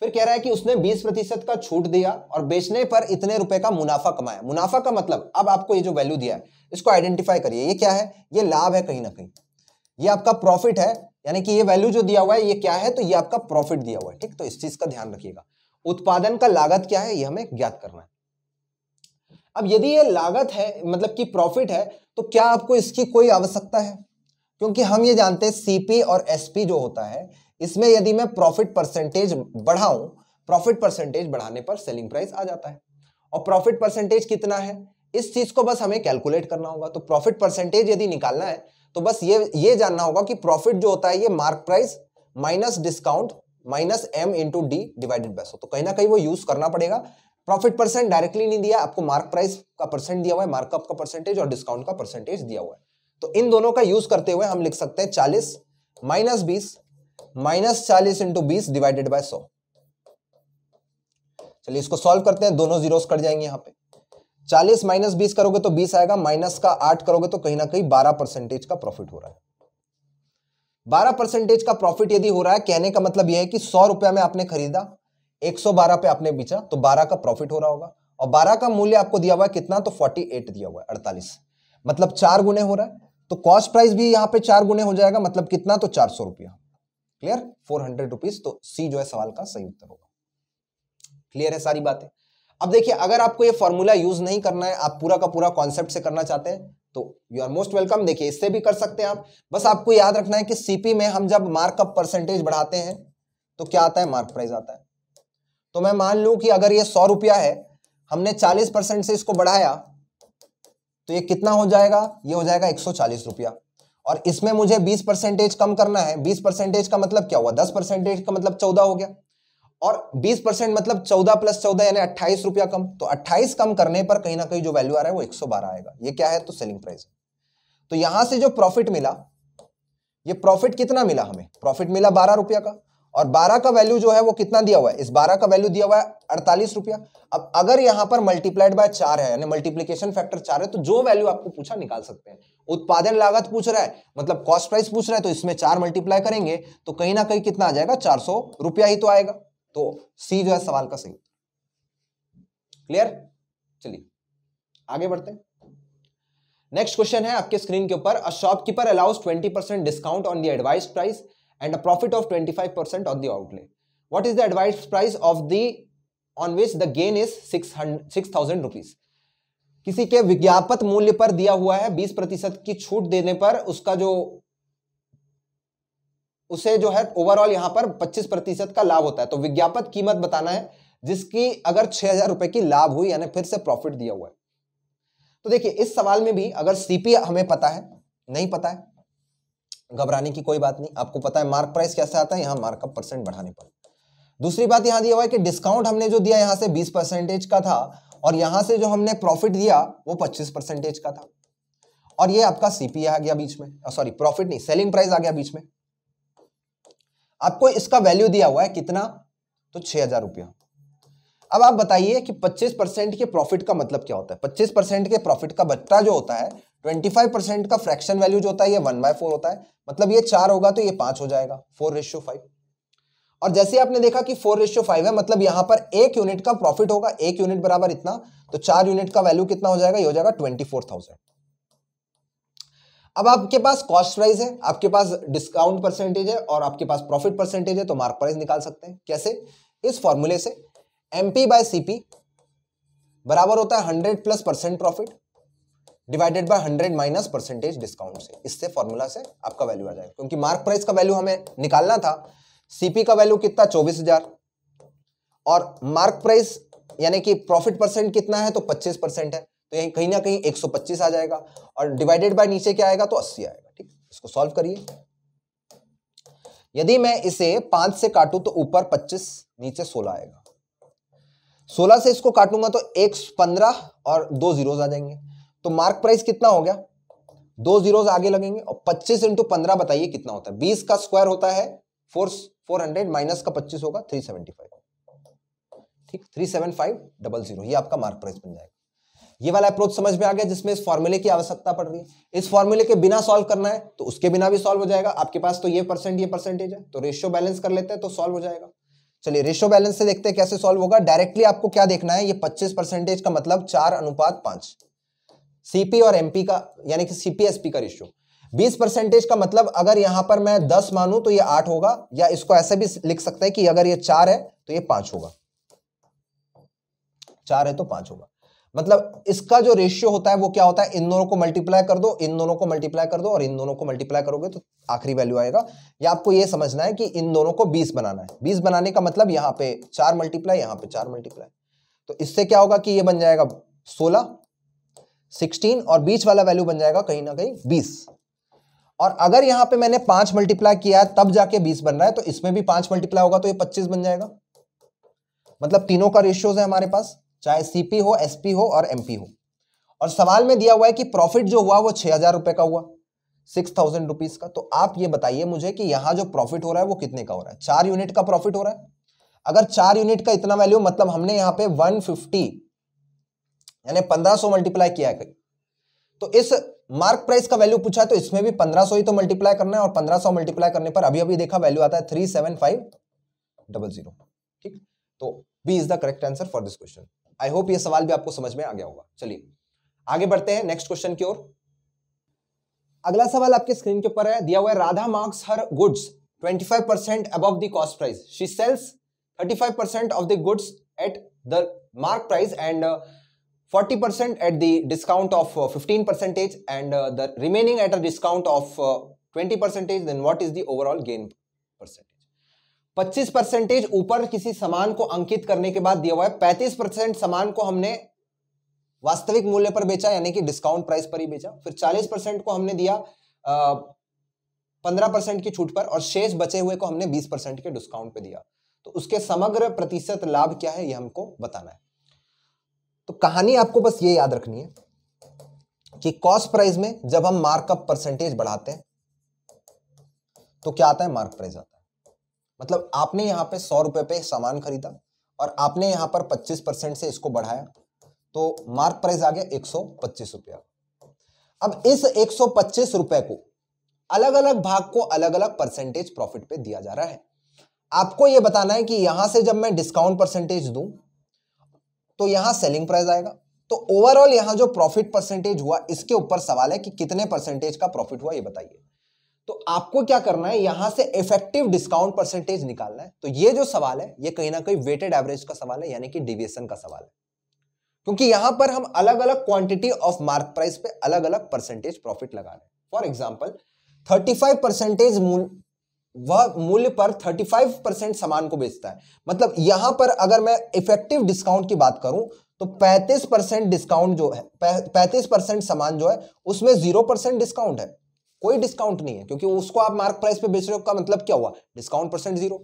फिर कह रहा है कि उसने 20 प्रतिशत का छूट दिया और बेचने पर इतने रुपए का मुनाफा कमाया मुनाफा का मतलब अब आपको ये जो वैल्यू दिया है इसको आइडेंटिफाई करिए ये क्या है ये लाभ है कहीं ना कहीं ये आपका प्रॉफिट है यानी कि ये वैल्यू जो दिया हुआ है ये क्या है तो ये आपका प्रॉफिट दिया हुआ है ठीक तो इस चीज का ध्यान रखिएगा उत्पादन का लागत क्या है ये हमें ज्ञात करना है अब यदि ये लागत है मतलब कि प्रॉफिट है तो क्या आपको इसकी कोई आवश्यकता है क्योंकि हम ये जानते हैं सीपी और एसपी जो होता है इसमें यदि मैं प्रॉफिट परसेंटेज बढ़ाऊं प्रॉफिट परसेंटेज बढ़ाने पर सेलिंग प्राइस आ जाता है और प्रॉफिट परसेंटेज कितना है इस चीज को बस हमें कैलकुलेट करना होगा तो प्रॉफिट परसेंटेज यदि निकालना है तो बस ये ये जानना होगा कि प्रॉफिट जो होता है ये mark price minus discount minus M into D divided by सो तो कहीं ना कहीं वो यूज करना पड़ेगा प्रॉफिट परसेंट डायरेक्टली नहीं दिया आपको मार्क प्राइस का परसेंट दिया हुआ है मार्कअप का परसेंटेज और डिस्काउंट का परसेंटेज दिया हुआ है तो इन दोनों का यूज करते हुए हम लिख सकते हैं चालीस माइनस बीस माइनस चालीस इंटू बीस डिवाइडेड बाय सो चलिए इसको सॉल्व करते हैं दोनों जीरोस कट जाएंगे यहां पे चालीस माइनस बीस करोगे तो बीस आएगा माइनस का आठ करोगे तो कहीं ना कहीं बारह परसेंटेज का प्रॉफिट हो रहा है बारह परसेंटेज का प्रॉफिट यदि हो रहा है कहने का मतलब यह है कि सौ रुपया में आपने खरीदा एक सौ बारह पे आपने बेचा तो बारह का प्रॉफिट हो रहा होगा और बारह का मूल्य आपको दिया हुआ है कितना तो फोर्टी एट दिया हुआ है अड़तालीस मतलब चार गुने हो रहा है तो कॉस्ट प्राइस भी यहाँ पे चार गुने हो जाएगा मतलब कितना तो चार सौ रुपया क्लियर फोर हंड्रेड रुपीज तो सी जो है सवाल का सही उत्तर होगा क्लियर है सारी बातें अब देखिए अगर आपको ये फॉर्मूला यूज नहीं करना है आप पूरा का पूरा कॉन्सेप्ट से करना चाहते हैं तो यू आर मोस्ट वेलकम देखिए इससे भी कर सकते हैं आप बस आपको याद रखना है कि सीपी में हम जब मार्कअप परसेंटेज बढ़ाते हैं तो क्या आता है मार्क प्राइस आता है तो मैं मान लू कि अगर ये सौ रुपया है हमने चालीस परसेंट से इसको बढ़ाया तो ये कितना हो जाएगा ये हो जाएगा एक सौ चालीस रुपया और इसमें मुझे बीस परसेंटेज कम करना है बीस परसेंटेज का मतलब क्या हुआ दस परसेंटेज का मतलब चौदह हो गया और 20 परसेंट मतलब 14 प्लस 14 यानी अट्ठाईस रुपया कम तो 28 कम करने पर कहीं ना कहीं जो वैल्यू आ रहा है वो 112 आएगा ये क्या है तो सेलिंग प्राइस तो यहां से जो प्रॉफिट मिला ये प्रॉफिट कितना मिला हमें प्रॉफिट मिला बारह रुपया का और 12 का वैल्यू जो है वो कितना दिया हुआ है इस 12 का वैल्यू दिया हुआ है अड़तालीस रुपया अब अगर यहां पर मल्टीप्लाइड बाय चार है यानी मल्टीप्लीकेशन फैक्टर चार है तो जो वैल्यू आपको पूछा निकाल सकते हैं उत्पादन लागत पूछ रहा है मतलब कॉस्ट प्राइस पूछ रहा है तो इसमें चार मल्टीप्लाई करेंगे तो कहीं ना कहीं कितना आ जाएगा चार रुपया ही तो आएगा तो सी जो है सवाल का सही क्लियर चलिए आगे बढ़ते हैं नेक्स्ट क्वेश्चन है आपके स्क्रीन के ऊपर a shopkeeper allows 20% percent discount on the advise price and a profit of 25% percent on the outlet what is the advise price of the on which the gain is six thousand rupees किसी के विज्ञापन मूल्य पर दिया हुआ है बीस प्रतिशत की छूट देने पर उसका जो उसे जो है ओवरऑल यहां पर 25 प्रतिशत का लाभ होता है तो विज्ञापन कीमत बताना है जिसकी अगर छह हजार रुपए की लाभ हुई यानी फिर से प्रॉफिट दिया हुआ है तो देखिए इस सवाल में भी अगर सीपी हमें पता है नहीं पता है घबराने की कोई बात नहीं आपको पता है मार्क प्राइस कैसे आता है यहां मार्कअप परसेंट बढ़ाने पर दूसरी बात यहां दिया हुआ है कि डिस्काउंट हमने जो दिया यहां से बीस परसेंटेज का था और यहां से जो हमने प्रॉफिट दिया वो पच्चीस परसेंटेज का था और ये आपका सीपी आ गया बीच में सॉरी प्रॉफिट नहीं सेलिंग प्राइस आ गया बीच में आपको इसका वैल्यू दिया हुआ है कितना तो छह हजार रुपया अब आप बताइए कि 25 परसेंट के प्रॉफिट का मतलब क्या होता है 25 परसेंट के प्रॉफिट का बट्टा जो होता है 25 परसेंट का फ्रैक्शन वैल्यू जो होता है ये वन बाय फोर होता है मतलब ये चार होगा तो ये पांच हो जाएगा फोर रेशियो फाइव और जैसे आपने देखा कि फोर रेशियो फाइव है मतलब यहां पर एक यूनिट का प्रॉफिट होगा एक यूनिट बराबर इतना तो चार यूनिट का वैल्यू कितना हो जाएगा ये हो जाएगा ट्वेंटी फोर थाउजेंड अब आपके पास कॉस्ट प्राइस है आपके पास डिस्काउंट परसेंटेज है और आपके पास प्रॉफिट परसेंटेज है तो मार्क प्राइस निकाल सकते हैं कैसे इस फॉर्मूले से M P by C P बराबर होता है hundred plus percent profit divided by hundred minus percentage discount से इससे फॉर्मूला से आपका वैल्यू आ जाएगा क्योंकि मार्क प्राइस का वैल्यू हमें निकालना था सीपी का वैल्यू कितना चौबीस हजार और मार्क प्राइस यानी कि प्रॉफिट परसेंट कितना है तो पच्चीस परसेंट है तो कहीं ना कहीं 125 आ जाएगा और डिवाइडेड बाय नीचे क्या आएगा तो 80 आएगा ठीक इसको सॉल्व करिए यदि मैं इसे पांच से काटू तो ऊपर 25 नीचे 16 आएगा 16 से इसको काटूंगा तो एक पंद्रह और दो जीरोज आ जाएंगे तो मार्क प्राइस कितना हो गया दो जीरोज आगे लगेंगे और 25 इंटू पंद्रह बताइए कितना होता है 20 का स्क्वायर होता है फोर फोर हंड्रेड माइनस का 25 होगा 375 ठीक 375 डबल जीरो ये आपका मार्क प्राइस बन जाएगा ये वाला अप्रोच समझ में आ गया जिसमें इस फॉर्मूले की आवश्यकता पड़ रही है इस फॉर्मूले के बिना सॉल्व करना है तो उसके बिना भी सॉल्व हो जाएगा आपके पास तो ये परसेंट ये परसेंटेज है तो रेशियो बैलेंस कर लेते हैं तो सॉल्व हो जाएगा चलिए रेशियो बैलेंस से देखते हैं कैसे सॉल्व होगा डायरेक्टली आपको क्या देखना है ये पच्चीस परसेंटेज का मतलब चार अनुपात पांच सीपी और एमपी का यानी कि सीपीएसपी का रेशियो बीस परसेंटेज का मतलब अगर यहां पर मैं दस मानू तो ये आठ होगा या इसको ऐसे भी लिख सकते हैं कि अगर ये चार है तो ये पांच होगा चार है तो पांच होगा मतलब इसका जो रेशियो होता है वो क्या होता है इन दोनों को मल्टीप्लाई कर दो इन दोनों को मल्टीप्लाई कर दो और इन दोनों को मल्टीप्लाई करोगे तो आखिरी वैल्यू आएगा या आपको ये समझना है कि इन दोनों को 20 बनाना है 20 बनाने का मतलब यहाँ पे चार मल्टीप्लाई यहाँ पे चार मल्टीप्लाई तो इससे क्या होगा कि ये बन जाएगा सोलह सिक्सटीन और बीच वाला वैल्यू बन जाएगा कहीं ना कहीं बीस और अगर यहाँ पे मैंने पांच मल्टीप्लाई किया है तब जाके बीस बन रहा है तो इसमें भी पांच मल्टीप्लाई होगा तो ये पच्चीस बन जाएगा मतलब तीनों का रेशियोज है हमारे पास चाहे सीपी हो एसपी हो और एमपी हो और सवाल में दिया हुआ है कि प्रॉफिट जो हुआ वो छह हजार रुपए का हुआ सिक्स थाउजेंड रुपीज का तो आप ये बताइए मुझे कि यहां जो प्रॉफिट हो रहा है वो कितने का हो रहा है चार यूनिट का प्रॉफिट हो रहा है अगर चार यूनिट का इतना वैल्यू मतलब हमने यहां पे वन यानी पंद्रह मल्टीप्लाई किया है तो इस मार्क प्राइस का वैल्यू पूछा है तो इसमें भी पंद्रह ही तो मल्टीप्लाई करना है और पंद्रह मल्टीप्लाई करने पर अभी अभी देखा वैल्यू आता है three seven five double zero ठीक तो B is the correct answer for this question I hope ये सवाल भी आपको समझ में आ गया होगा चलिए आगे बढ़ते हैं नेक्स्ट क्वेश्चन की ओर अगला सवाल आपके स्क्रीन के ऊपर है दिया हुआ है Radha marks her goods 25% percent above cost price she sells 35% percent of the goods at the mark price and 40% percent at the discount of 15% percentage and the remaining at a discount of 20% percentage then what is the overall gain percentage 25 percentage ऊपर किसी सामान को अंकित करने के बाद दिया हुआ है 35 परसेंट सामान को हमने वास्तविक मूल्य पर बेचा यानी कि डिस्काउंट प्राइस पर ही बेचा फिर 40 परसेंट को हमने दिया पंद्रह परसेंट की छूट पर और शेष बचे हुए को हमने बीस परसेंट के डिस्काउंट पे दिया तो उसके समग्र प्रतिशत लाभ क्या है यह हमको बताना है तो कहानी आपको बस ये याद रखनी है कि कॉस्ट प्राइस में जब हम मार्कअप परसेंटेज बढ़ाते हैं तो क्या आता है मार्क प्राइस आता है मतलब आपने यहाँ पे सौ रुपये पे सामान खरीदा और आपने यहाँ पर पच्चीस परसेंट से इसको बढ़ाया तो मार्क प्राइस आ गया एक सौ पच्चीस रुपया अब इस एक सौ पच्चीस रुपए को अलग अलग भाग को अलग अलग परसेंटेज प्रॉफिट पे दिया जा रहा है आपको यह बताना है कि यहां से जब मैं डिस्काउंट परसेंटेज दू तो यहां सेलिंग प्राइस आएगा तो ओवरऑल यहां जो प्रॉफिट परसेंटेज हुआ इसके ऊपर सवाल है कि कितने परसेंटेज का प्रॉफिट हुआ ये बताइए तो आपको क्या करना है यहां से इफेक्टिव डिस्काउंट परसेंटेज निकालना है तो ये जो सवाल है ये कहीं ना कहीं वेटेड एवरेज का सवाल है यानी कि डिविएशन का सवाल है क्योंकि यहां पर हम अलग अलग क्वांटिटी ऑफ मार्क प्राइस पे अलग अलग परसेंटेज प्रॉफिट लगा रहे हैं for example thirty five percentage वह मूल्य पर 35 परसेंट सामान को बेचता है मतलब यहां पर अगर मैं इफेक्टिव डिस्काउंट की बात करूं तो 35 परसेंट डिस्काउंट जो है 35 परसेंट सामान जो है उसमें जीरो परसेंट डिस्काउंट है कोई डिस्काउंट नहीं है क्योंकि उसको आप मार्क प्राइस पे बेच रहे हो का मतलब क्या हुआ डिस्काउंट परसेंट जीरो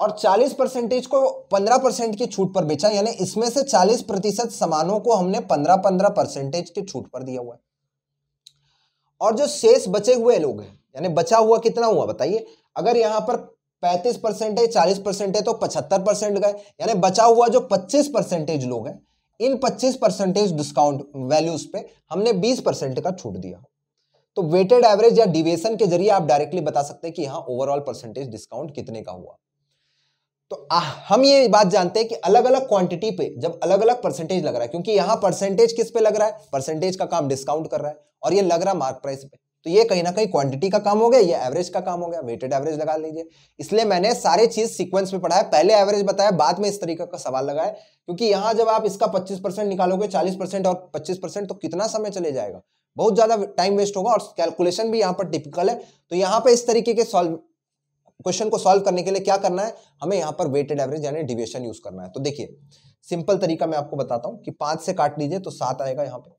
और 40 परसेंटेज को 15 परसेंट की छूट पर बेचा यानी इसमें से 40 प्रतिशत सामानों को हमने 15 15 परसेंटेज की छूट पर दिया हुआ है और जो शेष बचे हुए लोग हैं यानी बचा हुआ कितना हुआ बताइए अगर यहां पर 35 परसेंट है चालीस परसेंट है तो 75 परसेंट गए यानी बचा हुआ जो 25 परसेंटेज लोग हैं इन 25 परसेंटेज डिस्काउंट वैल्यूज पे हमने 20 परसेंट का छूट दिया हुआ तो वेटेड एवरेज या डिवेशन के जरिए आप डायरेक्टली बता सकते हैं कि यहाँ ओवरऑल परसेंटेज डिस्काउंट कितने का हुआ तो आ, हम ये बात जानते हैं कि अलग अलग क्वांटिटी पे जब अलग अलग परसेंटेज लग रहा है क्योंकि यहाँ परसेंटेज किस पे लग रहा है परसेंटेज का काम डिस्काउंट कर रहा है और ये लग रहा है मार्क प्राइस पे तो ये कहीं ना कहीं क्वांटिटी का काम हो गया ये एवरेज का काम हो गया वेटेड एवरेज लगा लीजिए इसलिए मैंने सारे चीज सीक्वेंस में पढ़ा है पहले एवरेज बताया बाद में इस तरीके का सवाल लगाया क्योंकि यहाँ जब आप इसका पच्चीस परसेंट निकालोगे चालीस परसेंट और पच्चीस परसेंट तो कितना समय चले जाएगा बहुत ज़्यादा टाइम वेस्ट होगा और कैलकुलेशन भी यहाँ पर टिपिकल है तो यहाँ पर इस तरीके के सॉल्व क्वेश्चन को सॉल्व करने के लिए क्या करना है हमें यहाँ पर वेटेड एवरेज यानी डिविएशन यूज करना है तो देखिए सिंपल तरीका मैं आपको बताता हूँ कि पांच से काट लीजिए तो सात आएगा यहाँ पे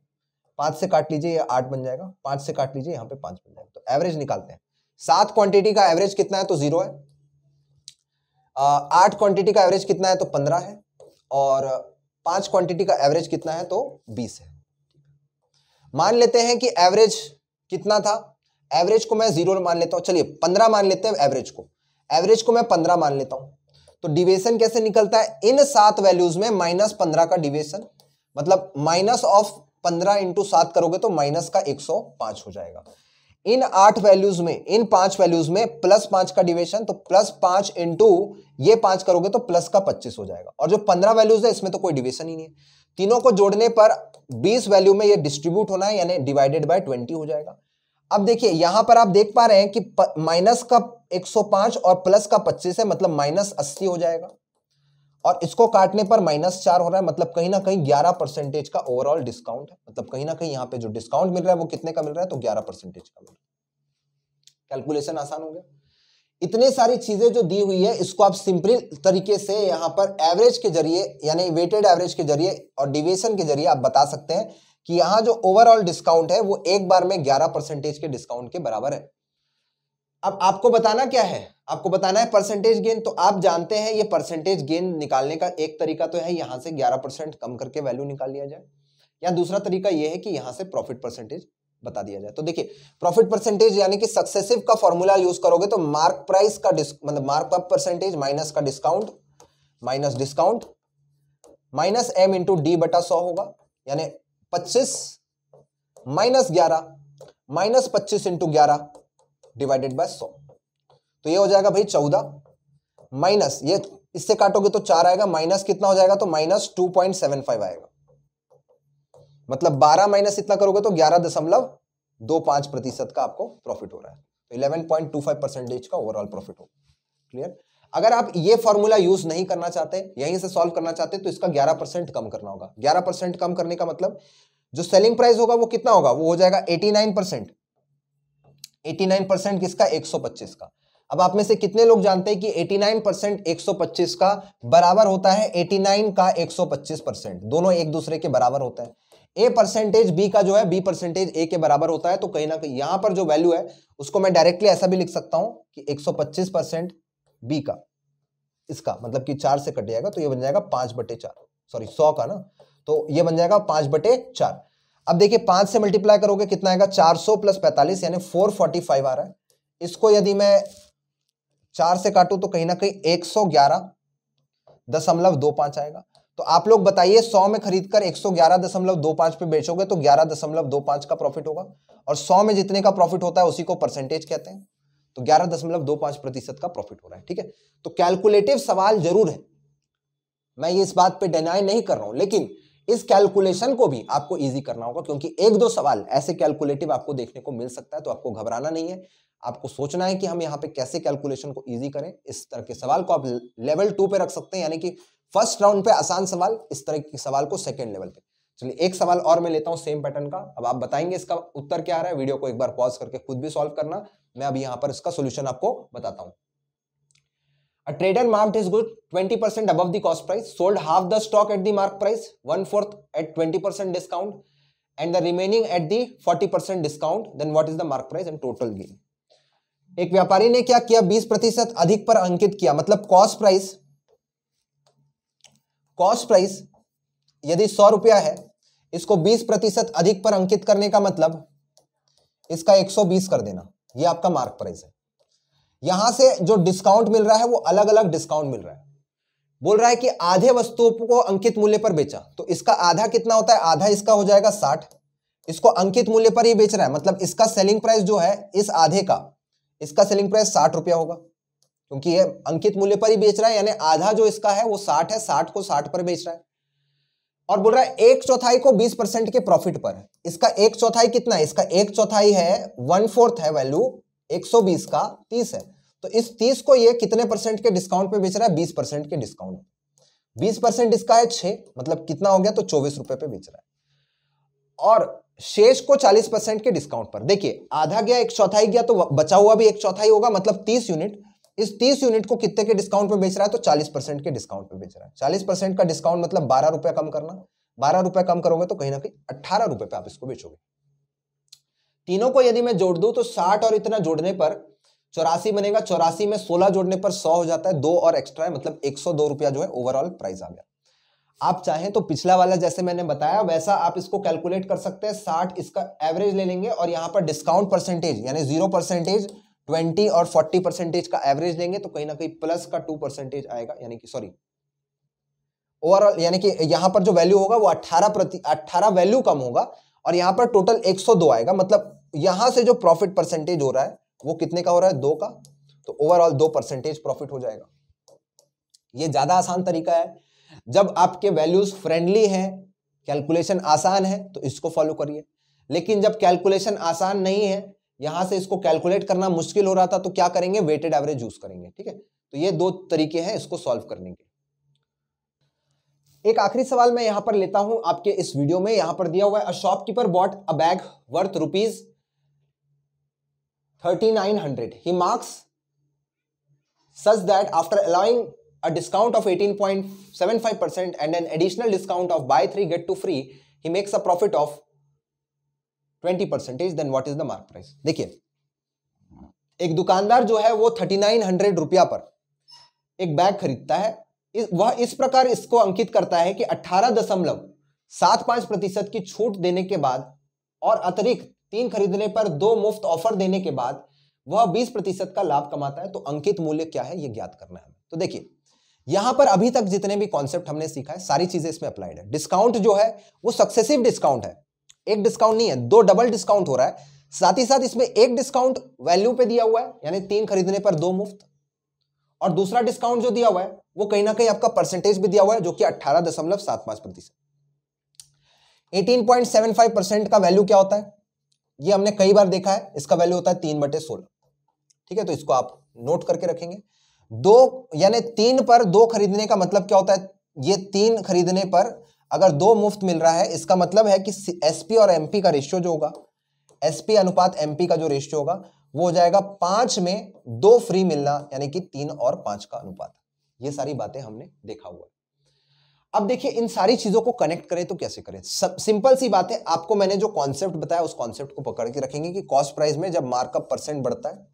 पांच से काट लीजिए ये आठ बन जाएगा पांच से काट लीजिए यहाँ पे पांच बन जाएगा तो एवरेज निकालते हैं सात क्वांटिटी का एवरेज कितना है तो जीरो है आठ क्वांटिटी का एवरेज कितना है तो पंद्रह है और पांच क्वांटिटी का एवरेज कितना है तो बीस है मान लेते हैं कि एवरेज कितना था एवरेज को मैं जीरो मान लेता हूँ चलिए पंद्रह मान लेते हैं एवरेज को एवरेज को मैं पंद्रह मान लेता हूँ तो डिवेशन कैसे निकलता है इन सात वैल्यूज में माइनस पंद्रह का डिवेशन मतलब माइनस ऑफ पंद्रह इंटू सात करोगे तो माइनस का एक सौ पांच हो जाएगा इन आठ वैल्यूज में इन पांच वैल्यूज में प्लस पांच का डिवेशन तो प्लस पांच इंटू ये पांच करोगे तो प्लस का पच्चीस हो जाएगा और जो पंद्रह वैल्यूज है इसमें तो कोई डिवेशन ही नहीं है तीनों को जोड़ने पर बेस वैल्यू में ये डिस्ट्रीब्यूट होना है यानी डिवाइडेड बाय ट्वेंटी हो जाएगा अब देखिए यहां पर आप देख पा रहे हैं कि माइनस का 105 और प्लस का 25 है मतलब माइनस अस्सी हो जाएगा और इसको काटने पर माइनस चार हो रहा है मतलब कहीं ना कहीं ग्यारह परसेंटेज का ओवरऑल डिस्काउंट है मतलब कहीं ना कहीं यहाँ पे जो डिस्काउंट मिल रहा है वो कितने का मिल रहा है तो ग्यारह परसेंटेज का मिल रहा है कैलकुलेशन आसान हो गया इतने सारी चीज़ें जो दी हुई है इसको आप सिंपली तरीके से यहाँ पर एवरेज के जरिए यानी वेटेड एवरेज के जरिए और डिविएशन के जरिए आप बता सकते हैं कि यहाँ जो ओवरऑल डिस्काउंट है वो एक बार में ग्यारह परसेंटेज के डिस्काउंट के बराबर है अब आपको बताना क्या है आपको बताना है परसेंटेज गेन तो आप जानते हैं ये परसेंटेज गेन निकालने का एक तरीका तो है यहाँ से ग्यारह परसेंट कम करके वैल्यू निकाल लिया जाए या दूसरा तरीका ये है कि यहाँ से प्रॉफिट परसेंटेज बता दिया जाए तो देखिए प्रॉफिट परसेंटेज यानी कि सक्सेसिव का फॉर्मूला यूज करोगे तो मार्क प्राइस का मतलब मार्कअप परसेंटेज माइनस का discount minus discount minus M into D बटा सौ होगा यानी पच्चीस माइनस ग्यारह माइनस पच्चीस इंटू ग्यारह डिवाइडेड बाय सौ तो ये हो जाएगा भाई चौदह माइनस ये इससे काटोगे तो चार आएगा माइनस कितना हो जाएगा तो minus two point seven five आएगा मतलब बारह माइनस इतना करोगे तो ग्यारह दशमलव दो पांच प्रतिशत का आपको प्रॉफिट हो रहा है तो eleven point two five percentage का ओवरऑल प्रॉफिट हो क्लियर अगर आप ये फॉर्मूला यूज नहीं करना चाहते यहीं से सॉल्व करना चाहते तो इसका ग्यारह परसेंट कम करना होगा ग्यारह परसेंट कम करने का मतलब जो सेलिंग प्राइस होगा वो कितना होगा वो हो जाएगा eighty nine percent eighty nine percent किसका एक सौ पच्चीस का अब आप में से कितने लोग जानते हैं कि 89 परसेंट एक का बराबर होता है 89 का 125 परसेंट दोनों एक दूसरे के बराबर होता है ए परसेंटेज बी का जो है बी परसेंटेज ए के बराबर होता है तो कहीं ना कहीं यहां पर जो वैल्यू है उसको मैं डायरेक्टली ऐसा भी लिख सकता हूं कि 125 परसेंट बी का इसका मतलब कि चार से कट जाएगा तो ये बन जाएगा पांच बटे चार सॉरी सौ का ना तो ये बन जाएगा पांच बटे चार अब देखिए पांच से मल्टीप्लाई करोगे कितना आएगा चार सौ प्लस पैंतालीस यानी फोर फोर्टी फाइव आ रहा है इसको यदि मैं चार से काटू तो कहीं ना कहीं एक सौ ग्यारह दशमलव दो पांच आएगा तो आप लोग बताइए सौ में खरीद कर एक सौ ग्यारह दशमलव दो पांच पे बेचोगे तो ग्यारह दशमलव दो पांच का प्रॉफिट होगा और सौ में जितने का प्रॉफिट होता है उसी को परसेंटेज कहते हैं तो ग्यारह दशमलव दो पांच प्रतिशत का प्रॉफिट हो रहा है ठीक है तो कैलकुलेटिव सवाल जरूर है मैं ये इस बात पे डिनाई नहीं कर रहा हूं लेकिन इस कैलकुलेशन को भी आपको ईजी करना होगा क्योंकि एक दो सवाल ऐसे कैलकुलेटिव आपको देखने को मिल सकता है तो आपको घबराना नहीं है आपको सोचना है कि हम यहाँ पे कैसे कैलकुलेशन को इजी करें इस तरह के सवाल को आप लेवल टू पे रख सकते हैं यानी कि फर्स्ट राउंड पे आसान सवाल इस तरह के सवाल को सेकेंड लेवल पे चलिए एक सवाल और मैं लेता हूँ सेम पैटर्न का अब आप बताएंगे इसका उत्तर क्या आ रहा है वीडियो को एक बार पॉज करके खुद भी सॉल्व करना मैं अभी यहाँ पर इसका सोल्यूशन आपको बताता हूँ A trader marked his good 20% above the cost price, sold half the stock at the mark price, one fourth at 20% discount, and the remaining at the 40% discount. Then what is the mark price and total gain? एक व्यापारी ने क्या किया 20 प्रतिशत अधिक पर अंकित किया मतलब cost price कॉस्ट प्राइस यदि सौ रुपया है इसको बीस प्रतिशत अधिक पर अंकित करने का मतलब इसका एक सौ बीस कर देना ये आपका मार्क प्राइस है यहां से जो डिस्काउंट मिल रहा है वो अलग अलग डिस्काउंट मिल रहा है बोल रहा है कि आधे वस्तुओं को अंकित मूल्य पर बेचा तो इसका आधा कितना होता है आधा इसका हो जाएगा साठ इसको अंकित मूल्य पर ही बेच रहा है मतलब इसका सेलिंग प्राइस जो है इस आधे का इसका सेलिंग प्राइस साठ रुपया होगा क्योंकि ये अंकित मूल्य पर ही बेच रहा है यानी आधा जो इसका है वो साठ है साठ को साठ पर बेच रहा है और बोल रहा है एक चौथाई को बीस परसेंट के प्रॉफिट पर इसका एक चौथाई कितना है इसका एक चौथाई है वन फोर्थ है वैल्यू एक सौ बीस का तीस है तो इस तीस को ये कितने परसेंट के डिस्काउंट पे बेच रहा है बीस परसेंट के डिस्काउंट बीस परसेंट इसका है छह मतलब कितना हो गया तो चौबीस रुपए पे बेच रहा है और शेष को चालीस परसेंट के डिस्काउंट पर देखिए आधा गया एक चौथाई गया तो बचा हुआ भी एक चौथाई होगा मतलब तीस यूनिट इस तीस यूनिट को कितने के डिस्काउंट पे बेच रहा है तो चालीस परसेंट के डिस्काउंट पे बेच रहा है चालीस परसेंट का डिस्काउंट मतलब बारह रुपए कम करना बारह रुपए कम करोगे तो कहीं ना कहीं अट्ठारह रुपए पे आप इसको बेचोगे तीनों को यदि मैं जोड़ दू तो साठ और इतना जोड़ने पर चौरासी बनेगा चौरासी में सोलह जोड़ने पर सौ हो जाता है दो और एक्स्ट्रा है मतलब एक सौ दो रुपया जो है ओवरऑल प्राइस आ गया आप चाहें तो पिछला वाला जैसे मैंने बताया वैसा आप इसको कैलकुलेट कर सकते हैं साठ इसका एवरेज ले लेंगे और यहाँ पर डिस्काउंट परसेंटेज यानी जीरो परसेंटेज ट्वेंटी और फोर्टी परसेंटेज का एवरेज लेंगे तो कहीं ना कहीं प्लस का टू परसेंटेज आएगा यानी कि सॉरी ओवरऑल यानी कि यहां पर जो वैल्यू होगा वो अट्ठारह प्रति अट्ठारह वैल्यू कम होगा और यहां पर टोटल 102 आएगा मतलब यहां से जो प्रॉफिट परसेंटेज हो रहा है वो कितने का हो रहा है दो का तो ओवरऑल दो परसेंटेज प्रॉफिट हो जाएगा ये ज्यादा आसान तरीका है जब आपके वैल्यूज फ्रेंडली है कैलकुलेशन आसान है तो इसको फॉलो करिए लेकिन जब कैलकुलेशन आसान नहीं है यहां से इसको कैलकुलेट करना मुश्किल हो रहा था तो क्या करेंगे वेटेड एवरेज यूज करेंगे ठीक है तो ये दो तरीके हैं इसको सॉल्व करने के एक आखिरी सवाल मैं यहां पर लेता हूं आपके इस वीडियो में यहां पर दिया हुआ है a shopkeeper bought a bag worth rupees thirty nine hundred he marks such that after eighteen point seven five percent and an additional discount of buy three get two free he makes a profit of twenty percentage then what is the mark price देखिए एक दुकानदार जो है वो थर्टी नाइन हंड्रेड रुपया पर एक बैग खरीदता है वह इस प्रकार इसको अंकित करता है कि अठारह दशमलव सात पांच प्रतिशत की छूट देने के बाद और अतिरिक्त तीन खरीदने पर दो मुफ्त ऑफर देने के बाद वह बीस प्रतिशत का लाभ कमाता है तो अंकित मूल्य क्या है यह ज्ञात करना है तो देखिए यहां पर अभी तक जितने भी कॉन्सेप्ट हमने सीखा है सारी चीजें इसमें अप्लाइड है डिस्काउंट जो है वो सक्सेसिव डिस्काउंट है एक डिस्काउंट नहीं है दो डबल डिस्काउंट हो रहा है साथ ही साथ इसमें एक डिस्काउंट वैल्यू पे दिया हुआ है यानी तीन खरीदने पर दो मुफ्त और दूसरा डिस्काउंट जो दिया हुआ है वो कहीं ना कहीं आपका परसेंटेज भी दिया हुआ है जो कि अट्ठारह दशमलव सात पांच प्रतिशत eighteen point seven five percent का वैल्यू क्या होता है ये हमने कई बार देखा है इसका वैल्यू होता है तीन बटे सोलह ठीक है तो इसको आप नोट करके रखेंगे दो यानी तीन पर दो खरीदने का मतलब क्या होता है ये तीन खरीदने पर अगर दो मुफ्त मिल रहा है इसका मतलब है कि एसपी और एमपी का रेशियो जो होगा एसपी अनुपात एमपी का जो रेशियो होगा वो हो जाएगा पांच में दो फ्री मिलना यानी कि तीन और पांच का अनुपात ये सारी बातें हमने देखा हुआ अब देखिए इन सारी चीजों को कनेक्ट करें तो कैसे करें सब सिंपल सी बात है आपको मैंने जो कॉन्सेप्ट बताया उस कॉन्सेप्ट को पकड़ के रखेंगे कि कॉस्ट प्राइस में जब मार्कअप परसेंट बढ़ता है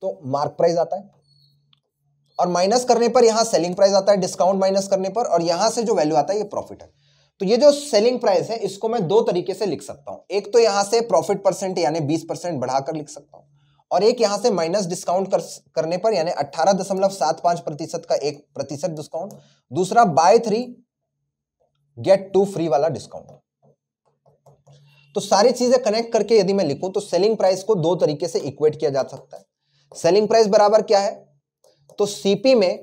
तो मार्क प्राइस आता है और माइनस करने पर यहाँ सेलिंग प्राइस आता है डिस्काउंट माइनस करने पर और यहाँ से जो वैल्यू आता है ये प्रॉफिट है तो ये जो सेलिंग प्राइस है इसको मैं दो तरीके से लिख सकता हूँ एक तो यहाँ से प्रॉफिट परसेंट यानी बीस परसेंट बढ़ाकर लिख सकता हूँ और एक यहाँ से माइनस डिस्काउंट कर, करने पर यानी अट्ठारह दशमलव सात पांच प्रतिशत का एक प्रतिशत डिस्काउंट दूसरा buy three get two free वाला डिस्काउंट तो सारी चीजें कनेक्ट करके यदि मैं लिखूं तो सेलिंग प्राइस को दो तरीके से इक्वेट किया जा सकता है सेलिंग प्राइस बराबर क्या है तो सीपी में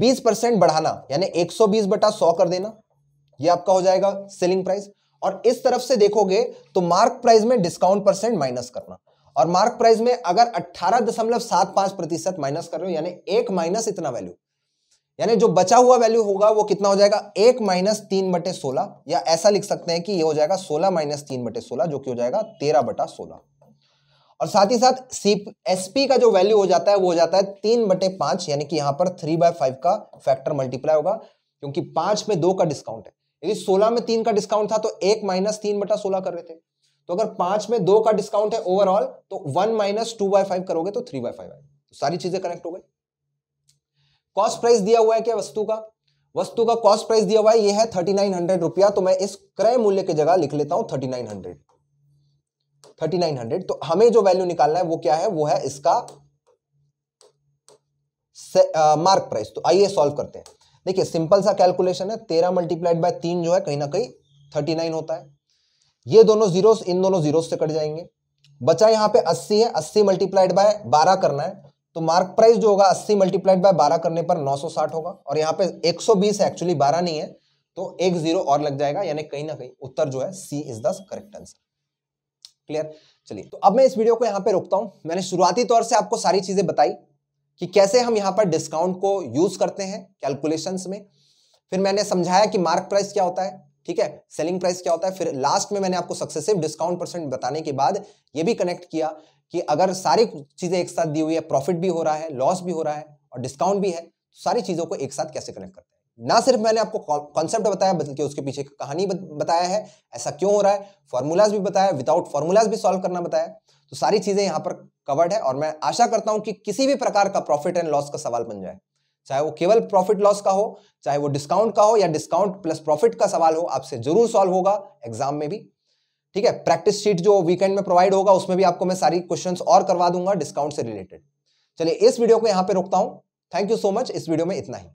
20 परसेंट बढ़ाना यानी 120 बटा 100 कर देना ये आपका हो जाएगा सेलिंग प्राइस और इस तरफ से देखोगे तो मार्क प्राइस में डिस्काउंट परसेंट माइनस करना और मार्क प्राइस में अगर अट्ठारह दशमलव सात पांच प्रतिशत माइनस कर रहे हो यानी एक माइनस इतना वैल्यू यानी जो बचा हुआ वैल्यू होगा वो कितना हो जाएगा एक माइनस तीन बटे सोलह या ऐसा लिख सकते हैं कि ये हो जाएगा सोलह माइनस तीन बटे सोलह जो कि हो जाएगा तेरह बटा सोलह और साथ ही साथ सी एस पी का जो वैल्यू हो जाता है वो हो जाता है तीन बटे पांच यानी कि यहां पर थ्री बाय फाइव का फैक्टर मल्टीप्लाई होगा क्योंकि पांच में दो का डिस्काउंट है यदि सोलह में तीन का डिस्काउंट था तो एक माइनस तीन बटा सोलह कर रहे थे तो अगर पांच में दो का डिस्काउंट है ओवरऑल तो one minus two by five करोगे तो थ्री बाय फाइव आएगा तो सारी चीजें कनेक्ट हो गई कॉस्ट प्राइस दिया हुआ है क्या वस्तु का वस्तु का कॉस्ट प्राइस दिया हुआ है यह है थर्टी नाइन हंड्रेड रुपया तो मैं इस क्रय मूल्य की जगह लिख लेता हूं थर्टी नाइन हंड्रेड 3900 तो हमें जो वैल्यू निकालना है वो क्या है वो है इसका मार्क प्राइस तो आइए सॉल्व करते हैं देखिए सिंपल सा कैलकुलेशन है तेरह मल्टीप्लाइड बाय तीन जो है कहीं ना कहीं थर्टी नाइन होता है ये दोनों जीरो इन दोनों जीरो से कट जाएंगे बचा यहाँ पे अस्सी है अस्सी मल्टीप्लाइड बाय बारह करना है तो मार्क प्राइस जो होगा अस्सी मल्टीप्लाइड बाय बारह करने पर नौ सौ साठ होगा और यहाँ पे एक सौ बीस एक्चुअली बारह नहीं है तो एक जीरो और लग जाएगा यानी कहीं ना कहीं उत्तर जो है C is the correct answer clear चलिए तो अब मैं इस वीडियो को यहाँ पे रोकता हूँ मैंने शुरुआती तौर से आपको सारी चीज़ें बताई कि कैसे हम यहाँ पर डिस्काउंट को यूज़ करते हैं कैलकुलेशंस में फिर मैंने समझाया कि मार्क प्राइस क्या होता है ठीक है सेलिंग प्राइस क्या होता है फिर लास्ट में मैंने आपको सक्सेसिव डिस्काउंट परसेंट बताने के बाद ये भी कनेक्ट किया कि अगर सारी चीज़ें एक साथ दी हुई है प्रॉफिट भी हो रहा है लॉस भी हो रहा है और डिस्काउंट भी है तो सारी चीज़ों को एक साथ कैसे कनेक्ट करते हैं ना सिर्फ मैंने आपको कॉन्सेप्ट बताया बल्कि उसके पीछे कहानी बताया है ऐसा क्यों हो रहा है फॉर्मूलाज भी बताया विदाउट फॉर्मूलाज भी सॉल्व करना बताया तो सारी चीजें यहाँ पर कवर्ड है और मैं आशा करता हूं कि किसी भी प्रकार का प्रॉफिट एंड लॉस का सवाल बन जाए चाहे वो केवल प्रॉफिट लॉस का हो चाहे वो डिस्काउंट का हो या डिस्काउंट प्लस प्रॉफिट का सवाल हो आपसे जरूर सॉल्व होगा एग्जाम में भी ठीक है प्रैक्टिस शीट जो वीकेंड में प्रोवाइड होगा उसमें भी आपको मैं सारी क्वेश्चन और करवा दूंगा डिस्काउंट से रिलेटेड चलिए इस वीडियो को यहाँ पे रोकता हूँ थैंक यू सो मच इस वीडियो में इतना ही